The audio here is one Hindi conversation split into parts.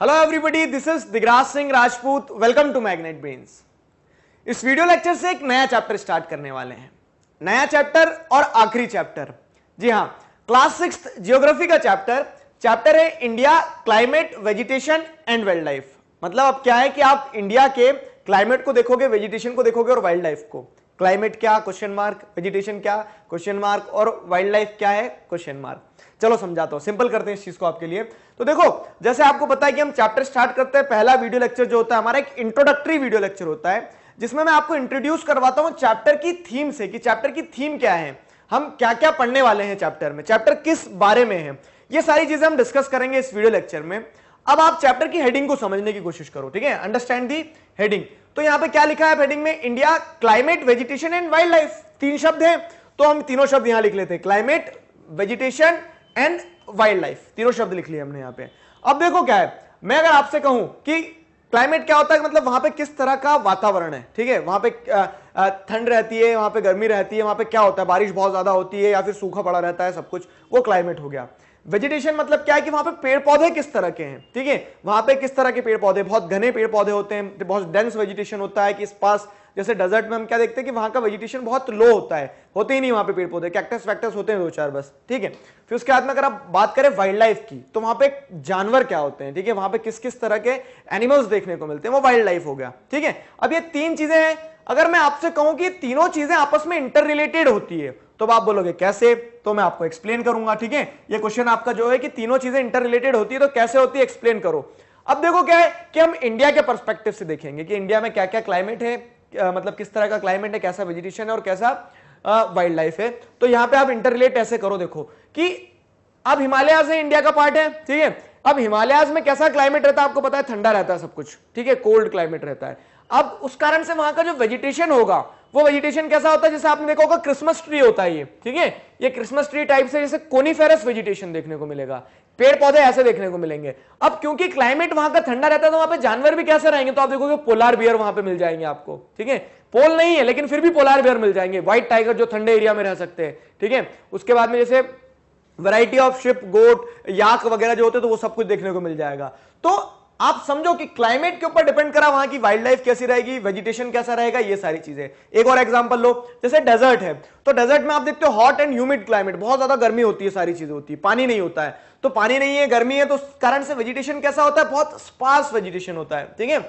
Hello everybody this is Digraj Singh Rajput welcome to magnet brains इस वीडियो लेक्चर से एक नया चैप्टर स्टार्ट करने वाले हैं नया चैप्टर और आखिरी चैप्टर जी हाँ क्लास सिक्स जियोग्राफी का चैप्टर चैप्टर है India climate vegetation and wild wildlife मतलब अब क्या है कि आप इंडिया के क्लाइमेट को देखोगे वेजिटेशन को देखोगे और वाइल्ड लाइफ को क्लाइमेट क्या क्वेश्चन मार्क वेजिटेशन क्या क्वेश्चन मार्क और वाइल्ड लाइफ क्या है क्वेश्चन मार्क चलो समझाता हूँ सिंपल करते हैं इस चीज को आपके लिए तो देखो जैसे आपको पता है कि हम चैप्टर स्टार्ट करते हैं पहला वीडियो लेक्चर जो होता है हमारा एक इंट्रोडक्टरी वीडियो लेक्चर होता है जिसमें मैं आपको इंट्रोड्यूस करवाता हूँ चैप्टर की थीम से कि चैप्टर की थीम क्या है हम क्या क्या पढ़ने वाले हैं चैप्टर में चैप्टर किस बारे में है ये सारी चीजें हम डिस्कस करेंगे इस वीडियो लेक्चर में अब आप चैप्टर की हेडिंग को समझने की कोशिश करो ठीक है अंडरस्टैंड दी हेडिंग तो यहाँ पे क्या लिखा है हेडिंग में India climate vegetation and wild wildlife तीन शब्द हैं तो हम तीनों शब्द यहां लिख लेते हैं climate vegetation and wild wildlife तीनों शब्द लिख लिए हमने यहां पे अब देखो क्या है मैं अगर आपसे कहूं कि क्लाइमेट क्या होता है मतलब वहां पे किस तरह का वातावरण है ठीक है वहां पे ठंड रहती है वहां पे गर्मी रहती है वहां पे क्या होता है बारिश बहुत ज्यादा होती है या फिर सूखा पड़ा रहता है सब कुछ वो क्लाइमेट हो गया वेजिटेशन मतलब क्या है कि वहां पे पेड़ पौधे किस तरह के हैं ठीक है वहां पे किस तरह के पेड़ पौधे बहुत घने पेड़ पौधे होते हैं बहुत डेंस वेजिटेशन होता है कि इस पास जैसे डेजर्ट में हम क्या देखते हैं कि वहां का वेजिटेशन बहुत लो होता है होते ही नहीं वहां पे पेड़ पौधे कैक्टस वैक्टस होते हैं दो चार बस ठीक है फिर उसके बाद में अगर आप बात करें वाइल्ड लाइफ की तो वहां पे जानवर क्या होते हैं ठीक है वहां पे किस किस तरह के एनिमल्स देखने को मिलते हैं वो वाइल्ड लाइफ हो गया ठीक है अब ये तीन चीजें हैं अगर मैं आपसे कहूँ कि तीनों चीजें आपस में इंटर रिलेटेड होती है तो आप बोलोगे कैसे तो मैं आपको एक्सप्लेन करूंगा ठीक है ये क्वेश्चन आपका जो है कि तीनों चीजें इंटर रिलेटेड होती है तो कैसे होती है एक्सप्लेन करो अब देखो क्या है कि हम इंडिया के परस्पेक्टिव से देखेंगे कि इंडिया में क्या क्या क्लाइमेट है मतलब किस तरह का क्लाइमेट है कैसा वेजिटेशन है और कैसा वाइल्ड लाइफ है तो यहाँ पे आप इंटरलेट ऐसे करो देखो कि अब हिमालयाज है इंडिया का पार्ट है ठीक है अब हिमालयाज में कैसा क्लाइमेट रहता है आपको पता है ठंडा रहता है सब कुछ ठीक है कोल्ड क्लाइमेट रहता है अब उस कारण से वहां का जो वेजिटेशन होगा वो वेजिटेशन कैसा होता है जैसे आपने देखा होगा क्रिसमस ट्री होता है ये ठीक है ये क्रिसमस ट्री टाइप से जैसे कोनीफेरस वेजिटेशन देखने को मिलेगा पेड़ पौधे ऐसे देखने को मिलेंगे अब क्योंकि क्लाइमेट वहां का ठंडा रहता है तो वहां पे जानवर भी कैसे रहेंगे तो आप देखोगे पोलार बियर वहां पे मिल जाएंगे आपको ठीक है पोल नहीं है लेकिन फिर भी पोलार बियर मिल जाएंगे व्हाइट टाइगर जो ठंडे एरिया में रह सकते हैं ठीक है उसके बाद में जैसे variety of sheep goat yak वगैरह जो होते हैं तो वो सब कुछ देखने को मिल जाएगा तो आप समझो कि क्लाइमेट के ऊपर डिपेंड करा वहां की वाइल्ड लाइफ कैसी रहेगी वेजिटेशन कैसा रहेगा ये सारी चीजें एक और एग्जांपल लो जैसे डेजर्ट है तो डेजर्ट में आप देखते हो हॉट एंड ह्यूमिड क्लाइमेट बहुत ज्यादा गर्मी होती है सारी चीजें होती है पानी नहीं होता है तो पानी नहीं है गर्मी है तो कारण से वेजिटेशन कैसा होता है बहुत स्पार्स वेजिटेशन होता है ठीक है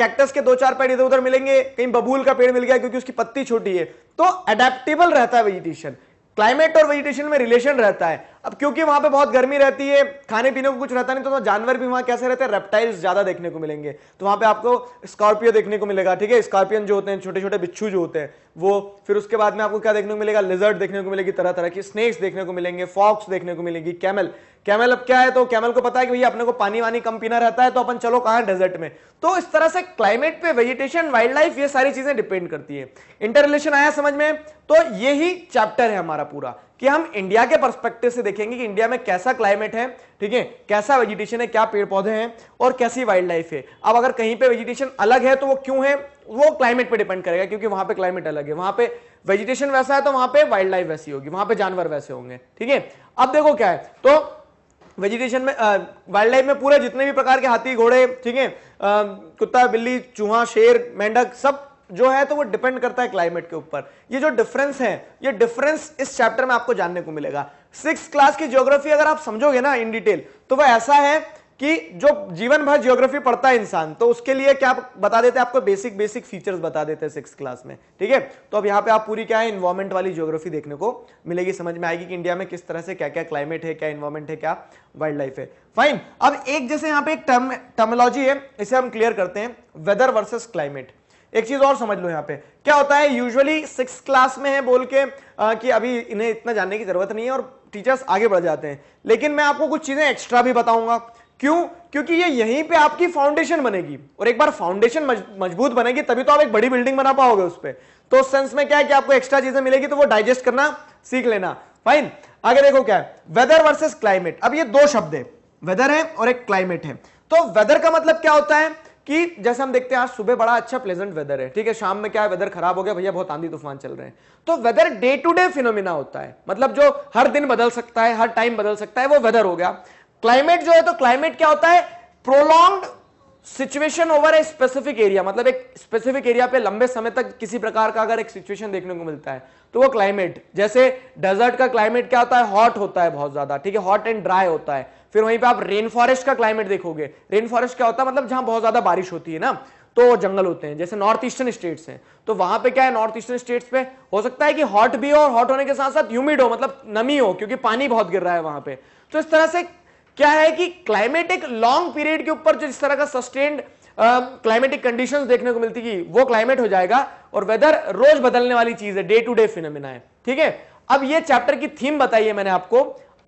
कैक्टस के दो चार पेड़ इधर उधर मिलेंगे कहीं बबूल का पेड़ मिल गया क्योंकि उसकी पत्ती छोटी है तो अडेप्टेबल रहता है वेजिटेशन क्लाइमेट और वेजिटेशन में रिलेशन रहता है अब क्योंकि वहां पे बहुत गर्मी रहती है खाने पीने को कुछ रहता नहीं तो, तो जानवर भी वहां कैसे रहते हैं रेप्टाइल्स ज्यादा देखने को मिलेंगे तो वहां पे आपको स्कॉर्पियो देखने को मिलेगा ठीक है स्कॉर्पियन जो होते हैं छोटे छोटे बिच्छू जो होते हैं वो फिर उसके बाद में आपको क्या देखने को मिलेगा लिजर्ट देखने को मिलेगी तरह तरह की स्नेक्स देखने को मिलेंगे फॉक्स देखने को मिलेगी कैमल कैमल अब क्या है तो कैमल को पता है कि भैया अपने को पानी वानी कम पीना रहता है तो अपन चलो कहां डेजर्ट में तो इस तरह से क्लाइमेट पे वेजिटेशन वाइल्ड लाइफ ये सारी चीजें डिपेंड करती है इंटर रिलेशन आया समझ में तो ये ही चैप्टर है हमारा पूरा कि हम इंडिया के परस्पेक्टिव से देखेंगे कि इंडिया में कैसा क्लाइमेट है ठीक है कैसा वेजिटेशन है क्या पेड़ पौधे हैं और कैसी वाइल्ड लाइफ है अब अगर कहीं पे वेजिटेशन अलग है तो वो क्यों है वो क्लाइमेट पे डिपेंड करेगा क्योंकि वहां पे क्लाइमेट अलग है वहां पे वेजिटेशन वैसा है तो वहां पे वाइल्ड लाइफ वैसी होगी वहां पे जानवर वैसे होंगे ठीक है अब देखो क्या है तो वेजिटेशन में वाइल्ड लाइफ में पूरे जितने भी प्रकार के हाथी घोड़े ठीक है कुत्ता बिल्ली चूहा शेर मेंढक सब जो है तो वो डिपेंड करता है क्लाइमेट के ऊपर ये जो डिफरेंस है ये डिफरेंस इस चैप्टर में आपको जानने को मिलेगा सिक्स क्लास की ज्योग्राफी अगर आप समझोगे ना इन डिटेल तो वह ऐसा है कि जो जीवन भर ज्योग्राफी पढ़ता है इंसान तो उसके लिए क्या बता देते हैं आपको बेसिक बेसिक फीचर्स बता देते हैं सिक्स क्लास में ठीक है तो अब यहाँ पे आप पूरी क्या है इन्वायरमेंट वाली ज्योग्राफी देखने को मिलेगी समझ में आएगी कि इंडिया में किस तरह से क्या क्या क्लाइमेट है क्या इन्वायरमेंट है क्या वाइल्ड लाइफ है फाइन अब एक जैसे यहाँ पे एक टर्म टर्मोलॉजी है इसे हम क्लियर करते हैं वेदर वर्सेस क्लाइमेट एक चीज और समझ लो यहाँ पे क्या होता है यूजुअली सिक्स क्लास में है बोल के आ, कि अभी इन्हें इतना जानने की जरूरत नहीं है और टीचर्स आगे बढ़ जाते हैं लेकिन मैं आपको कुछ चीजें एक्स्ट्रा भी बताऊंगा क्यों क्योंकि ये यहीं पे आपकी फाउंडेशन बनेगी और एक बार फाउंडेशन मजबूत बनेगी तभी तो आप एक बड़ी बिल्डिंग बना पाओगे उस पर तो उस सेंस में क्या है कि आपको एक्स्ट्रा चीजें मिलेगी तो वो डाइजेस्ट करना सीख लेना फाइन आगे देखो क्या है वेदर वर्सेस क्लाइमेट अब ये दो शब्द है वेदर है और एक क्लाइमेट है तो वेदर का मतलब क्या होता है कि जैसे हम देखते हैं आज सुबह बड़ा अच्छा प्लेजेंट वेदर है ठीक है शाम में क्या है वेदर खराब हो गया भैया बहुत आंधी तूफान चल रहे हैं तो weather day to day phenomena होता है मतलब जो हर दिन बदल सकता है हर टाइम बदल सकता है वो वेदर हो गया क्लाइमेट जो है तो क्लाइमेट क्या होता है prolong situation over a specific area मतलब एक स्पेसिफिक एरिया पे लंबे समय तक किसी प्रकार का अगर एक सिचुएशन देखने को मिलता है तो वो क्लाइमेट जैसे डेजर्ट का क्लाइमेट क्या होता है हॉट होता है बहुत ज्यादा ठीक है हॉट एंड ड्राई होता है फिर वहीं पे आप रेन फॉरेस्ट का क्लाइमेट देखोगे रेन फॉरेस्ट क्या होता है मतलब जहां बहुत ज्यादा बारिश होती है ना तो जंगल होते हैं जैसे नॉर्थ ईस्टर्न स्टेट्स हैं तो वहां पे क्या है नॉर्थ ईस्टर्न स्टेट्स पे हो सकता है कि हॉट भी हो और हॉट होने के साथ साथ ह्यूमिड हो मतलब नमी हो क्योंकि पानी बहुत गिर रहा है वहां पे तो इस तरह से क्या है कि क्लाइमेट एक लॉन्ग पीरियड के ऊपर जो जिस तरह का सस्टेन्ड क्लाइमेटिक कंडीशन देखने को मिलती थी वो क्लाइमेट हो जाएगा और वेदर रोज बदलने वाली चीज है डे टू डे फिनोमिना है ठीक है अब ये चैप्टर की थीम बताई है मैंने आपको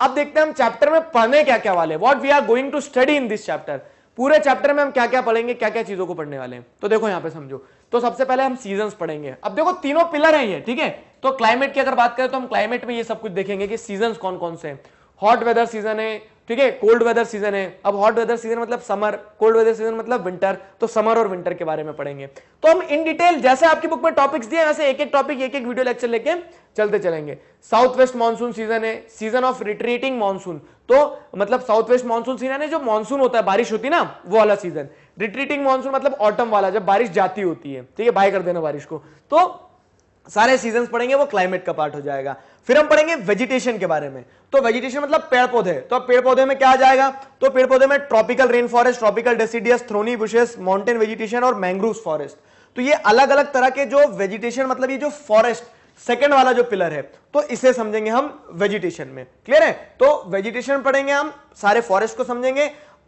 अब देखते हैं हम चैप्टर में पढ़ने क्या क्या वाले what we are going to study in this chapter पूरे चैप्टर में हम क्या क्या पढ़ेंगे क्या क्या चीजों को पढ़ने वाले हैं तो देखो यहां पे समझो तो सबसे पहले हम सीजन पढ़ेंगे अब देखो तीनों पिलर है ये ठीक है तो क्लाइमेट की अगर बात करें तो हम क्लाइमेट में ये सब कुछ देखेंगे कि सीजन कौन कौन से हॉट वेदर सीजन है ठीक है कोल्ड वेदर सीजन है अब हॉट वेदर सीजन मतलब समर कोल्ड वेदर सीजन मतलब विंटर तो समर और विंटर के बारे में पढ़ेंगे तो हम इन डिटेल जैसे आपकी बुक में टॉपिक्स दिए वैसे एक एक टॉपिक एक एक वीडियो लेक्चर लेके चलते चलेंगे साउथ वेस्ट मानसून सीजन है सीजन ऑफ रिट्रीटिंग मानसून तो मतलब साउथ वेस्ट मानसून सीजन है जो मानसून होता है बारिश होती है ना वो वाला सीजन रिट्रीटिंग मानसून मतलब ऑटम वाला जब बारिश जाती होती है ठीक है बाय कर देना बारिश को तो सारे सीजन पढ़ेंगे वो क्लाइमेट का पार्ट हो जाएगा फिर हम पढ़ेंगे वेजिटेशन के बारे में तो वेजिटेशन मतलब पेड़ पौधे तो अब पेड़ पौधे में क्या आ जाएगा तो पेड़ पौधे में tropical rain forest tropical deciduous thorny bushes mountain vegetation और मैंग्रोव फॉरेस्ट तो ये अलग अलग तरह के जो वेजिटेशन मतलब ये जो फॉरेस्ट सेकेंड वाला जो पिलर है तो इसे समझेंगे हम वेजिटेशन में क्लियर है तो वेजिटेशन पढ़ेंगे हम सारे फॉरेस्ट को समझेंगे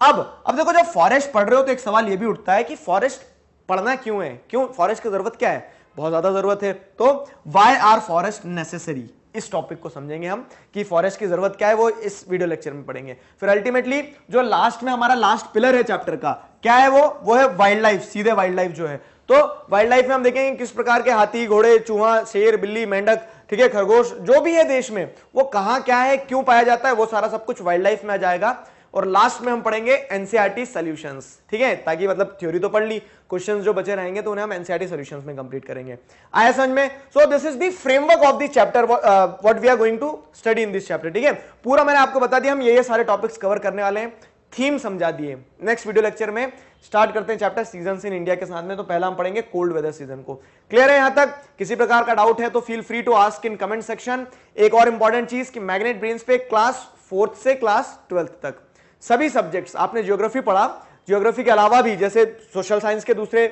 अब अब देखो जब फॉरेस्ट पढ़ रहे हो तो एक सवाल ये भी उठता है कि फॉरेस्ट पढ़ना क्यों है क्यों फॉरेस्ट की जरूरत क्या है बहुत ज्यादा जरूरत है तो वाई आर फॉरेस्ट नेसेसरी इस टॉपिक को समझेंगे हम कि फॉरेस्ट की जरूरत क्या है वो इस वीडियो लेक्चर में पढ़ेंगे फिर अल्टीमेटली जो लास्ट में हमारा लास्ट पिलर है चैप्टर का क्या है वो वो है वाइल्ड लाइफ सीधे वाइल्ड लाइफ जो है तो वाइल्ड लाइफ में हम देखेंगे किस प्रकार के हाथी घोड़े चूहा शेर बिल्ली मेंढक ठीक है खरगोश जो भी है देश में वो कहाँ क्या है क्यों पाया जाता है वो सारा सब कुछ वाइल्ड लाइफ में आ जाएगा और लास्ट में हम पढ़ेंगे एनसीआरटी सोल्यूशन e ठीक है ताकि मतलब थ्योरी तो पढ़ ली क्वेश्चन जो बचे रहेंगे तो उन्हें हम एनसीआरटी सोल्यूशन e में कंप्लीट करेंगे आया समझ में so this is the framework of this chapter what we are going to study in this chapter ठीक है पूरा मैंने आपको बता दिया हम ये ये सारे टॉपिक्स कवर करने वाले हैं थीम समझा दिए नेक्स्ट वीडियो लेक्चर में स्टार्ट करते हैं चैप्टर सीजन इन इंडिया के साथ में तो पहला हम पढ़ेंगे कोल्ड वेदर सीजन को क्लियर है यहां तक किसी प्रकार का डाउट है तो feel free to ask in comment section एक और इंपॉर्टेंट चीज कि मैग्नेट ब्रेन पे क्लास फोर्थ से क्लास ट्वेल्थ तक सभी सब्जेक्ट्स आपने ज्योग्राफी पढ़ा ज्योग्राफी के अलावा भी जैसे सोशल साइंस के दूसरे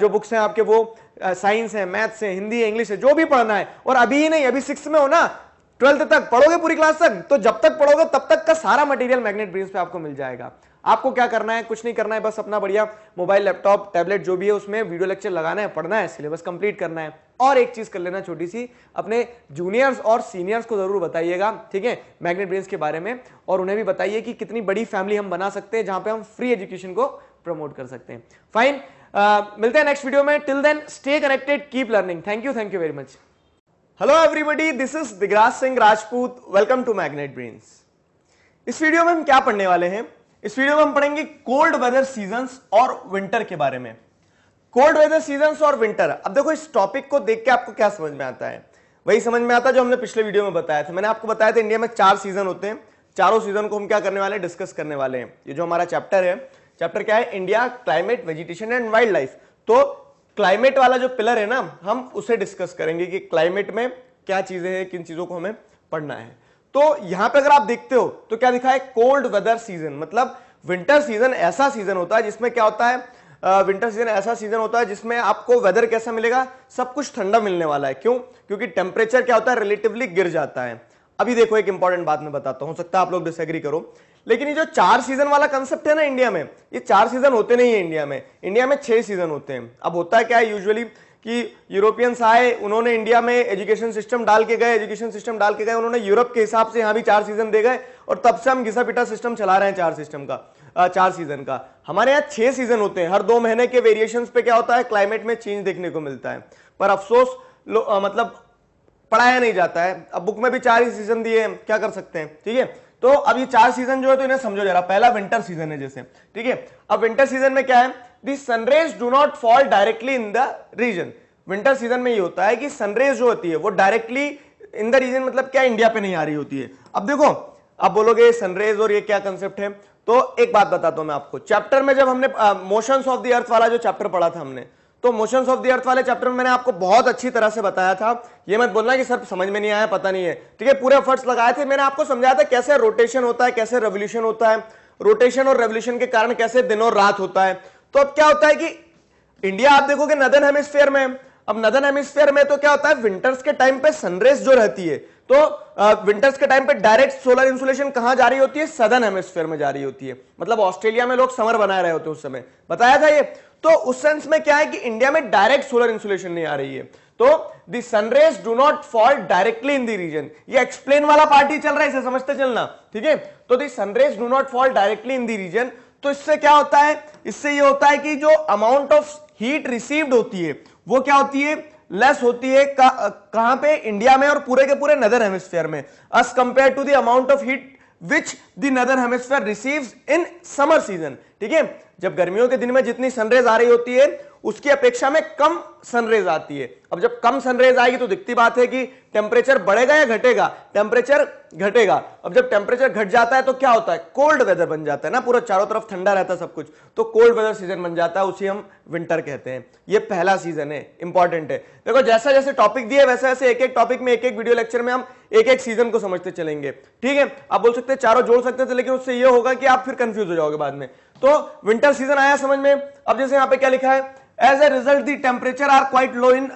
जो बुक्स हैं आपके वो साइंस है मैथ्स है हिंदी है इंग्लिश है जो भी पढ़ना है और अभी ही नहीं अभी सिक्स में हो ना ट्वेल्थ तक पढ़ोगे पूरी क्लास तक तो जब तक पढ़ोगे तब तक का सारा मटेरियल मैग्नेट ब्रीन पे आपको मिल जाएगा आपको क्या करना है कुछ नहीं करना है बस अपना बढ़िया मोबाइल लैपटॉप टैबलेट जो भी है उसमें वीडियो लेक्चर लगाना है पढ़ना है सिलेबस कंप्लीट करना है और एक चीज कर लेना छोटी सी अपने जूनियर्स और सीनियर्स को जरूर बताइएगा ठीक है मैग्नेट ब्रेन्स के बारे में और उन्हें भी बताइए कि कितनी बड़ी फैमिली हम बना सकते हैं जहां पर हम फ्री एजुकेशन को प्रमोट कर सकते हैं फाइन uh, मिलते हैं नेक्स्ट वीडियो में till then stay connected keep learning thank you thank you very much hello everybody this is Digraj Singh Rajput welcome to magnet brains इस वीडियो में हम क्या पढ़ने वाले हैं इस वीडियो में हम पढ़ेंगे कोल्ड वेदर सीजन और विंटर के बारे में कोल्ड वेदर सीजन और विंटर अब देखो इस टॉपिक को देख के आपको क्या समझ में आता है वही समझ में आता है जो हमने पिछले वीडियो में बताया था मैंने आपको बताया था इंडिया में चार सीजन होते हैं चारों सीजन को हम क्या करने वाले हैं डिस्कस करने वाले हैं ये जो हमारा चैप्टर है चैप्टर क्या है India climate vegetation and wild life तो क्लाइमेट वाला जो पिलर है ना हम उसे डिस्कस करेंगे कि क्लाइमेट में क्या चीजें हैं किन चीजों को हमें पढ़ना है तो यहां पर अगर आप देखते हो तो क्या दिखा है कोल्ड वेदर सीजन मतलब विंटर सीजन ऐसा सीजन होता है जिसमें क्या होता है विंटर सीजन ऐसा सीजन होता है जिसमें आपको वेदर कैसा मिलेगा सब कुछ ठंडा मिलने वाला है क्यों क्योंकि टेम्परेचर क्या होता है रिलेटिवली गिर जाता है अभी देखो एक इंपॉर्टेंट बात मैं बताता हूं सकता है आप लोग डिसएग्री करो लेकिन ये जो चार सीजन वाला कंसेप्ट है ना इंडिया में ये चार सीजन होते नहीं है इंडिया में इंडिया में छह सीजन होते हैं अब होता है क्या है यूजुअली कि यूरोपियंस आए उन्होंने इंडिया में एजुकेशन सिस्टम डाल के गए एजुकेशन सिस्टम डाल के गए उन्होंने यूरोप के हिसाब से यहां भी चार सीजन दे गए और तब से हम घिसा पिटा सिस्टम चला रहे हैं चार सिस्टम का चार सीजन का हमारे यहाँ छह सीजन होते हैं हर दो महीने के वेरिएशन पे क्या होता है क्लाइमेट में चेंज देखने को मिलता है पर अफसोस मतलब पढ़ाया नहीं जाता है अब बुक में भी चार ही सीजन दिए हैं क्या कर सकते हैं ठीक है तो अब ये चार सीजन जो है तो इन्हें समझो जरा पहला विंटर सीजन है जैसे ठीक है अब विंटर सीजन में क्या है the sunrays do not fall directly in the region winter season में ये होता है कि सनरेज जो होती है वो डायरेक्टली इन द रीजन मतलब क्या इंडिया पे नहीं आ रही होती है अब देखो आप बोलोगे सनरेज और ये क्या कंसेप्ट है तो एक बात बताता हूं मैं आपको चैप्टर में जब हमने मोशंस ऑफ द अर्थ वाला जो चैप्टर पढ़ा था हमने तो मोशंस ऑफ द अर्थ वाले चैप्टर में मैंने आपको बहुत अच्छी तरह से बताया था ये मत बोलना कि सर समझ में नहीं आया पता नहीं है ठीक है पूरे एफर्ट्स लगाए थे मैंने आपको समझाया था कैसे रोटेशन होता है कैसे रेवोल्यूशन होता है रोटेशन और रेवोल्यूशन के कारण कैसे दिन और रात होता है तो अब क्या होता है कि इंडिया आप देखोगे नदन हेमिस्फेयर में अब नदन हेमिस्फेयर में तो क्या होता है विंटर्स के टाइम पे सनरेज जो रहती है तो विंटर्स के टाइम पे डायरेक्ट सोलर इंसुलेशन कहां जा रही होती है सदन हेमिस्फेयर में जा रही होती है मतलब ऑस्ट्रेलिया में लोग समर बना रहे होते हैं उस समय बताया था ये तो उस सेंस में क्या है कि इंडिया में डायरेक्ट सोलर इंसुलेशन नहीं आ रही है तो the sunrays do not fall directly in the region ये एक्सप्लेन वाला पार्टी चल रहा है इसे समझते चलना ठीक है तो the sunrays do not fall directly in the region तो इससे क्या होता है इससे ये होता है कि जो अमाउंट ऑफ हीट रिसीव्ड होती है वो क्या होती है लेस होती है कहां पे इंडिया में और पूरे के पूरे नदर हेमिस्फेयर में as compared to the amount of heat which the northern hemisphere receives in summer season ठीक है जब गर्मियों के दिन में जितनी सनरेज आ रही होती है उसकी अपेक्षा में कम सनरेज आती है अब जब कम सनरेज आएगी तो दिखती बात है कि टेम्परेचर बढ़ेगा या घटेगा टेम्परेचर घटेगा अब जब टेम्परेचर घट जाता है तो क्या होता है कोल्ड वेदर बन जाता है ना पूरा चारों तरफ ठंडा रहता है सब कुछ तो कोल्ड वेदर सीजन बन जाता है उसी हम विंटर कहते हैं यह पहला सीजन है इंपॉर्टेंट है देखो जैसा जैसे टॉपिक दिए वैसे वैसे एक एक टॉपिक में एक एक वीडियो लेक्चर में हम एक एक सीजन को समझते चलेंगे ठीक है आप बोल सकते हैं चारों जोड़ सकते थे लेकिन उससे यह होगा कि आप फिर कंफ्यूज हो जाओगे बाद में तो विंटर सीजन आया समझ में अब जैसे यहां पे क्या लिखा है as a result the temperature are quite low in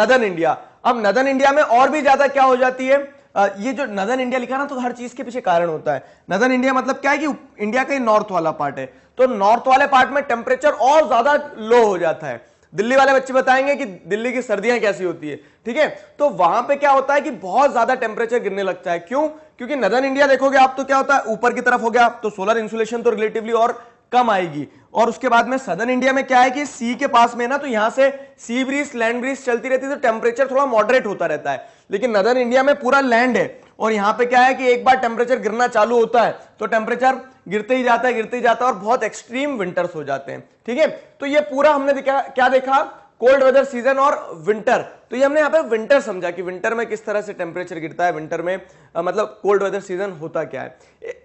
northern India अब नदर्न इंडिया में और भी ज्यादा क्या हो जाती है uh, ये जो नदर्न इंडिया लिखा ना तो हर चीज के पीछे कारण होता है नदर्न इंडिया मतलब क्या है कि इंडिया का ही नॉर्थ वाला पार्ट है तो नॉर्थ वाले पार्ट में टेम्परेचर और ज्यादा लो हो जाता है दिल्ली वाले बच्चे बताएंगे कि दिल्ली की सर्दियां कैसी होती है ठीक है तो वहां पे क्या होता है कि बहुत ज्यादा टेम्परेचर गिरने लगता है क्यों क्योंकि नदर्न इंडिया देखोगे आप तो क्या होता है ऊपर की तरफ हो गया तो सोलर इंसुलेशन तो रिलेटिवली और कम आएगी और उसके बाद में सदर्न इंडिया में क्या है कि सी के पास में ना तो यहाँ से सी ब्रिज लैंड ब्रिज चलती रहती है तो टेम्परेचर थोड़ा मॉडरेट होता रहता है लेकिन नदर्न इंडिया में पूरा लैंड है और यहां पे क्या है कि एक बार टेम्परेचर गिरना चालू होता है तो टेम्परेचर गिरते ही जाता है गिरते ही जाता है और बहुत एक्सट्रीम विंटर्स हो जाते हैं ठीक है तो ये पूरा हमने देखा क्या देखा कोल्ड वेदर सीजन और विंटर तो ये हमने यहां पे विंटर समझा कि विंटर में किस तरह से टेम्परेचर गिरता है विंटर में आ, मतलब कोल्ड वेदर सीजन होता क्या है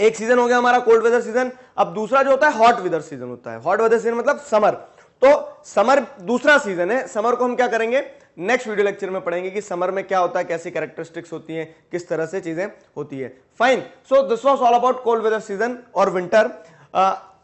एक सीजन हो गया हमारा कोल्ड वेदर सीजन अब दूसरा जो होता है हॉट वेदर सीजन होता है हॉट वेदर सीजन मतलब समर तो समर दूसरा सीजन है समर को हम क्या करेंगे नेक्स्ट वीडियो लेक्चर में पढ़ेंगे कि समर में क्या होता है कैसी कैरेक्टरिस्टिक्स होती हैं किस तरह से चीजें होती है fine so this was all about cold weather season और विंटर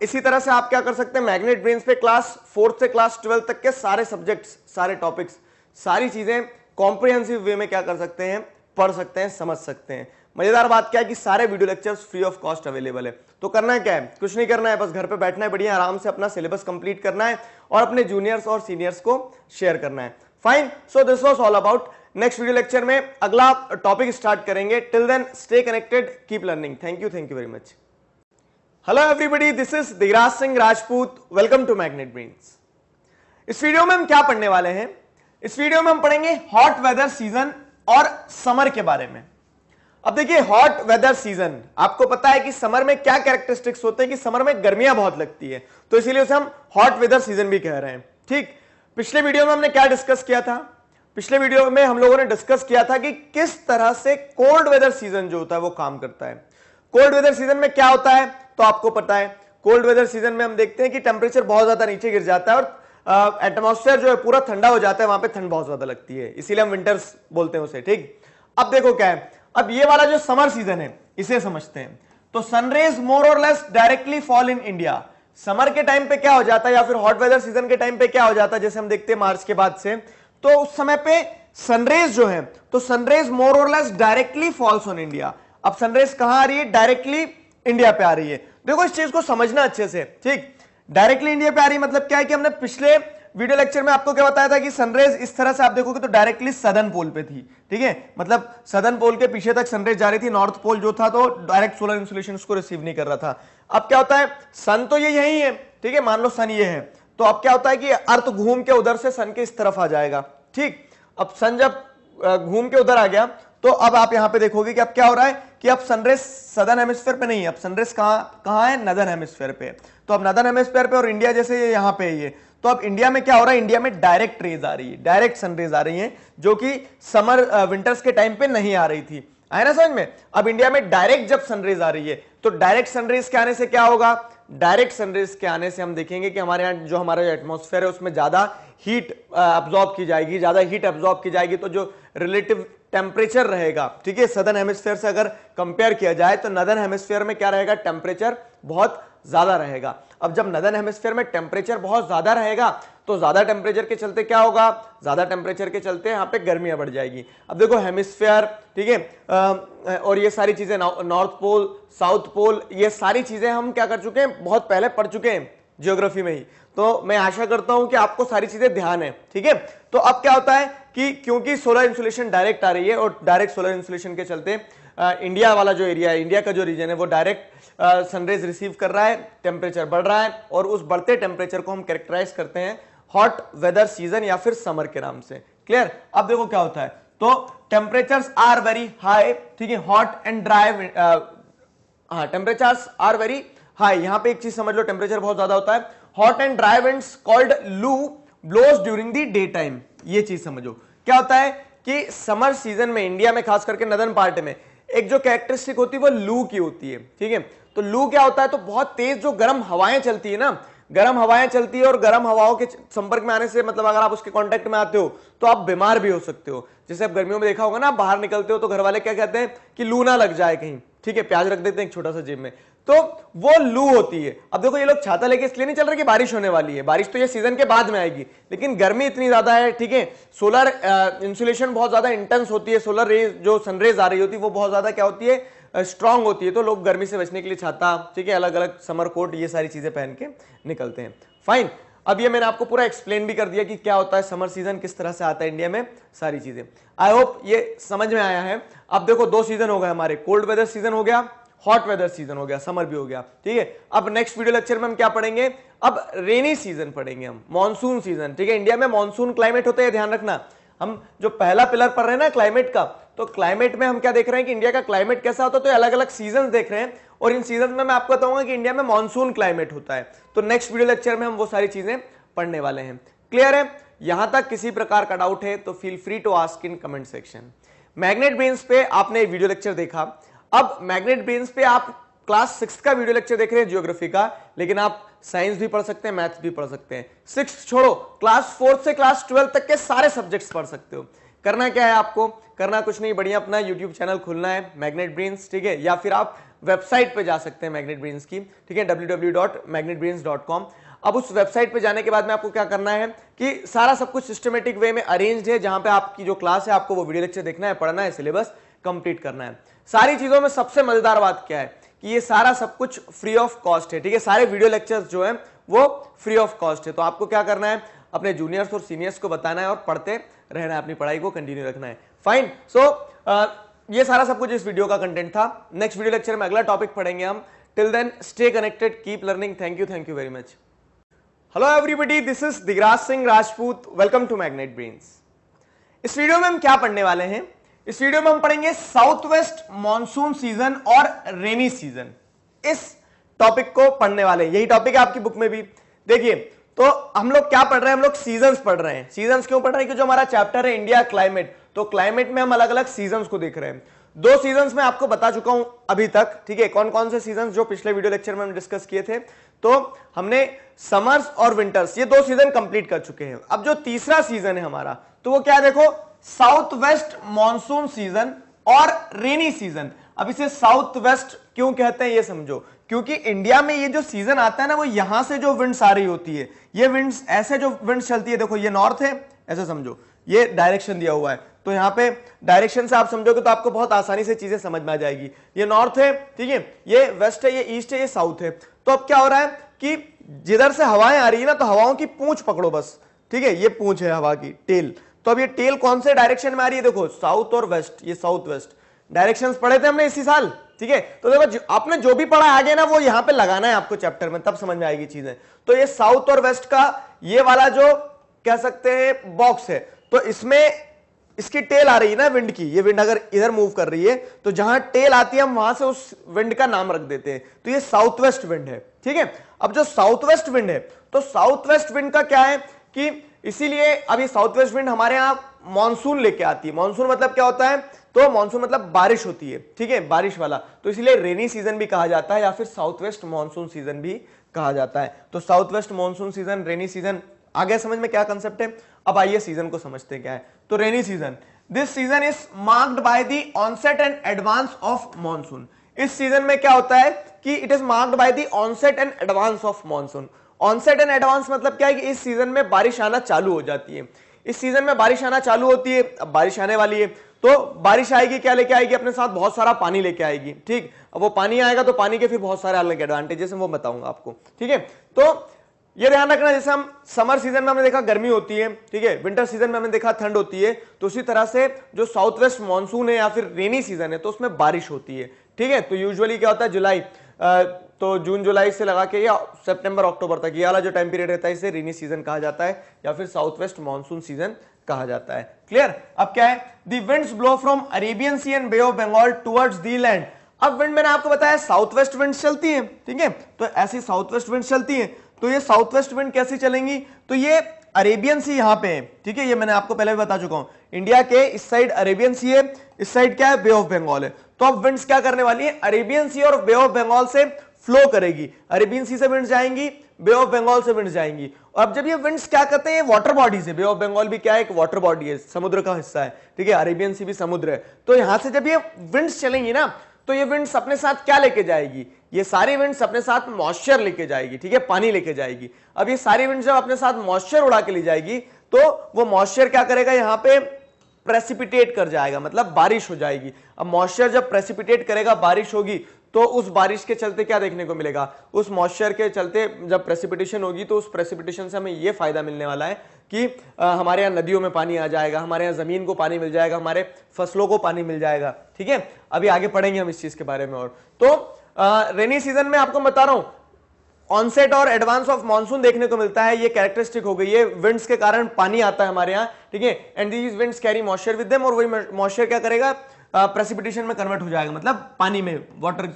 इसी तरह से आप क्या कर सकते हैं मैग्नेट ब्रेन पे क्लास फोर्थ से क्लास ट्वेल्थ तक के सारे सब्जेक्ट्स सारे टॉपिक्स सारी चीजें कॉम्प्रिहेंसिव वे में क्या कर सकते हैं पढ़ सकते हैं समझ सकते हैं मजेदार बात क्या है कि सारे video lectures free of cost available है तो करना है क्या है कुछ नहीं करना है बस घर पे बैठना है बढ़िया आराम से अपना सिलेबस कंप्लीट करना है और अपने जूनियर्स और सीनियर्स को शेयर करना है fine so this was all about next video lecture में अगला टॉपिक स्टार्ट करेंगे till then stay connected keep learning thank you thank you very much hello everybody this is Digraj Singh Rajput welcome to magnet ब्रीन्स इस वीडियो में हम क्या पढ़ने वाले हैं इस वीडियो में हम पढ़ेंगे हॉट वेदर सीजन और समर के बारे में अब देखिए हॉट वेदर सीजन आपको पता है कि समर में क्या कैरेक्टरिस्टिक्स होते हैं कि समर में गर्मियां बहुत लगती है तो इसीलिए उसे हम हॉट वेदर सीजन भी कह रहे हैं ठीक पिछले वीडियो में हमने क्या डिस्कस किया था पिछले वीडियो में हम लोगों ने डिस्कस किया था कि किस तरह से कोल्ड वेदर सीजन जो होता है वो काम करता है कोल्ड वेदर सीजन में क्या होता है तो आपको पता है कोल्ड वेदर सीजन में हम देखते हैं कि टेम्परेचर बहुत ज्यादा नीचे गिर जाता है और एटमोस्फेयर जो है पूरा ठंडा हो जाता है वहां पे ठंड बहुत ज्यादा लगती है इसीलिए हम विंटर्स बोलते हैं उसे ठीक अब देखो क्या है अब ये वाला जो समर सीजन है इसे समझते हैं तो सनरेज मोर और less directly fall in India summer के टाइम पे क्या हो जाता है या फिर हॉट वेदर सीजन के टाइम पे क्या हो जाता है जैसे हम देखते हैं मार्च के बाद से तो उस समय पे सनरेज जो है तो सनरेज मोर और less directly falls on India अब सनरेज कहां आ रही है डायरेक्टली इंडिया पे आ रही है देखो इस चीज को समझना अच्छे से ठीक डायरेक्टली इंडिया पे आ रही है मतलब क्या है कि हमने पिछले वीडियो लेक्चर में आपको क्या बताया था कि सनरेज इस तरह से आप देखोगे तो डायरेक्टली सदन पोल पे थी ठीक है मतलब सदन पोल के पीछे तक सनरेज जा रही थी नॉर्थ पोल जो था तो डायरेक्ट सोलर इंसुलेशन को रिसीव नहीं कर रहा था अब क्या होता है सन तो ये यही है ठीक है मान लो सन ये है तो अब क्या होता है कि अर्थ घूम के उधर से सन के इस तरफ आ जाएगा ठीक अब सन जब घूम के उधर आ गया तो अब आप यहां पे देखोगे कि अब क्या हो रहा है कि अब सनरेज सदन हेमिस्फेयर पे नहीं है अब सनरेज कहां कहां है नदन हेमिस्फेयर पे तो अब नदन हेमिस्फेयर पे और इंडिया जैसे यहां पे है तो अब इंडिया में क्या हो रहा है इंडिया में डायरेक्ट रेज आ रही है डायरेक्ट सनरेज आ रही है जो कि समर विंटर्स uh, के टाइम पे नहीं आ रही थी आए ना समझ में अब इंडिया में डायरेक्ट जब सनरेज आ रही है तो डायरेक्ट सनरेज के आने से क्या होगा डायरेक्ट सनरेज के आने से हम देखेंगे कि हमारे यहाँ जो हमारा जो एटमोसफेयर है उसमें ज़्यादा हीट अब्जॉर्ब की जाएगी ज़्यादा हीट अब्जॉर्ब की जाएगी तो जो रिलेटिव टेम्परेचर रहेगा ठीक है सदर्न हेमिस्फेयर से अगर कंपेयर किया जाए तो नदर्न हेमिस्फेयर में क्या रहेगा टेम्परेचर बहुत ज्यादा रहेगा अब जब नदर्न हेमिस्फेयर में टेम्परेचर बहुत ज्यादा रहेगा तो ज्यादा टेम्परेचर के चलते क्या होगा ज्यादा टेम्परेचर के चलते यहाँ पे गर्मियां बढ़ जाएगी अब देखो हेमिस्फेयर ठीक है और ये सारी चीजें नॉर्थ पोल साउथ पोल ये सारी चीजें हम क्या कर चुके हैं बहुत पहले पढ़ चुके हैं जियोग्राफी में ही तो मैं आशा करता हूं कि आपको सारी चीजें ध्यान है ठीक है तो अब क्या होता है कि क्योंकि सोलर इंसुलेशन डायरेक्ट आ रही है और डायरेक्ट सोलर इंसुलेशन के चलते आ, इंडिया वाला जो एरिया है इंडिया का जो रीजन है वो डायरेक्ट सनरेज रिसीव कर रहा है टेम्परेचर बढ़ रहा है और उस बढ़ते टेम्परेचर को हम कैरेक्टराइज करते हैं हॉट वेदर सीजन या फिर समर के नाम से क्लियर अब देखो क्या होता है तो टेम्परेचर आर वेरी हाई ठीक है हॉट एंड ड्राई हाँ टेम्परेचर आर वेरी हाई यहां पे एक चीज समझ लो टेम्परेचर बहुत ज्यादा होता है hot and dry winds called loo blows during the day time ये चीज समझो क्या होता है कि समर सीजन में इंडिया में खास करके नदन पार्ट में एक जो कैरेक्टरिस्टिक होती है वो लू की होती है ठीक है तो लू क्या होता है तो बहुत तेज जो गर्म हवाएं चलती है ना गर्म हवाएं चलती है और गर्म हवाओं के संपर्क में आने से मतलब अगर आप उसके कांटेक्ट में आते हो तो आप बीमार भी हो सकते हो जैसे आप गर्मियों में देखा होगा ना बाहर निकलते हो तो घर वाले क्या कहते हैं कि लू ना लग जाए कहीं ठीक है प्याज रख देते हैं एक छोटा सा जेब में तो वो लू होती है अब देखो ये लोग छाता लेके इसलिए नहीं चल रहे कि बारिश होने वाली है बारिश तो ये सीजन के बाद में आएगी लेकिन गर्मी इतनी ज्यादा है ठीक है सोलर इंसुलेशन बहुत ज्यादा इंटेंस होती है सोलर रेज जो सनरेज आ रही होती है वो बहुत ज्यादा क्या होती है स्ट्रांग होती है तो लोग गर्मी से बचने के लिए छाता ठीक है अलग अलग समर कोट ये सारी चीजें पहन के निकलते हैं फाइन अब ये मैंने आपको पूरा एक्सप्लेन भी कर दिया कि क्या होता है समर सीजन किस तरह से आता है इंडिया में सारी चीजें आई होप ये समझ में आया है अब देखो दो सीजन हो गए हमारे कोल्ड वेदर सीजन हो गया हॉट वेदर सीजन हो गया समर भी हो गया ठीक है अब नेक्स्ट वीडियो लेक्चर में हम क्या पढ़ेंगे अब रेनी सीजन पढ़ेंगे हम मानसून सीजन ठीक है इंडिया में मानसून क्लाइमेट होता है ध्यान रखना हम जो पहला पिलर पढ़ रहे हैं ना क्लाइमेट का तो क्लाइमेट में हम क्या देख रहे हैं कि इंडिया का क्लाइमेट कैसा होता है तो अलग अलग सीजन देख रहे हैं और इन सीजन में मैं आपको बताऊंगा कि इंडिया में मानसून क्लाइमेट होता है तो नेक्स्ट वीडियो लेक्चर में हम वो सारी चीजें पढ़ने वाले हैं क्लियर है यहां तक किसी प्रकार का डाउट है तो feel free to ask in comment section magnet brains पे आपने वीडियो लेक्चर देखा अब मैग्नेट ब्रेन्स पे आप क्लास सिक्स का वीडियो लेक्चर देख रहे हैं जियोग्राफी का लेकिन आप साइंस भी पढ़ सकते हैं मैथ्स भी पढ़ सकते हैं सिक्स छोड़ो क्लास फोर्थ से क्लास ट्वेल्व तक के सारे सब्जेक्ट्स पढ़ सकते हो करना क्या है आपको करना कुछ नहीं बढ़िया अपना यूट्यूब चैनल खोलना है मैग्नेट ब्रेन्स ठीक है या फिर आप वेबसाइट पे जा सकते हैं मैग्नेट ब्रेन्स की ठीक है डब्ल्यू अब उस वेबसाइट पे जाने के बाद में आपको क्या करना है कि सारा सब कुछ सिस्टमेटिक वे में अरेंज्ड है जहां पे आपकी जो क्लास है आपको वो वीडियो लेक्चर देखना है पढ़ना है सिलेबस कंप्लीट करना है सारी चीजों में सबसे मजेदार बात क्या है कि ये सारा सब कुछ फ्री ऑफ कॉस्ट है ठीक है सारे वीडियो लेक्चर्स जो है वो फ्री ऑफ कॉस्ट है तो आपको क्या करना है अपने जूनियर्स और सीनियर्स को बताना है और पढ़ते रहना है अपनी पढ़ाई को कंटिन्यू रखना है फाइन सो so, ये सारा सब कुछ इस वीडियो का कंटेंट था नेक्स्ट वीडियो लेक्चर में अगला टॉपिक पढ़ेंगे हम till then stay connected keep learning thank you thank you very much hello everybody this is Digraj Singh Rajput welcome to magnet ब्रीन्स इस वीडियो में हम क्या पढ़ने वाले हैं इस वीडियो में हम पढ़ेंगे साउथ वेस्ट मानसून सीजन और रेनी सीजन इस टॉपिक को पढ़ने वाले यही टॉपिक है आपकी बुक में भी देखिए तो हम लोग क्या पढ़ रहे हैं हम लोग सीजन पढ़ रहे हैं सीजन क्यों पढ़ रहे हैं क्योंकि जो हमारा चैप्टर है इंडिया क्लाइमेट तो क्लाइमेट में हम अलग अलग सीजन को देख रहे हैं दो सीजन में आपको बता चुका हूं अभी तक ठीक है कौन कौन से सीजन जो पिछले वीडियो लेक्चर में हम डिस्कस किए थे तो हमने समर्स और विंटर्स ये दो सीजन कंप्लीट कर चुके हैं अब जो तीसरा सीजन है हमारा तो वो क्या देखो साउथ वेस्ट मानसून सीजन और रेनी सीजन अब इसे साउथ वेस्ट क्यों कहते हैं ये समझो क्योंकि इंडिया में ये जो सीजन आता है ना वो यहां से जो विंड्स आ रही होती है ये विंड्स ऐसे जो विंड्स चलती है देखो ये नॉर्थ है ऐसे समझो ये डायरेक्शन दिया हुआ है तो यहां पे डायरेक्शन से आप समझोगे तो आपको बहुत आसानी से चीजें समझ में आ जाएगी ये नॉर्थ है ठीक है ये वेस्ट है ये ईस्ट है ये साउथ है तो अब क्या हो रहा है कि जिधर से हवाएं आ रही है ना तो हवाओं की पूछ पकड़ो बस ठीक है ये पूछ है हवा की टेल तो अब ये टेल कौन से डायरेक्शन में आ रही है देखो साउथ और वेस्ट ये साउथ वेस्ट डायरेक्शंस पढ़े थे हमने इसी साल ठीक है तो देखो आपने जो भी पढ़ा आगे ना वो यहां पे लगाना है आपको चैप्टर में तब समझ में आएगी चीजें तो ये साउथ और वेस्ट का ये वाला जो कह सकते हैं बॉक्स है तो इसमें इसकी टेल आ रही है ना विंड की ये विंड अगर इधर मूव कर रही है तो जहां टेल आती है हम वहां से उस विंड का नाम रख देते हैं तो ये साउथ वेस्ट विंड है ठीक है अब जो साउथ वेस्ट विंड है तो साउथ वेस्ट विंड का क्या है कि इसीलिए अभी साउथ वेस्ट विंड हमारे यहां मानसून लेके आती है मानसून मतलब क्या होता है तो मानसून मतलब बारिश होती है ठीक है बारिश वाला तो इसलिए रेनी सीजन भी कहा जाता है या फिर साउथ वेस्ट मानसून सीजन भी कहा जाता है तो south west monsoon season rainy season आ गया समझ में क्या कंसेप्ट है अब आइए सीजन को समझते क्या है तो rainy season this season is marked by the onset and advance of monsoon इस सीजन में क्या होता है कि it is marked by the onset and advance of monsoon onset and advance मतलब क्या है कि इस सीजन में बारिश आना चालू हो जाती है इस सीजन में बारिश आना चालू होती है अब बारिश आने वाली है तो बारिश आएगी क्या लेके आएगी अपने साथ बहुत सारा पानी लेके आएगी ठीक अब वो पानी आएगा तो पानी के फिर बहुत सारे अलग एडवांटेजेस हैं वो बताऊंगा आपको ठीक है तो ये ध्यान रखना जैसे हम समर सीजन में हमने देखा गर्मी होती है ठीक है विंटर सीजन में हमने देखा ठंड होती है तो उसी तरह से जो साउथ वेस्ट मानसून है या फिर रेनी सीजन है तो उसमें बारिश होती है ठीक है तो यूजुअली क्या होता है जुलाई तो जून जुलाई से लगा के या सितंबर अक्टूबर तक ये वाला जो टाइम पीरियड रहता है इसे रेनी सीजन कहा जाता है या फिर साउथ वेस्ट मानसून सीजन कहा जाता है क्लियर अब क्या है the winds blow from Arabian sea and bay of Bengal towards the land अब विंड मैंने आपको बताया साउथ वेस्ट विंड चलती है ठीक है तो ऐसी साउथ वेस्ट विंड चलती है तो ये साउथ वेस्ट विंड कैसी चलेंगी तो ये अरेबियन सी यहां पे है ठीक है ये मैंने आपको पहले भी बता चुका हूं इंडिया के इस साइड अरेबियन सी है इस साइड क्या है बे ऑफ बंगाल है तो अब विंड्स क्या करने वाली है अरेबियन सी और बे ऑफ बंगाल से फ्लो करेगी अरेबियन सी से विंड जाएंगी बे ऑफ बंगाल से विंड जाएंगी और अब जब ये विंड्स क्या करते हैं वाटर बॉडीज है बे ऑफ बंगाल भी क्या है एक वाटर बॉडी है समुद्र का हिस्सा है ठीक है अरेबियन सी भी समुद्र है तो यहां से जब ये विंड्स चलेंगी ना तो ये विंड्स अपने साथ क्या लेके जाएगी ये सारी विंड्स अपने साथ मॉइस्चर लेके जाएगी ठीक है पानी लेके जाएगी अब ये सारी विंड जब अपने साथ मॉइस्चर उड़ा के ले जाएगी तो वो मॉइस्चर क्या करेगा यहां पे प्रेसिपिटेट कर जाएगा मतलब बारिश हो जाएगी अब मॉइस्चर जब प्रेसिपिटेट करेगा बारिश होगी तो उस बारिश के चलते क्या देखने को मिलेगा उस मॉइस्चर के चलते जब प्रेसिपिटेशन होगी तो उस प्रेसिपिटेशन से हमें यह फायदा मिलने वाला है कि आ, हमारे यहाँ नदियों में पानी आ जाएगा हमारे यहाँ ज़मीन को पानी मिल जाएगा हमारे फसलों को पानी मिल जाएगा ठीक है अभी आगे पढ़ेंगे हम इस चीज़ के बारे में और तो रेनी सीजन में आपको बता रहा हूं ऑनसेट और एडवांस ऑफ मानसून देखने को मिलता है ये कैरेक्टरिस्टिक हो गई है विंड्स के कारण पानी आता है हमारे यहाँ ठीक है and these winds carry moisture with them और वही मॉइस्चर क्या करेगा प्रेसिपिटेशन में कन्वर्ट हो जाएगा मतलब पानी में वाटर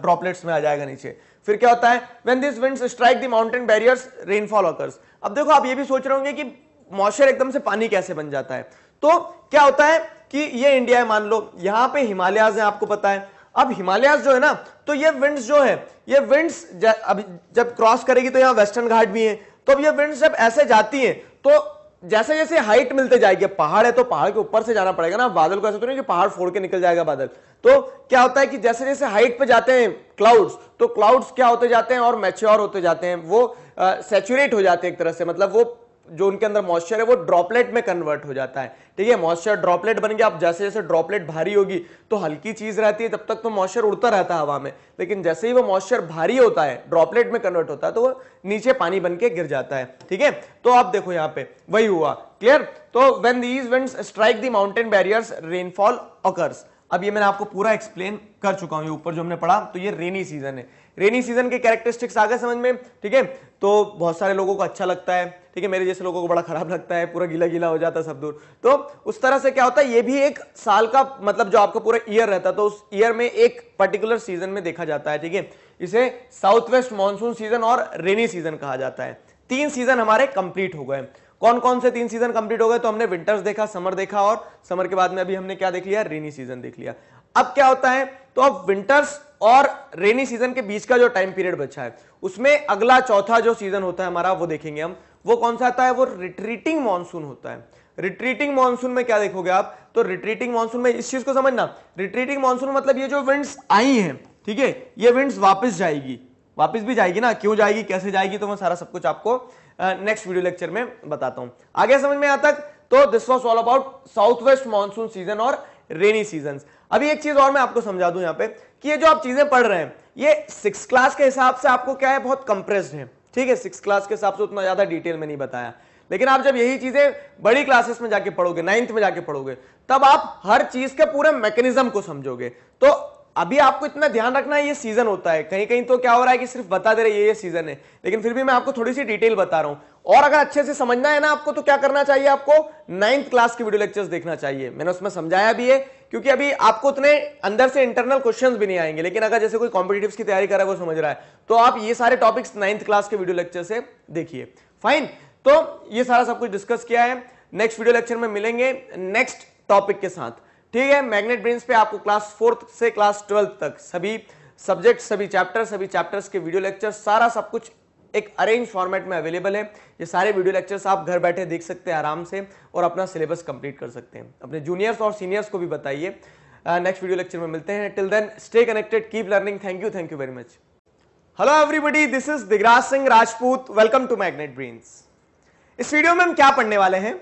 ड्रॉपलेट्स में आ जाएगा नीचे फिर क्या होता है when this winds strike the mountain barriers rainfall occurs अब देखो आप ये भी सोच रहे होंगे कि मॉइस्चर एकदम से पानी कैसे बन जाता है तो क्या होता है कि ये इंडिया है मान लो यहां पे हिमालयाज है आपको पता है अब हिमालयाज जो है ना तो ये विंड्स जो है ये विंड्स अब जब क्रॉस करेगी तो यहाँ वेस्टर्न घाट भी है तो अब ये विंड्स जब ऐसे जाती है तो जैसे जैसे हाइट मिलते जाएगी पहाड़ है तो पहाड़ के ऊपर से जाना पड़ेगा ना बादल को ऐसा तो नहीं कि पहाड़ फोड़ के निकल जाएगा बादल तो क्या होता है कि जैसे जैसे हाइट पे जाते हैं क्लाउड्स तो क्लाउड्स क्या होते जाते हैं और मैच्योर होते जाते हैं वो सेचुरेट हो जाते हैं एक तरह से मतलब वो जो उनके अंदर मॉइस्चर है वो ड्रॉपलेट में कन्वर्ट हो जाता है ठीक है मॉइस्चर ड्रॉपलेट बन गया आप जैसे जैसे ड्रॉपलेट भारी होगी तो हल्की चीज रहती है तब तक तो मॉइस्चर उड़ता रहता है हवा में लेकिन जैसे ही वो मॉइस्चर भारी होता है ड्रॉपलेट में कन्वर्ट होता है तो वो नीचे पानी बन के गिर जाता है ठीक है तो आप देखो यहाँ पे वही हुआ क्लियर तो when these winds strike the mountain barriers rainfall occurs अब ये मैंने आपको पूरा एक्सप्लेन कर चुका हूँ ये ऊपर जो हमने पढ़ा तो ये रेनी सीजन है रेनी सीजन के कैरेक्टरिस्टिक्स आ गए समझ में ठीक है तो बहुत सारे लोगों को अच्छा लगता है ठीक है मेरे जैसे लोगों को बड़ा खराब लगता है पूरा गीला गीला हो जाता सब दूर तो उस तरह से क्या होता है ये भी एक साल का मतलब जो आपका पूरा ईयर रहता है तो उस ईयर में एक पर्टिकुलर सीजन में देखा जाता है ठीक है इसे साउथ वेस्ट मानसून सीजन और रेनी सीजन कहा जाता है तीन सीजन हमारे कंप्लीट हो गए कौन कौन से तीन सीजन कंप्लीट हो गए तो हमने विंटर्स देखा समर देखा और समर के बाद में अभी हमने क्या देख लिया रेनी सीजन देख लिया अब क्या होता है तो अब विंटर्स और रेनी सीजन के बीच का जो टाइम पीरियड बचा है उसमें अगला चौथा जो सीजन होता है हमारा वो देखेंगे हम वो कौन सा आता है वो रिट्रीटिंग मानसून होता है रिट्रीटिंग मानसून में क्या देखोगे आप तो रिट्रीटिंग मानसून में इस चीज को समझना रिट्रीटिंग मानसून मतलब ये जो विंड्स आई हैं ठीक है ये विंड्स वापस जाएगी वापस भी जाएगी ना क्यों जाएगी कैसे जाएगी तो मैं सारा सब कुछ आपको नेक्स्ट वीडियो लेक्चर में बताता हूँ आगे समझ में आता तो this was all about south west monsoon season और रेनी सीजन अभी एक चीज और मैं आपको समझा दू यहाँ पे कि ये जो आप चीजें पढ़ रहे हैं ये सिक्स क्लास के हिसाब से आपको क्या है बहुत कंप्रेस्ड है ठीक है सिक्स क्लास के हिसाब से उतना ज़्यादा डिटेल में नहीं बताया लेकिन आप जब यही चीजें बड़ी क्लासेस में जाके पढ़ोगे नाइन्थ में जाके पढ़ोगे तब आप हर चीज के पूरे मैकेनिज्म को समझोगे तो अभी आपको इतना ध्यान रखना है ये सीजन होता है कहीं कहीं तो क्या हो रहा है कि सिर्फ बता दे रहे ये ये सीजन है लेकिन फिर भी मैं आपको थोड़ी सी डिटेल बता रहा हूं और अगर अच्छे से समझना है ना आपको तो क्या करना चाहिए आपको नाइन्थ क्लास की वीडियो लेक्चर्स देखना चाहिए मैंने उसमें समझाया भी है क्योंकि अभी आपको उतने अंदर से इंटरनल क्वेश्चंस भी नहीं आएंगे लेकिन अगर जैसे कोई कॉम्पिटेटिव की तैयारी कर रहा है वो समझ रहा है तो आप ये सारे टॉपिक्स नाइन्थ क्लास के वीडियो लेक्चर से देखिए फाइन तो ये सारा सब कुछ डिस्कस किया है नेक्स्ट वीडियो लेक्चर में मिलेंगे नेक्स्ट टॉपिक के साथ ठीक है मैग्नेट ब्रेन्स पे आपको क्लास फोर्थ से क्लास ट्वेल्थ तक सभी सब्जेक्ट सभी चैप्टर सभी चैप्टर्स के वीडियो लेक्चर सारा सब कुछ एक अरेंज फॉर्मेट में अवेलेबल है ये सारे वीडियो लेक्चर्स आप घर बैठे देख सकते हैं आराम से और अपना सिलेबस कंप्लीट कर सकते हैं अपने जूनियर्स और सीनियर्स को भी बताइए नेक्स्ट वीडियो लेक्चर में मिलते हैं till then stay connected keep learning thank you thank you very much hello everybody this is Digraj Singh Rajput welcome to magnet ब्रीन्स इस वीडियो में हम क्या पढ़ने वाले हैं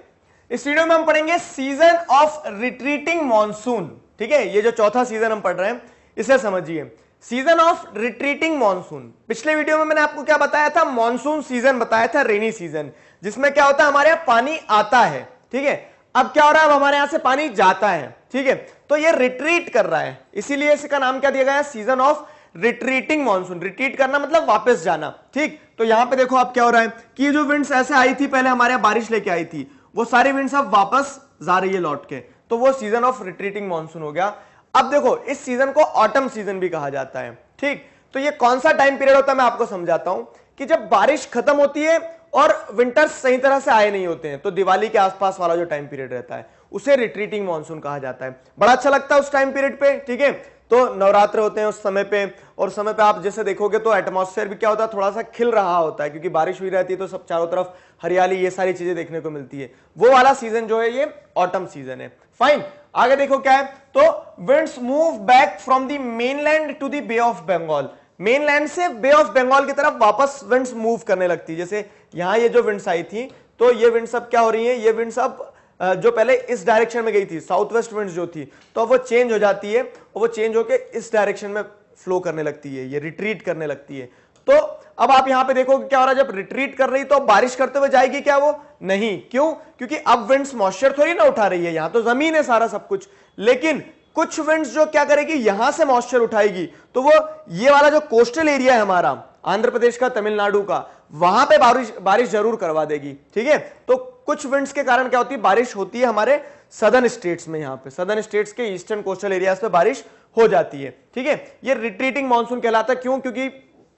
इस वीडियो में हम पढ़ेंगे सीजन ऑफ रिट्रीटिंग मॉनसून ठीक है ये जो चौथा सीजन हम पढ़ रहे हैं इसे समझिए सीजन ऑफ रिट्रीटिंग मॉनसून पिछले वीडियो में मैंने आपको क्या बताया था मॉनसून सीजन बताया था रेनी सीजन जिसमें क्या होता है हमारे यहां पानी आता है ठीक है अब क्या हो रहा है अब हमारे यहां से पानी जाता है ठीक है तो ये रिट्रीट कर रहा है इसीलिए इसका नाम क्या दिया गया season of retreating monsoon retreat करना मतलब वापस जाना ठीक तो यहां पे देखो आप क्या हो रहा है कि जो विंड्स ऐसे आई थी पहले हमारे यहां बारिश लेके आई थी वो सारी विंड्स अब वापस जा रही है लौट के तो वो सीजन ऑफ रिट्रीटिंग मॉनसून हो गया अब देखो इस सीजन को ऑटम सीजन भी कहा जाता है ठीक तो ये कौन सा टाइम पीरियड होता है मैं आपको समझाता हूं कि जब बारिश खत्म होती है और विंटर्स सही तरह से आए नहीं होते हैं तो दिवाली के आसपास वाला जो टाइम पीरियड रहता है उसे रिट्रीटिंग मानसून कहा जाता है बड़ा अच्छा लगता है उस टाइम पीरियड पे ठीक है तो नवरात्र होते हैं उस समय पे और समय पे आप जैसे देखोगे तो एटमॉस्फेयर भी क्या होता है थोड़ा सा खिल रहा होता है क्योंकि बारिश हुई रहती है तो सब चारों तरफ हरियाली ये सारी चीजें देखने को मिलती है वो वाला सीजन जो है ये ऑटम सीजन है फाइन आगे देखो क्या है तो winds move back from the mainland to the bay of Bengal mainland से बे ऑफ बंगाल की तरफ वापस विंड्स मूव करने लगती है जैसे यहां ये जो विंड्स आई थी तो ये विंड्स अब क्या हो रही है ये विंड्स अब जो पहले इस डायरेक्शन में गई थी साउथ वेस्ट विंड्स जो थी तो अब वो चेंज हो जाती है और वो चेंज होकर इस डायरेक्शन में फ्लो करने लगती है ये रिट्रीट करने लगती है तो अब आप यहां पे देखोगे क्या हो रहा है जब रिट्रीट कर रही तो बारिश करते हुए जाएगी क्या वो नहीं क्यों क्योंकि अब विंड्स मॉइस्चर थोड़ी ना उठा रही है यहां तो जमीन है सारा सब कुछ लेकिन कुछ विंड्स जो क्या करेगी यहां से मॉइस्चर उठाएगी तो वो ये वाला जो कोस्टल एरिया है हमारा आंध्र प्रदेश का तमिलनाडु का वहां पर बारिश बारिश जरूर करवा देगी ठीक है तो कुछ विंड्स के कारण क्या होती है बारिश होती है हमारे सदर्न स्टेट्स में यहां पे सदर्न स्टेट्स के ईस्टर्न कोस्टल एरियाज पे बारिश हो जाती है ठीक है ये रिट्रीटिंग मानसून कहलाता है क्यों क्योंकि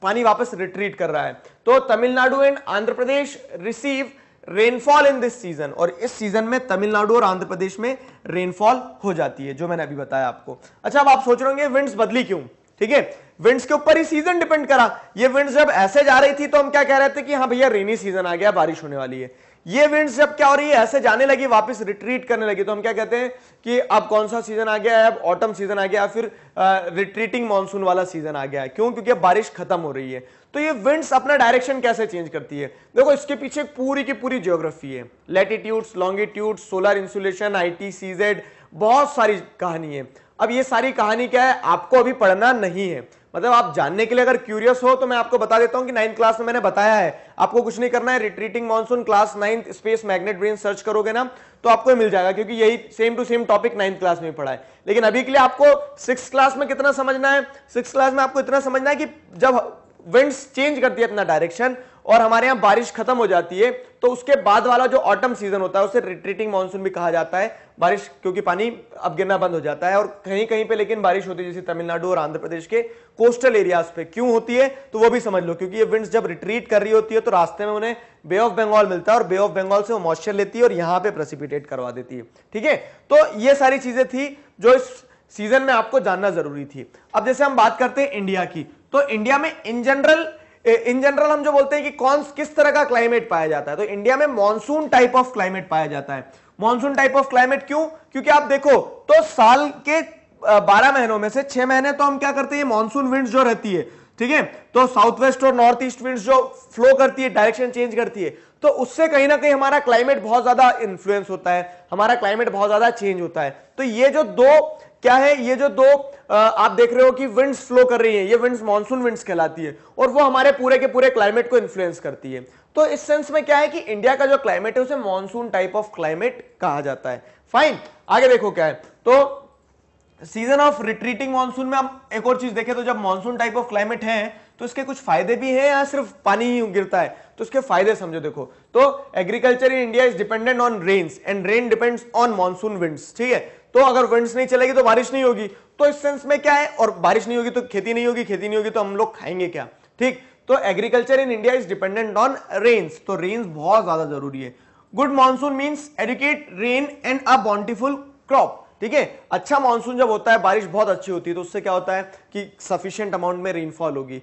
पानी वापस रिट्रीट कर रहा है तो Tamil Nadu and Andhra Pradesh receive rainfall in this season और इस सीजन में तमिलनाडु और आंध्र प्रदेश में रेनफॉल हो जाती है जो मैंने अभी बताया आपको अच्छा अब आप सोच रहे विंड्स बदली क्यों ठीक है विंड्स के ऊपर ही सीजन डिपेंड करा ये विंड्स जब ऐसे जा रही थी तो हम क्या कह रहे थे कि हाँ भैया रेनी सीजन आ गया बारिश होने वाली है ये विंड्स जब क्या हो रही है ऐसे जाने लगी वापस रिट्रीट करने लगी तो हम क्या कहते हैं कि अब कौन सा सीजन आ गया है अब ऑटम सीजन आ गया फिर रिट्रीटिंग मानसून वाला सीजन आ गया है क्यों क्योंकि अब बारिश खत्म हो रही है तो ये विंड्स अपना डायरेक्शन कैसे चेंज करती है देखो इसके पीछे पूरी की पूरी जियोग्राफी है latitude longitude solar insulation I T CZ बहुत सारी कहानी है अब ये सारी कहानी क्या है आपको अभी पढ़ना नहीं है मतलब आप जानने के लिए अगर क्यूरियस हो तो मैं आपको बता देता हूं कि नाइन्थ क्लास में मैंने बताया है आपको कुछ नहीं करना है retreating monsoon class ninth space magnet brain search करोगे ना तो आपको मिल जाएगा क्योंकि यही same to same topic ninth class में पढ़ा है लेकिन अभी के लिए आपको सिक्स क्लास में कितना समझना है सिक्स क्लास में आपको इतना समझना है कि जब विंड्स चेंज करती है अपना डायरेक्शन और हमारे यहाँ बारिश खत्म हो जाती है तो उसके बाद वाला जो ऑटम सीजन होता है उसे रिट्रीटिंग मानसून भी कहा जाता है बारिश क्योंकि पानी अब गिरना बंद हो जाता है और कहीं कहीं पे लेकिन बारिश होती है जैसे तमिलनाडु और आंध्र प्रदेश के कोस्टल एरियाज पे क्यों होती है तो वो भी समझ लो क्योंकि ये विंड्स जब रिट्रीट कर रही होती है तो रास्ते में उन्हें बे ऑफ बंगाल मिलता है और बे ऑफ बंगाल से वो मॉइस्चर लेती है और यहाँ पे प्रेसिपिटेट करवा देती है ठीक है तो ये सारी चीजें थी जो इस सीजन में आपको जानना जरूरी थी अब जैसे हम बात करते हैं इंडिया की तो इंडिया में इन जनरल इन जनरल हम जो बोलते हैं कि कौन किस तरह का क्लाइमेट पाया जाता है तो इंडिया में मॉनसून टाइप ऑफ क्लाइमेट पाया जाता है मॉनसून टाइप ऑफ क्लाइमेट क्यों क्योंकि आप देखो तो साल के बारह महीनों में से छह महीने तो हम क्या करते हैं मॉनसून विंड जो रहती है ठीक है तो साउथ वेस्ट और नॉर्थ ईस्ट विंड जो फ्लो करती है डायरेक्शन चेंज करती है तो उससे कहीं ना कहीं हमारा क्लाइमेट बहुत ज्यादा इन्फ्लुएंस होता है हमारा क्लाइमेट बहुत ज्यादा चेंज होता है तो ये जो दो क्या है ये जो दो आप देख रहे हो कि विंड्स फ्लो कर रही है ये विंड्स मानसून विंड्स कहलाती है और वो हमारे पूरे के पूरे क्लाइमेट को इन्फ्लुएंस करती है तो इस सेंस में क्या है कि इंडिया का जो क्लाइमेट है उसे मानसून टाइप ऑफ क्लाइमेट कहा जाता है फाइन आगे देखो क्या है तो सीजन ऑफ रिट्रीटिंग मानसून में हम एक और चीज देखें तो जब मानसून टाइप ऑफ क्लाइमेट है तो इसके कुछ फायदे भी हैं या सिर्फ पानी ही गिरता है तो इसके फायदे समझो देखो तो agriculture in India is dependent on rains and rain depends on monsoon winds ठीक है तो अगर विंड्स नहीं चलेगी तो बारिश नहीं होगी तो इस सेंस में क्या है और बारिश नहीं होगी तो खेती नहीं होगी खेती नहीं होगी तो हम लोग खाएंगे क्या ठीक तो agriculture in India is dependent on rains तो रेन्स बहुत ज्यादा जरूरी है good monsoon means adequate rain and a bountiful crop ठीक है अच्छा मानसून जब होता है बारिश बहुत अच्छी होती है तो उससे क्या होता है कि सफिशियंट अमाउंट में रेनफॉल होगी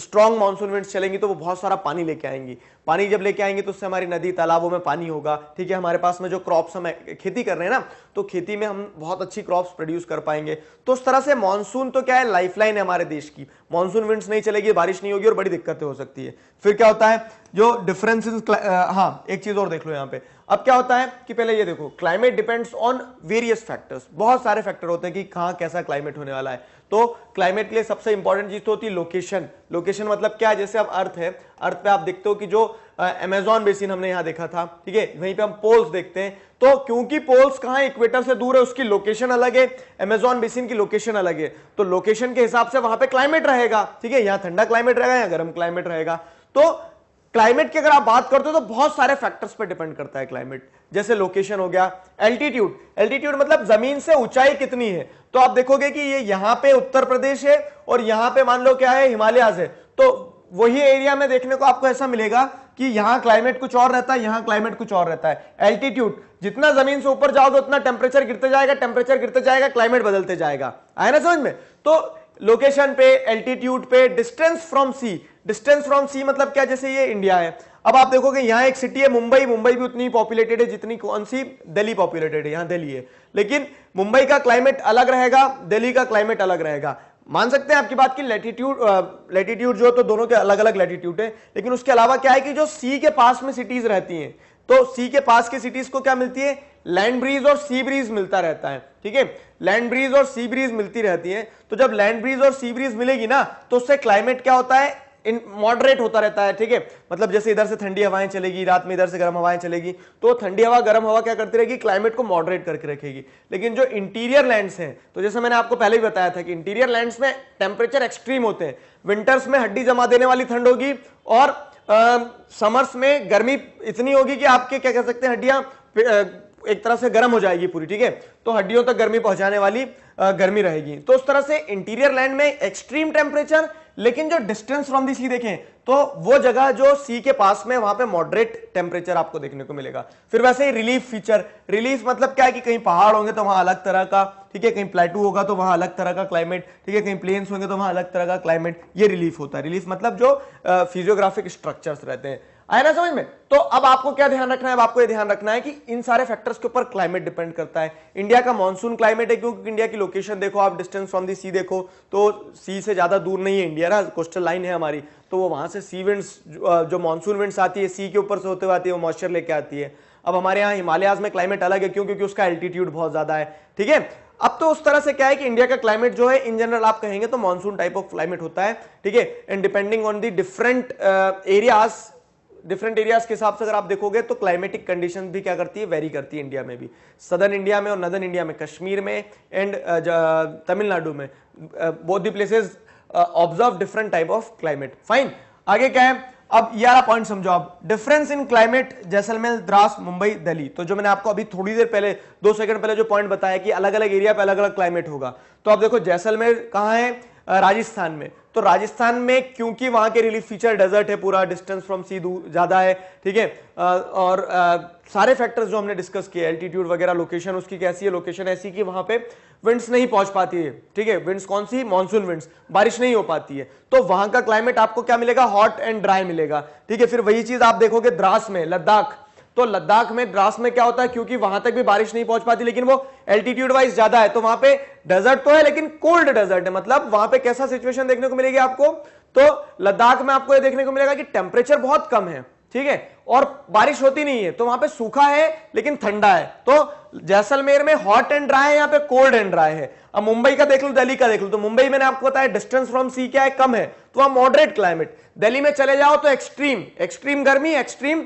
स्ट्रॉन्ग मानसून विंड चलेंगी तो वो बहुत सारा पानी लेके आएंगी पानी जब लेके आएंगे तो उससे हमारी नदी तालाबों में पानी होगा ठीक है हमारे पास में जो क्रॉप्स हम खेती कर रहे हैं ना तो खेती में हम बहुत अच्छी क्रॉप्स प्रोड्यूस कर पाएंगे तो उस तरह से मानसून तो क्या है लाइफलाइन है हमारे देश की मानसून विंड्स नहीं चलेगी बारिश नहीं होगी और बड़ी दिक्कतें हो सकती है फिर क्या होता है जो डिफरेंस इन हाँ एक चीज और देख लो यहाँ पे अब क्या होता है कि पहले ये देखो climate depends on various factors बहुत सारे फैक्टर होते हैं कि कहां कैसा क्लाइमेट होने वाला है तो क्लाइमेट के लिए सबसे इंपॉर्टेंट चीज तो होती है लोकेशन लोकेशन मतलब क्या है जैसे अब अर्थ है अर्थ पे आप देखते हो कि जो अमेजॉन बेसिन हमने यहां देखा था ठीक है वहीं पे हम पोल्स देखते हैं तो क्योंकि पोल्स कहां इक्वेटर से दूर है उसकी लोकेशन अलग है अमेजॉन बेसिन की लोकेशन अलग है तो लोकेशन के हिसाब से वहां पर क्लाइमेट रहेगा ठीक है यहाँ ठंडा क्लाइमेट रहेगा या गर्म क्लाइमेट रहेगा तो क्लाइमेट की अगर आप बात करते हो तो बहुत सारे फैक्टर्स पर डिपेंड करता है क्लाइमेट जैसे लोकेशन हो गया एल्टीट्यूड एल्टीट्यूड मतलब जमीन से ऊंचाई कितनी है तो आप देखोगे कि ये यहां पे उत्तर प्रदेश है और यहां पे मान लो क्या है हिमालयाज है तो वही एरिया में देखने को आपको ऐसा मिलेगा कि यहां क्लाइमेट कुछ और रहता है यहां क्लाइमेट कुछ और रहता है एल्टीट्यूड जितना जमीन से ऊपर जाओगे उतना टेम्परेचर गिरते जाएगा टेम्परेचर गिरते जाएगा क्लाइमेट बदलते जाएगा आया ना समझ में तो लोकेशन पे एल्टीट्यूड पे distance from sea distance from sea मतलब क्या जैसे ये इंडिया है अब आप देखोगे यहां एक सिटी है मुंबई मुंबई भी उतनी पॉपुलेटेड है जितनी कौन सी दिल्ली पॉपुलेटेड है यहाँ दिल्ली है लेकिन मुंबई का क्लाइमेट अलग रहेगा दिल्ली का क्लाइमेट अलग रहेगा मान सकते हैं आपकी बात की लेटीट्यूड लेटीट्यूड जो है तो दोनों के अलग अलग लेटीट्यूड है लेकिन उसके अलावा क्या है कि जो सी के पास में सिटीज रहती हैं तो सी के पास की सिटीज को क्या मिलती है लैंड ब्रीज और सी ब्रीज मिलता रहता है ठीक है लैंड ब्रीज और सी ब्रीज मिलती रहती है तो जब लैंड ब्रीज और सी ब्रीज मिलेगी ना तो उससे क्लाइमेट क्या होता है इन मॉडरेट होता रहता है ठीक है मतलब जैसे इधर से ठंडी हवाएं चलेगी रात में इधर से गर्म हवाएं चलेगी तो ठंडी हवा गर्म हवा क्या करती रहेगी क्लाइमेट को मॉडरेट करके रखेगी लेकिन जो इंटीरियर लैंड्स हैं तो जैसे मैंने आपको पहले भी बताया था कि इंटीरियर लैंड्स में टेम्परेचर एक्सट्रीम होते हैं विंटर्स में हड्डी जमा देने वाली ठंड होगी और आ, समर्स में गर्मी इतनी होगी कि आपके क्या कह सकते हैं हड्डियां एक तरह से गर्म हो जाएगी पूरी ठीक है तो हड्डियों तक गर्मी पहुंचाने वाली गर्मी रहेगी तो उस तरह से इंटीरियर लैंड में एक्सट्रीम टेम्परेचर लेकिन जो डिस्टेंस फ्रॉम दी सी देखें तो वो जगह जो सी के पास में वहां पे मॉडरेट टेम्परेचर आपको देखने को मिलेगा फिर वैसे ही रिलीफ फीचर रिलीफ मतलब क्या है कि कहीं पहाड़ होंगे तो वहां अलग तरह का ठीक है कहीं प्लेटू होगा तो वहां अलग तरह का क्लाइमेट ठीक है कहीं प्लेन्स होंगे तो वहां अलग तरह का क्लाइमेट ये रिलीफ होता है रिलीफ मतलब जो फिजियोग्राफिक स्ट्रक्चर्स रहते हैं आया ना समझ में तो अब आपको क्या ध्यान रखना है अब आपको ये ध्यान रखना है कि इन सारे फैक्टर्स के ऊपर क्लाइमेट डिपेंड करता है इंडिया का मानसून क्लाइमेट है क्योंकि इंडिया की लोकेशन देखो आप डिस्टेंस फ्रॉम दी सी देखो तो सी से ज्यादा दूर नहीं है इंडिया ना कोस्टल लाइन है हमारी तो वो वहां से सी विंड्स जो मानसून विंड्स आती है सी के ऊपर से होते हुए आती है वो मॉइस्चर लेके आती है अब हमारे यहाँ हिमालयाज में क्लाइमेट अलग है क्यों क्योंकि उसका एल्टीट्यूड बहुत ज्यादा है ठीक है अब तो उस तरह से क्या है कि इंडिया का क्लाइमेट जो है इन जनरल आप कहेंगे तो मानसून टाइप ऑफ क्लाइमेट होता है ठीक है and depending on the different areas different areas के हिसाब से अगर आप देखोगे तो क्लाइमेटिक कंडीशन भी क्या करती है वेरी करती है इंडिया में भी सदर्न इंडिया में और नदर्न इंडिया में कश्मीर में एंड तमिलनाडु uh, में both the places observe different type of climate fine आगे क्या है अब यारह पॉइंट समझो आप difference in climate Jaisalmer Dras Mumbai Delhi तो जो मैंने आपको अभी थोड़ी देर पहले दो सेकंड पहले जो पॉइंट बताया कि अलग अलग एरिया पे अलग अलग क्लाइमेट होगा तो आप देखो जैसलमेर कहा है राजस्थान में तो राजस्थान में क्योंकि वहां के रिलीफ फीचर डेजर्ट है पूरा डिस्टेंस फ्रॉम सी ज़्यादा है ठीक है और आ, सारे फैक्टर्स जो हमने डिस्कस किए एल्टीट्यूड वगैरह लोकेशन उसकी कैसी है लोकेशन ऐसी कि वहां पे विंड्स नहीं पहुंच पाती है ठीक है विंड्स कौन सी मानसून विंड्स बारिश नहीं हो पाती है तो वहां का क्लाइमेट आपको क्या मिलेगा हॉट एंड ड्राई मिलेगा ठीक है फिर वही चीज आप देखोगे द्रास में लद्दाख तो लद्दाख में ग्रास में क्या होता है क्योंकि वहां तक भी बारिश नहीं पहुंच पाती लेकिन वो एल्टीट्यूड वाइज ज्यादा है तो वहां पे डेजर्ट तो है लेकिन कोल्ड डेजर्ट है मतलब वहां पे कैसा सिचुएशन देखने को मिलेगी आपको तो लद्दाख में आपको ये देखने को मिलेगा कि टेम्परेचर बहुत कम है ठीक है और बारिश होती नहीं है तो वहां पे सूखा है लेकिन ठंडा है तो जैसलमेर में हॉट एंड ड्राई है यहाँ पे कोल्ड एंड ड्राई है अब मुंबई का देख लो दिल्ली का देख लो तो मुंबई मैंने आपको बताया डिस्टेंस फ्रॉम सी क्या है कम है तो वहां मॉडरेट क्लाइमेट दिल्ली में चले जाओ तो एक्सट्रीम एक्सट्रीम गर्मी एक्सट्रीम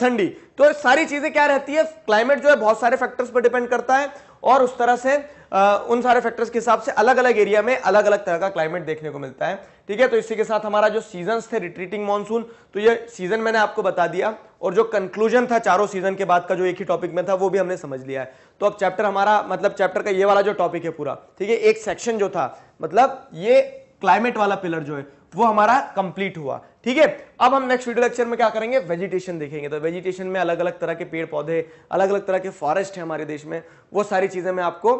ठंडी तो सारी चीजें क्या रहती है क्लाइमेट जो है बहुत सारे फैक्टर्स पर डिपेंड करता है और उस तरह से आ, उन सारे फैक्टर्स के हिसाब से अलग अलग एरिया में अलग अलग तरह का क्लाइमेट देखने को मिलता है ठीक है तो इसी के साथ हमारा जो सीजन थे रिट्रीटिंग मानसून तो ये सीजन मैंने आपको बता दिया और जो कंक्लूजन था चारों सीजन के बाद का जो एक ही टॉपिक में था वो भी हमने समझ लिया है तो अब चैप्टर हमारा मतलब चैप्टर का ये वाला जो टॉपिक है पूरा ठीक है एक सेक्शन जो था मतलब ये क्लाइमेट वाला पिलर जो है वो हमारा कंप्लीट हुआ ठीक है अब हम नेक्स्ट वीडियो लेक्चर में क्या करेंगे वेजिटेशन देखेंगे तो वेजिटेशन में अलग अलग तरह के पेड़ पौधे अलग अलग तरह के फॉरेस्ट है हमारे देश में वो सारी चीजें मैं आपको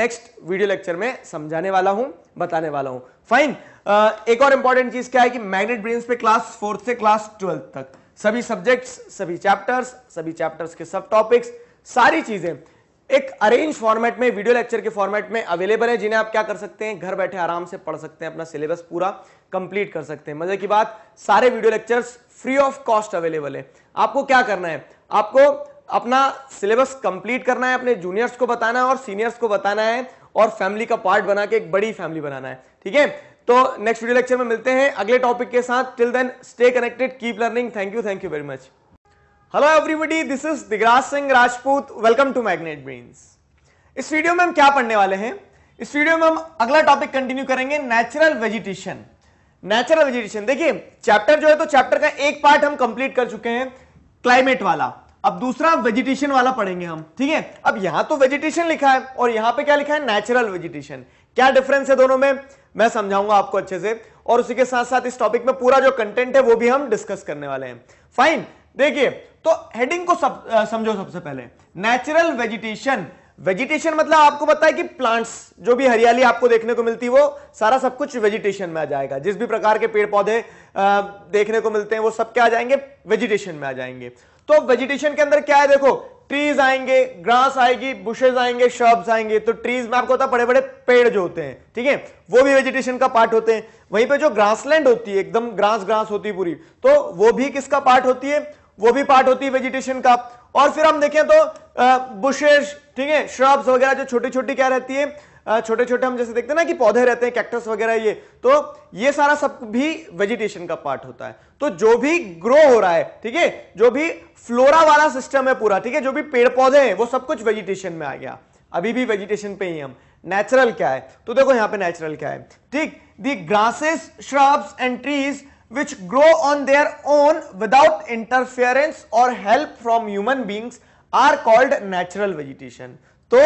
नेक्स्ट वीडियो लेक्चर में समझाने वाला हूं बताने वाला हूं फाइन एक और इंपॉर्टेंट चीज क्या है कि मैग्नेट ब्रेन पे क्लास फोर्थ से क्लास ट्वेल्थ तक सभी सब्जेक्ट्स सभी चैप्टर्स सभी चैप्टर्स के सब टॉपिक्स सारी चीजें एक अरेंज फॉर्मेट में वीडियो लेक्चर के फॉर्मेट में अवेलेबल है जिन्हें आप क्या कर सकते हैं घर बैठे आराम से पढ़ सकते हैं अपना सिलेबस पूरा कंप्लीट कर सकते हैं मजे की बात सारे video lectures free of cost available है आपको क्या करना है आपको अपना सिलेबस कंप्लीट करना है अपने जूनियर्स को बताना है और सीनियर्स को बताना है और फैमिली का पार्ट बना के एक बड़ी फैमिली बनाना है ठीक है तो नेक्स्ट वीडियो लेक्चर में मिलते हैं अगले टॉपिक के साथ till then stay connected keep learning thank you thank you very much hello everybody this is Digraj Singh Rajput welcome to magnet brains इस वीडियो में हम क्या पढ़ने वाले हैं इस वीडियो में हम अगला टॉपिक कंटिन्यू करेंगे नेचुरल वेजिटेशन नेचुरल वेजिटेशन देखिए चैप्टर जो है तो चैप्टर का एक पार्ट हम कंप्लीट कर चुके हैं क्लाइमेट वाला अब दूसरा वेजिटेशन वाला पढ़ेंगे हम ठीक है अब यहां तो वेजिटेशन लिखा है और यहां पे क्या लिखा है नेचुरल वेजिटेशन क्या डिफरेंस है दोनों में मैं समझाऊंगा आपको अच्छे से और उसी के साथ साथ इस टॉपिक में पूरा जो कंटेंट है वो भी हम डिस्कस करने वाले हैं फाइन देखिए तो हेडिंग को सब, समझो सबसे पहले नेचुरल वेजिटेशन वेजिटेशन मतलब आपको पता है कि प्लांट्स जो भी हरियाली आपको देखने को मिलती है वो सारा सब कुछ वेजिटेशन में आ जाएगा जिस भी प्रकार के पेड़ पौधे देखने को मिलते हैं वो सब क्या आ जाएंगे वेजिटेशन में आ जाएंगे तो वेजिटेशन के अंदर क्या है देखो ट्रीज आएंगे ग्रास आएगी बुशेज आएंगे शर्ब्स आएंगे तो ट्रीज में आपको होता है बड़े बड़े पेड़ जो होते हैं ठीक है वो भी वेजिटेशन का पार्ट होते हैं वहीं पे जो ग्रासलैंड होती है एकदम ग्रास ग्रास होती है पूरी तो वो भी किसका पार्ट होती है वो भी पार्ट होती है वेजिटेशन का और फिर हम देखें तो बुशेज ठीक है श्रब्स वगैरह जो छोटी छोटी क्या रहती है छोटे छोटे हम जैसे देखते हैं ना कि पौधे रहते हैं कैक्टस वगैरह ये तो ये सारा सब भी वेजिटेशन का पार्ट होता है तो जो भी ग्रो हो रहा है ठीक है जो भी फ्लोरा वाला सिस्टम है पूरा ठीक है जो भी पेड़ पौधे हैं वो सब कुछ वेजिटेशन में आ गया अभी भी वेजिटेशन पे ही हम नेचुरल क्या है तो देखो यहां पे नेचुरल क्या है ठीक the grasses shrubs and trees which grow on their own without interference or help from human beings are called natural vegetation. तो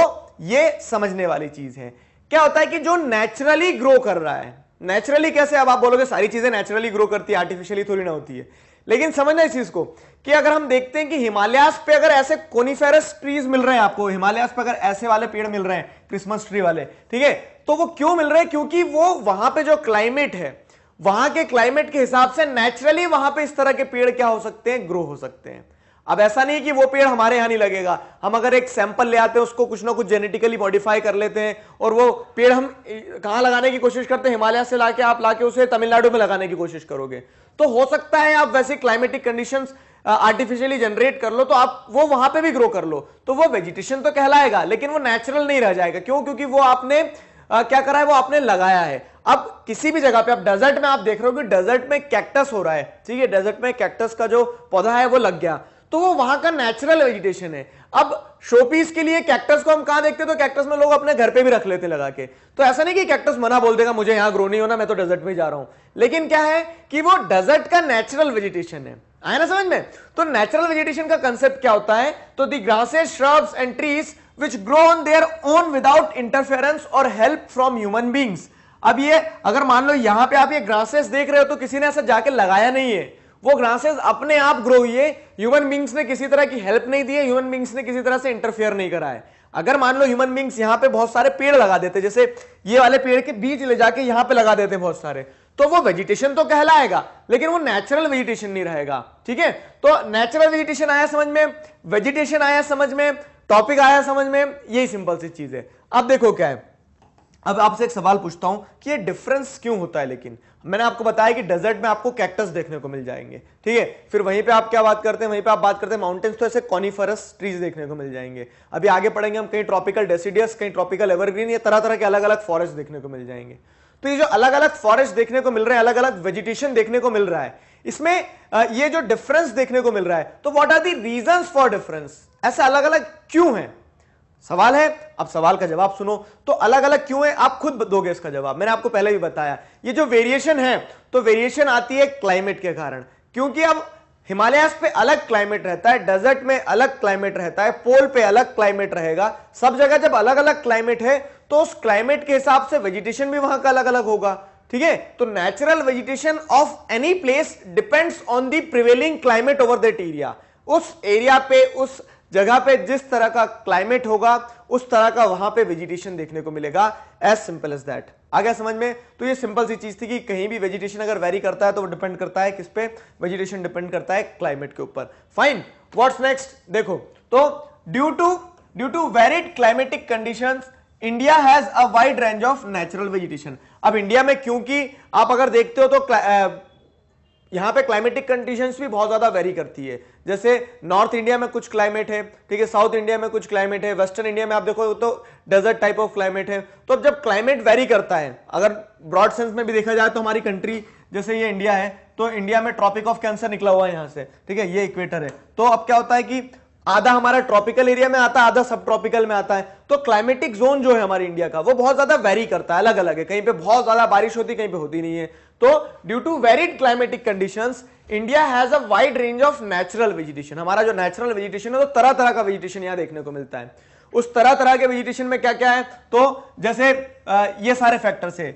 ये समझने वाली चीज है क्या होता है कि जो नेचुरली ग्रो कर रहा है नेचुरली कैसे अब आप बोलोगे सारी चीजें नेचुरली ग्रो करती है आर्टिफिशियली थोड़ी ना होती है लेकिन समझना इस चीज को कि अगर हम देखते हैं कि हिमालयास पे अगर ऐसे कोनिफेरस ट्रीज मिल रहे हैं आपको हिमालयास पे अगर ऐसे वाले पेड़ मिल रहे हैं क्रिसमस ट्री वाले ठीक है तो वो क्यों मिल रहे हैं क्योंकि वो वहां पे जो क्लाइमेट है वहां के क्लाइमेट के हिसाब से नेचुरली वहां पे इस तरह के पेड़ क्या हो सकते हैं ग्रो हो सकते हैं अब ऐसा नहीं कि वो पेड़ हमारे यहां नहीं लगेगा हम अगर एक सैंपल ले आते हैं उसको कुछ ना कुछ जेनेटिकली मॉडिफाई कर लेते हैं और वो पेड़ हम कहां लगाने की कोशिश करते हैं हिमालय से लाके आप लाके उसे तमिलनाडु में लगाने की कोशिश करोगे तो हो सकता है आप वैसे क्लाइमेटिक कंडीशन आर्टिफिशियली जनरेट कर लो तो आप वो वहां पर भी ग्रो कर लो तो वो वेजिटेशन तो कहलाएगा लेकिन वो नेचुरल नहीं रह जाएगा क्यों क्योंकि वो आपने आ, क्या करा है वो आपने लगाया है अब किसी भी जगह पे आप डेजर्ट में आप देख रहे हो कि डेजर्ट में कैक्टस हो रहा है ठीक है डेजर्ट में कैक्टस का जो पौधा है वो लग गया तो वो वहां का नेचुरल वेजिटेशन है अब शोपीस के लिए कैक्टस को हम कहा देखते हैं तो कैक्टस में लोग अपने घर पे भी रख लेते लगा के तो ऐसा नहीं कि कैक्टस मना बोल देगा मुझे यहां ग्रो नहीं होना मैं तो डेजर्ट में जा रहा हूं लेकिन क्या है कि वो डेजर्ट का नेचुरल वेजिटेशन है आया ना समझ में तो नेचुरल वेजिटेशन का कंसेप्ट क्या होता है तो the grasses shrubs and trees which grow on their own without interference और हेल्प फ्रॉम ह्यूमन बींग्स अब ये अगर मान लो यहां पे आप ये ग्रासेस देख रहे हो तो किसी ने ऐसा जाके लगाया नहीं है वो ग्रासेस अपने आप ग्रो हुई ह्यूमन बींग्स ने किसी तरह की हेल्प नहीं दी है ह्यूमन बींग्स ने किसी तरह से इंटरफेयर नहीं करा है अगर मान लो ह्यूमन बींग्स यहां पे बहुत सारे पेड़ लगा देते जैसे ये वाले पेड़ के बीज ले जाके यहां पे लगा देते बहुत सारे तो वो वेजिटेशन तो कहलाएगा लेकिन वो नेचुरल वेजिटेशन नहीं रहेगा ठीक है तो नेचुरल वेजिटेशन आया समझ में वेजिटेशन आया समझ में टॉपिक आया समझ में यही सिंपल सी चीज है अब देखो क्या है अब आपसे एक सवाल पूछता हूं कि ये डिफरेंस क्यों होता है लेकिन मैंने आपको बताया कि डेजर्ट में आपको कैक्टस देखने को मिल जाएंगे ठीक है फिर वहीं पे आप क्या बात करते हैं वहीं पे आप बात करते हैं माउंटेन्स तो ऐसे कॉनिफरस ट्रीज देखने को मिल जाएंगे अभी आगे पढ़ेंगे हम कहीं ट्रॉपिकल डेसिडियस कहीं ट्रॉपिकल एवरग्रीन ये तरह तरह के अलग अलग फॉरेस्ट देखने को मिल जाएंगे तो ये जो अलग अलग फॉरेस्ट देखने को मिल रहे हैं अलग अलग वेजिटेशन देखने को मिल रहा है इसमें ये जो डिफरेंस देखने को मिल रहा है तो what are the reason for difference ऐसे अलग अलग क्यों है सवाल है अब सवाल का जवाब सुनो तो अलग अलग क्यों है आप खुद दोगे इसका जवाब मैंने आपको पहले भी बताया ये जो वेरिएशन है तो वेरिएशन आती है क्लाइमेट के कारण क्योंकि अब हिमालयास पे अलग क्लाइमेट रहता है डेजर्ट में अलग क्लाइमेट रहता है पोल पे अलग क्लाइमेट रहेगा सब जगह जब अलग अलग क्लाइमेट है तो उस क्लाइमेट के हिसाब से वेजिटेशन भी वहां का अलग अलग होगा ठीक है तो natural vegetation of any place depends on the prevailing climate over that area उस एरिया पे उस जगह पे जिस तरह का क्लाइमेट होगा उस तरह का वहां पे वेजिटेशन देखने को मिलेगा एज सिंपल एज दैट आ गया समझ में तो ये सिंपल सी चीज थी कि कहीं भी वेजिटेशन अगर वेरी करता है तो वो डिपेंड करता है किस पे वेजिटेशन डिपेंड करता है क्लाइमेट के ऊपर फाइन व्हाट्स नेक्स्ट देखो तो due to due to varied climatic condition India has a wide range of natural vegetation अब इंडिया में क्योंकि आप अगर देखते हो तो यहाँ पे क्लाइमेटिक कंडीशंस भी बहुत ज़्यादा वेरी करती है जैसे नॉर्थ इंडिया में कुछ क्लाइमेट है ठीक है साउथ इंडिया में कुछ क्लाइमेट है वेस्टर्न इंडिया में आप देखो तो डेजर्ट टाइप ऑफ क्लाइमेट है तो अब जब क्लाइमेट वेरी करता है अगर ब्रॉड सेंस में भी देखा जाए तो हमारी कंट्री जैसे ये इंडिया है तो इंडिया में ट्रॉपिक ऑफ कैंसर निकला हुआ है यहाँ से ठीक है ये इक्वेटर है तो अब क्या होता है कि आधा हमारा ट्रॉपिकल एरिया में आता है आधा सब ट्रॉपिकल में आता है तो क्लाइमेटिक जोन जो है हमारे इंडिया का वो बहुत ज्यादा वेरी करता है अलग अलग है कहीं पे बहुत ज्यादा बारिश होती कहीं पे होती नहीं है तो due to varied climatic condition India has a wide range of natural vegetation हमारा जो नेचुरल वेजिटेशन है तो तरह तरह का वेजिटेशन यहां देखने को मिलता है उस तरह तरह के वेजिटेशन में क्या क्या है तो जैसे ये सारे फैक्टर्स है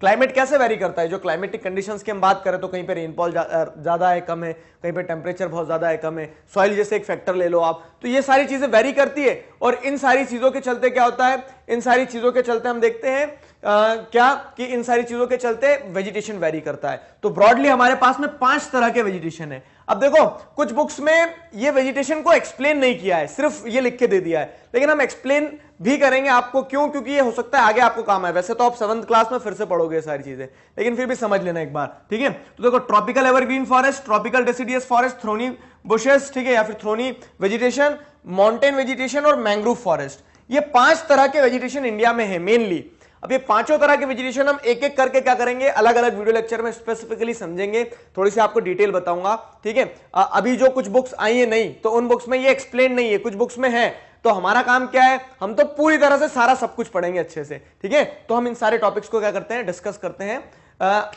क्लाइमेट कैसे वेरी करता है जो क्लाइमेटिक कंडीशंस की हम बात करें तो कहीं पे रेनफॉल ज़्यादा है कम है कहीं पे टेम्परेचर बहुत ज़्यादा है कम है सॉइल जैसे एक फैक्टर ले लो आप तो ये सारी चीज़ें वेरी करती है और इन सारी चीज़ों के चलते क्या होता है इन सारी चीज़ों के चलते हम देखते हैं आ, क्या कि इन सारी चीज़ों के चलते वेजिटेशन वेरी करता है तो ब्रॉडली हमारे पास में पांच तरह के वेजिटेशन है अब देखो कुछ बुक्स में ये वेजिटेशन को एक्सप्लेन नहीं किया है सिर्फ ये लिख के दे दिया है लेकिन हम एक्सप्लेन भी करेंगे आपको क्यों क्योंकि ये हो सकता है आगे आपको काम है वैसे तो आप सेवंथ क्लास में फिर से पढ़ोगे सारी चीजें लेकिन फिर भी समझ लेना एक बार ठीक है तो देखो tropical evergreen forest tropical deciduous forest thorny bushes ठीक है या फिर थ्रोनी वेजिटेशन माउंटेन वेजिटेशन और मैंग्रोव फॉरेस्ट ये पांच तरह के वेजिटेशन इंडिया में है मेनली अब ये पांचों तरह के वेजिटेशन हम एक एक करके क्या करेंगे अलग अलग वीडियो लेक्चर में स्पेसिफिकली समझेंगे थोड़ी सी आपको डिटेल बताऊंगा ठीक है अभी जो कुछ बुक्स आई है नहीं तो उन बुक्स में ये एक्सप्लेन नहीं है कुछ बुक्स में है तो हमारा काम क्या है हम तो पूरी तरह से सारा सब कुछ पढ़ेंगे अच्छे से ठीक है तो हम इन सारे टॉपिक्स को क्या करते हैं डिस्कस करते हैं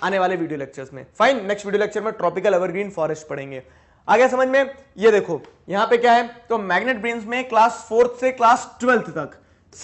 आने वाले वीडियो लेक्चर्स में फाइन नेक्स्ट वीडियो लेक्चर में ट्रॉपिकल एवरग्रीन फॉरेस्ट पढ़ेंगे आगे समझ में ये देखो यहाँ पे क्या है तो मैग्नेट ब्रेन में क्लास फोर्थ से क्लास ट्वेल्थ तक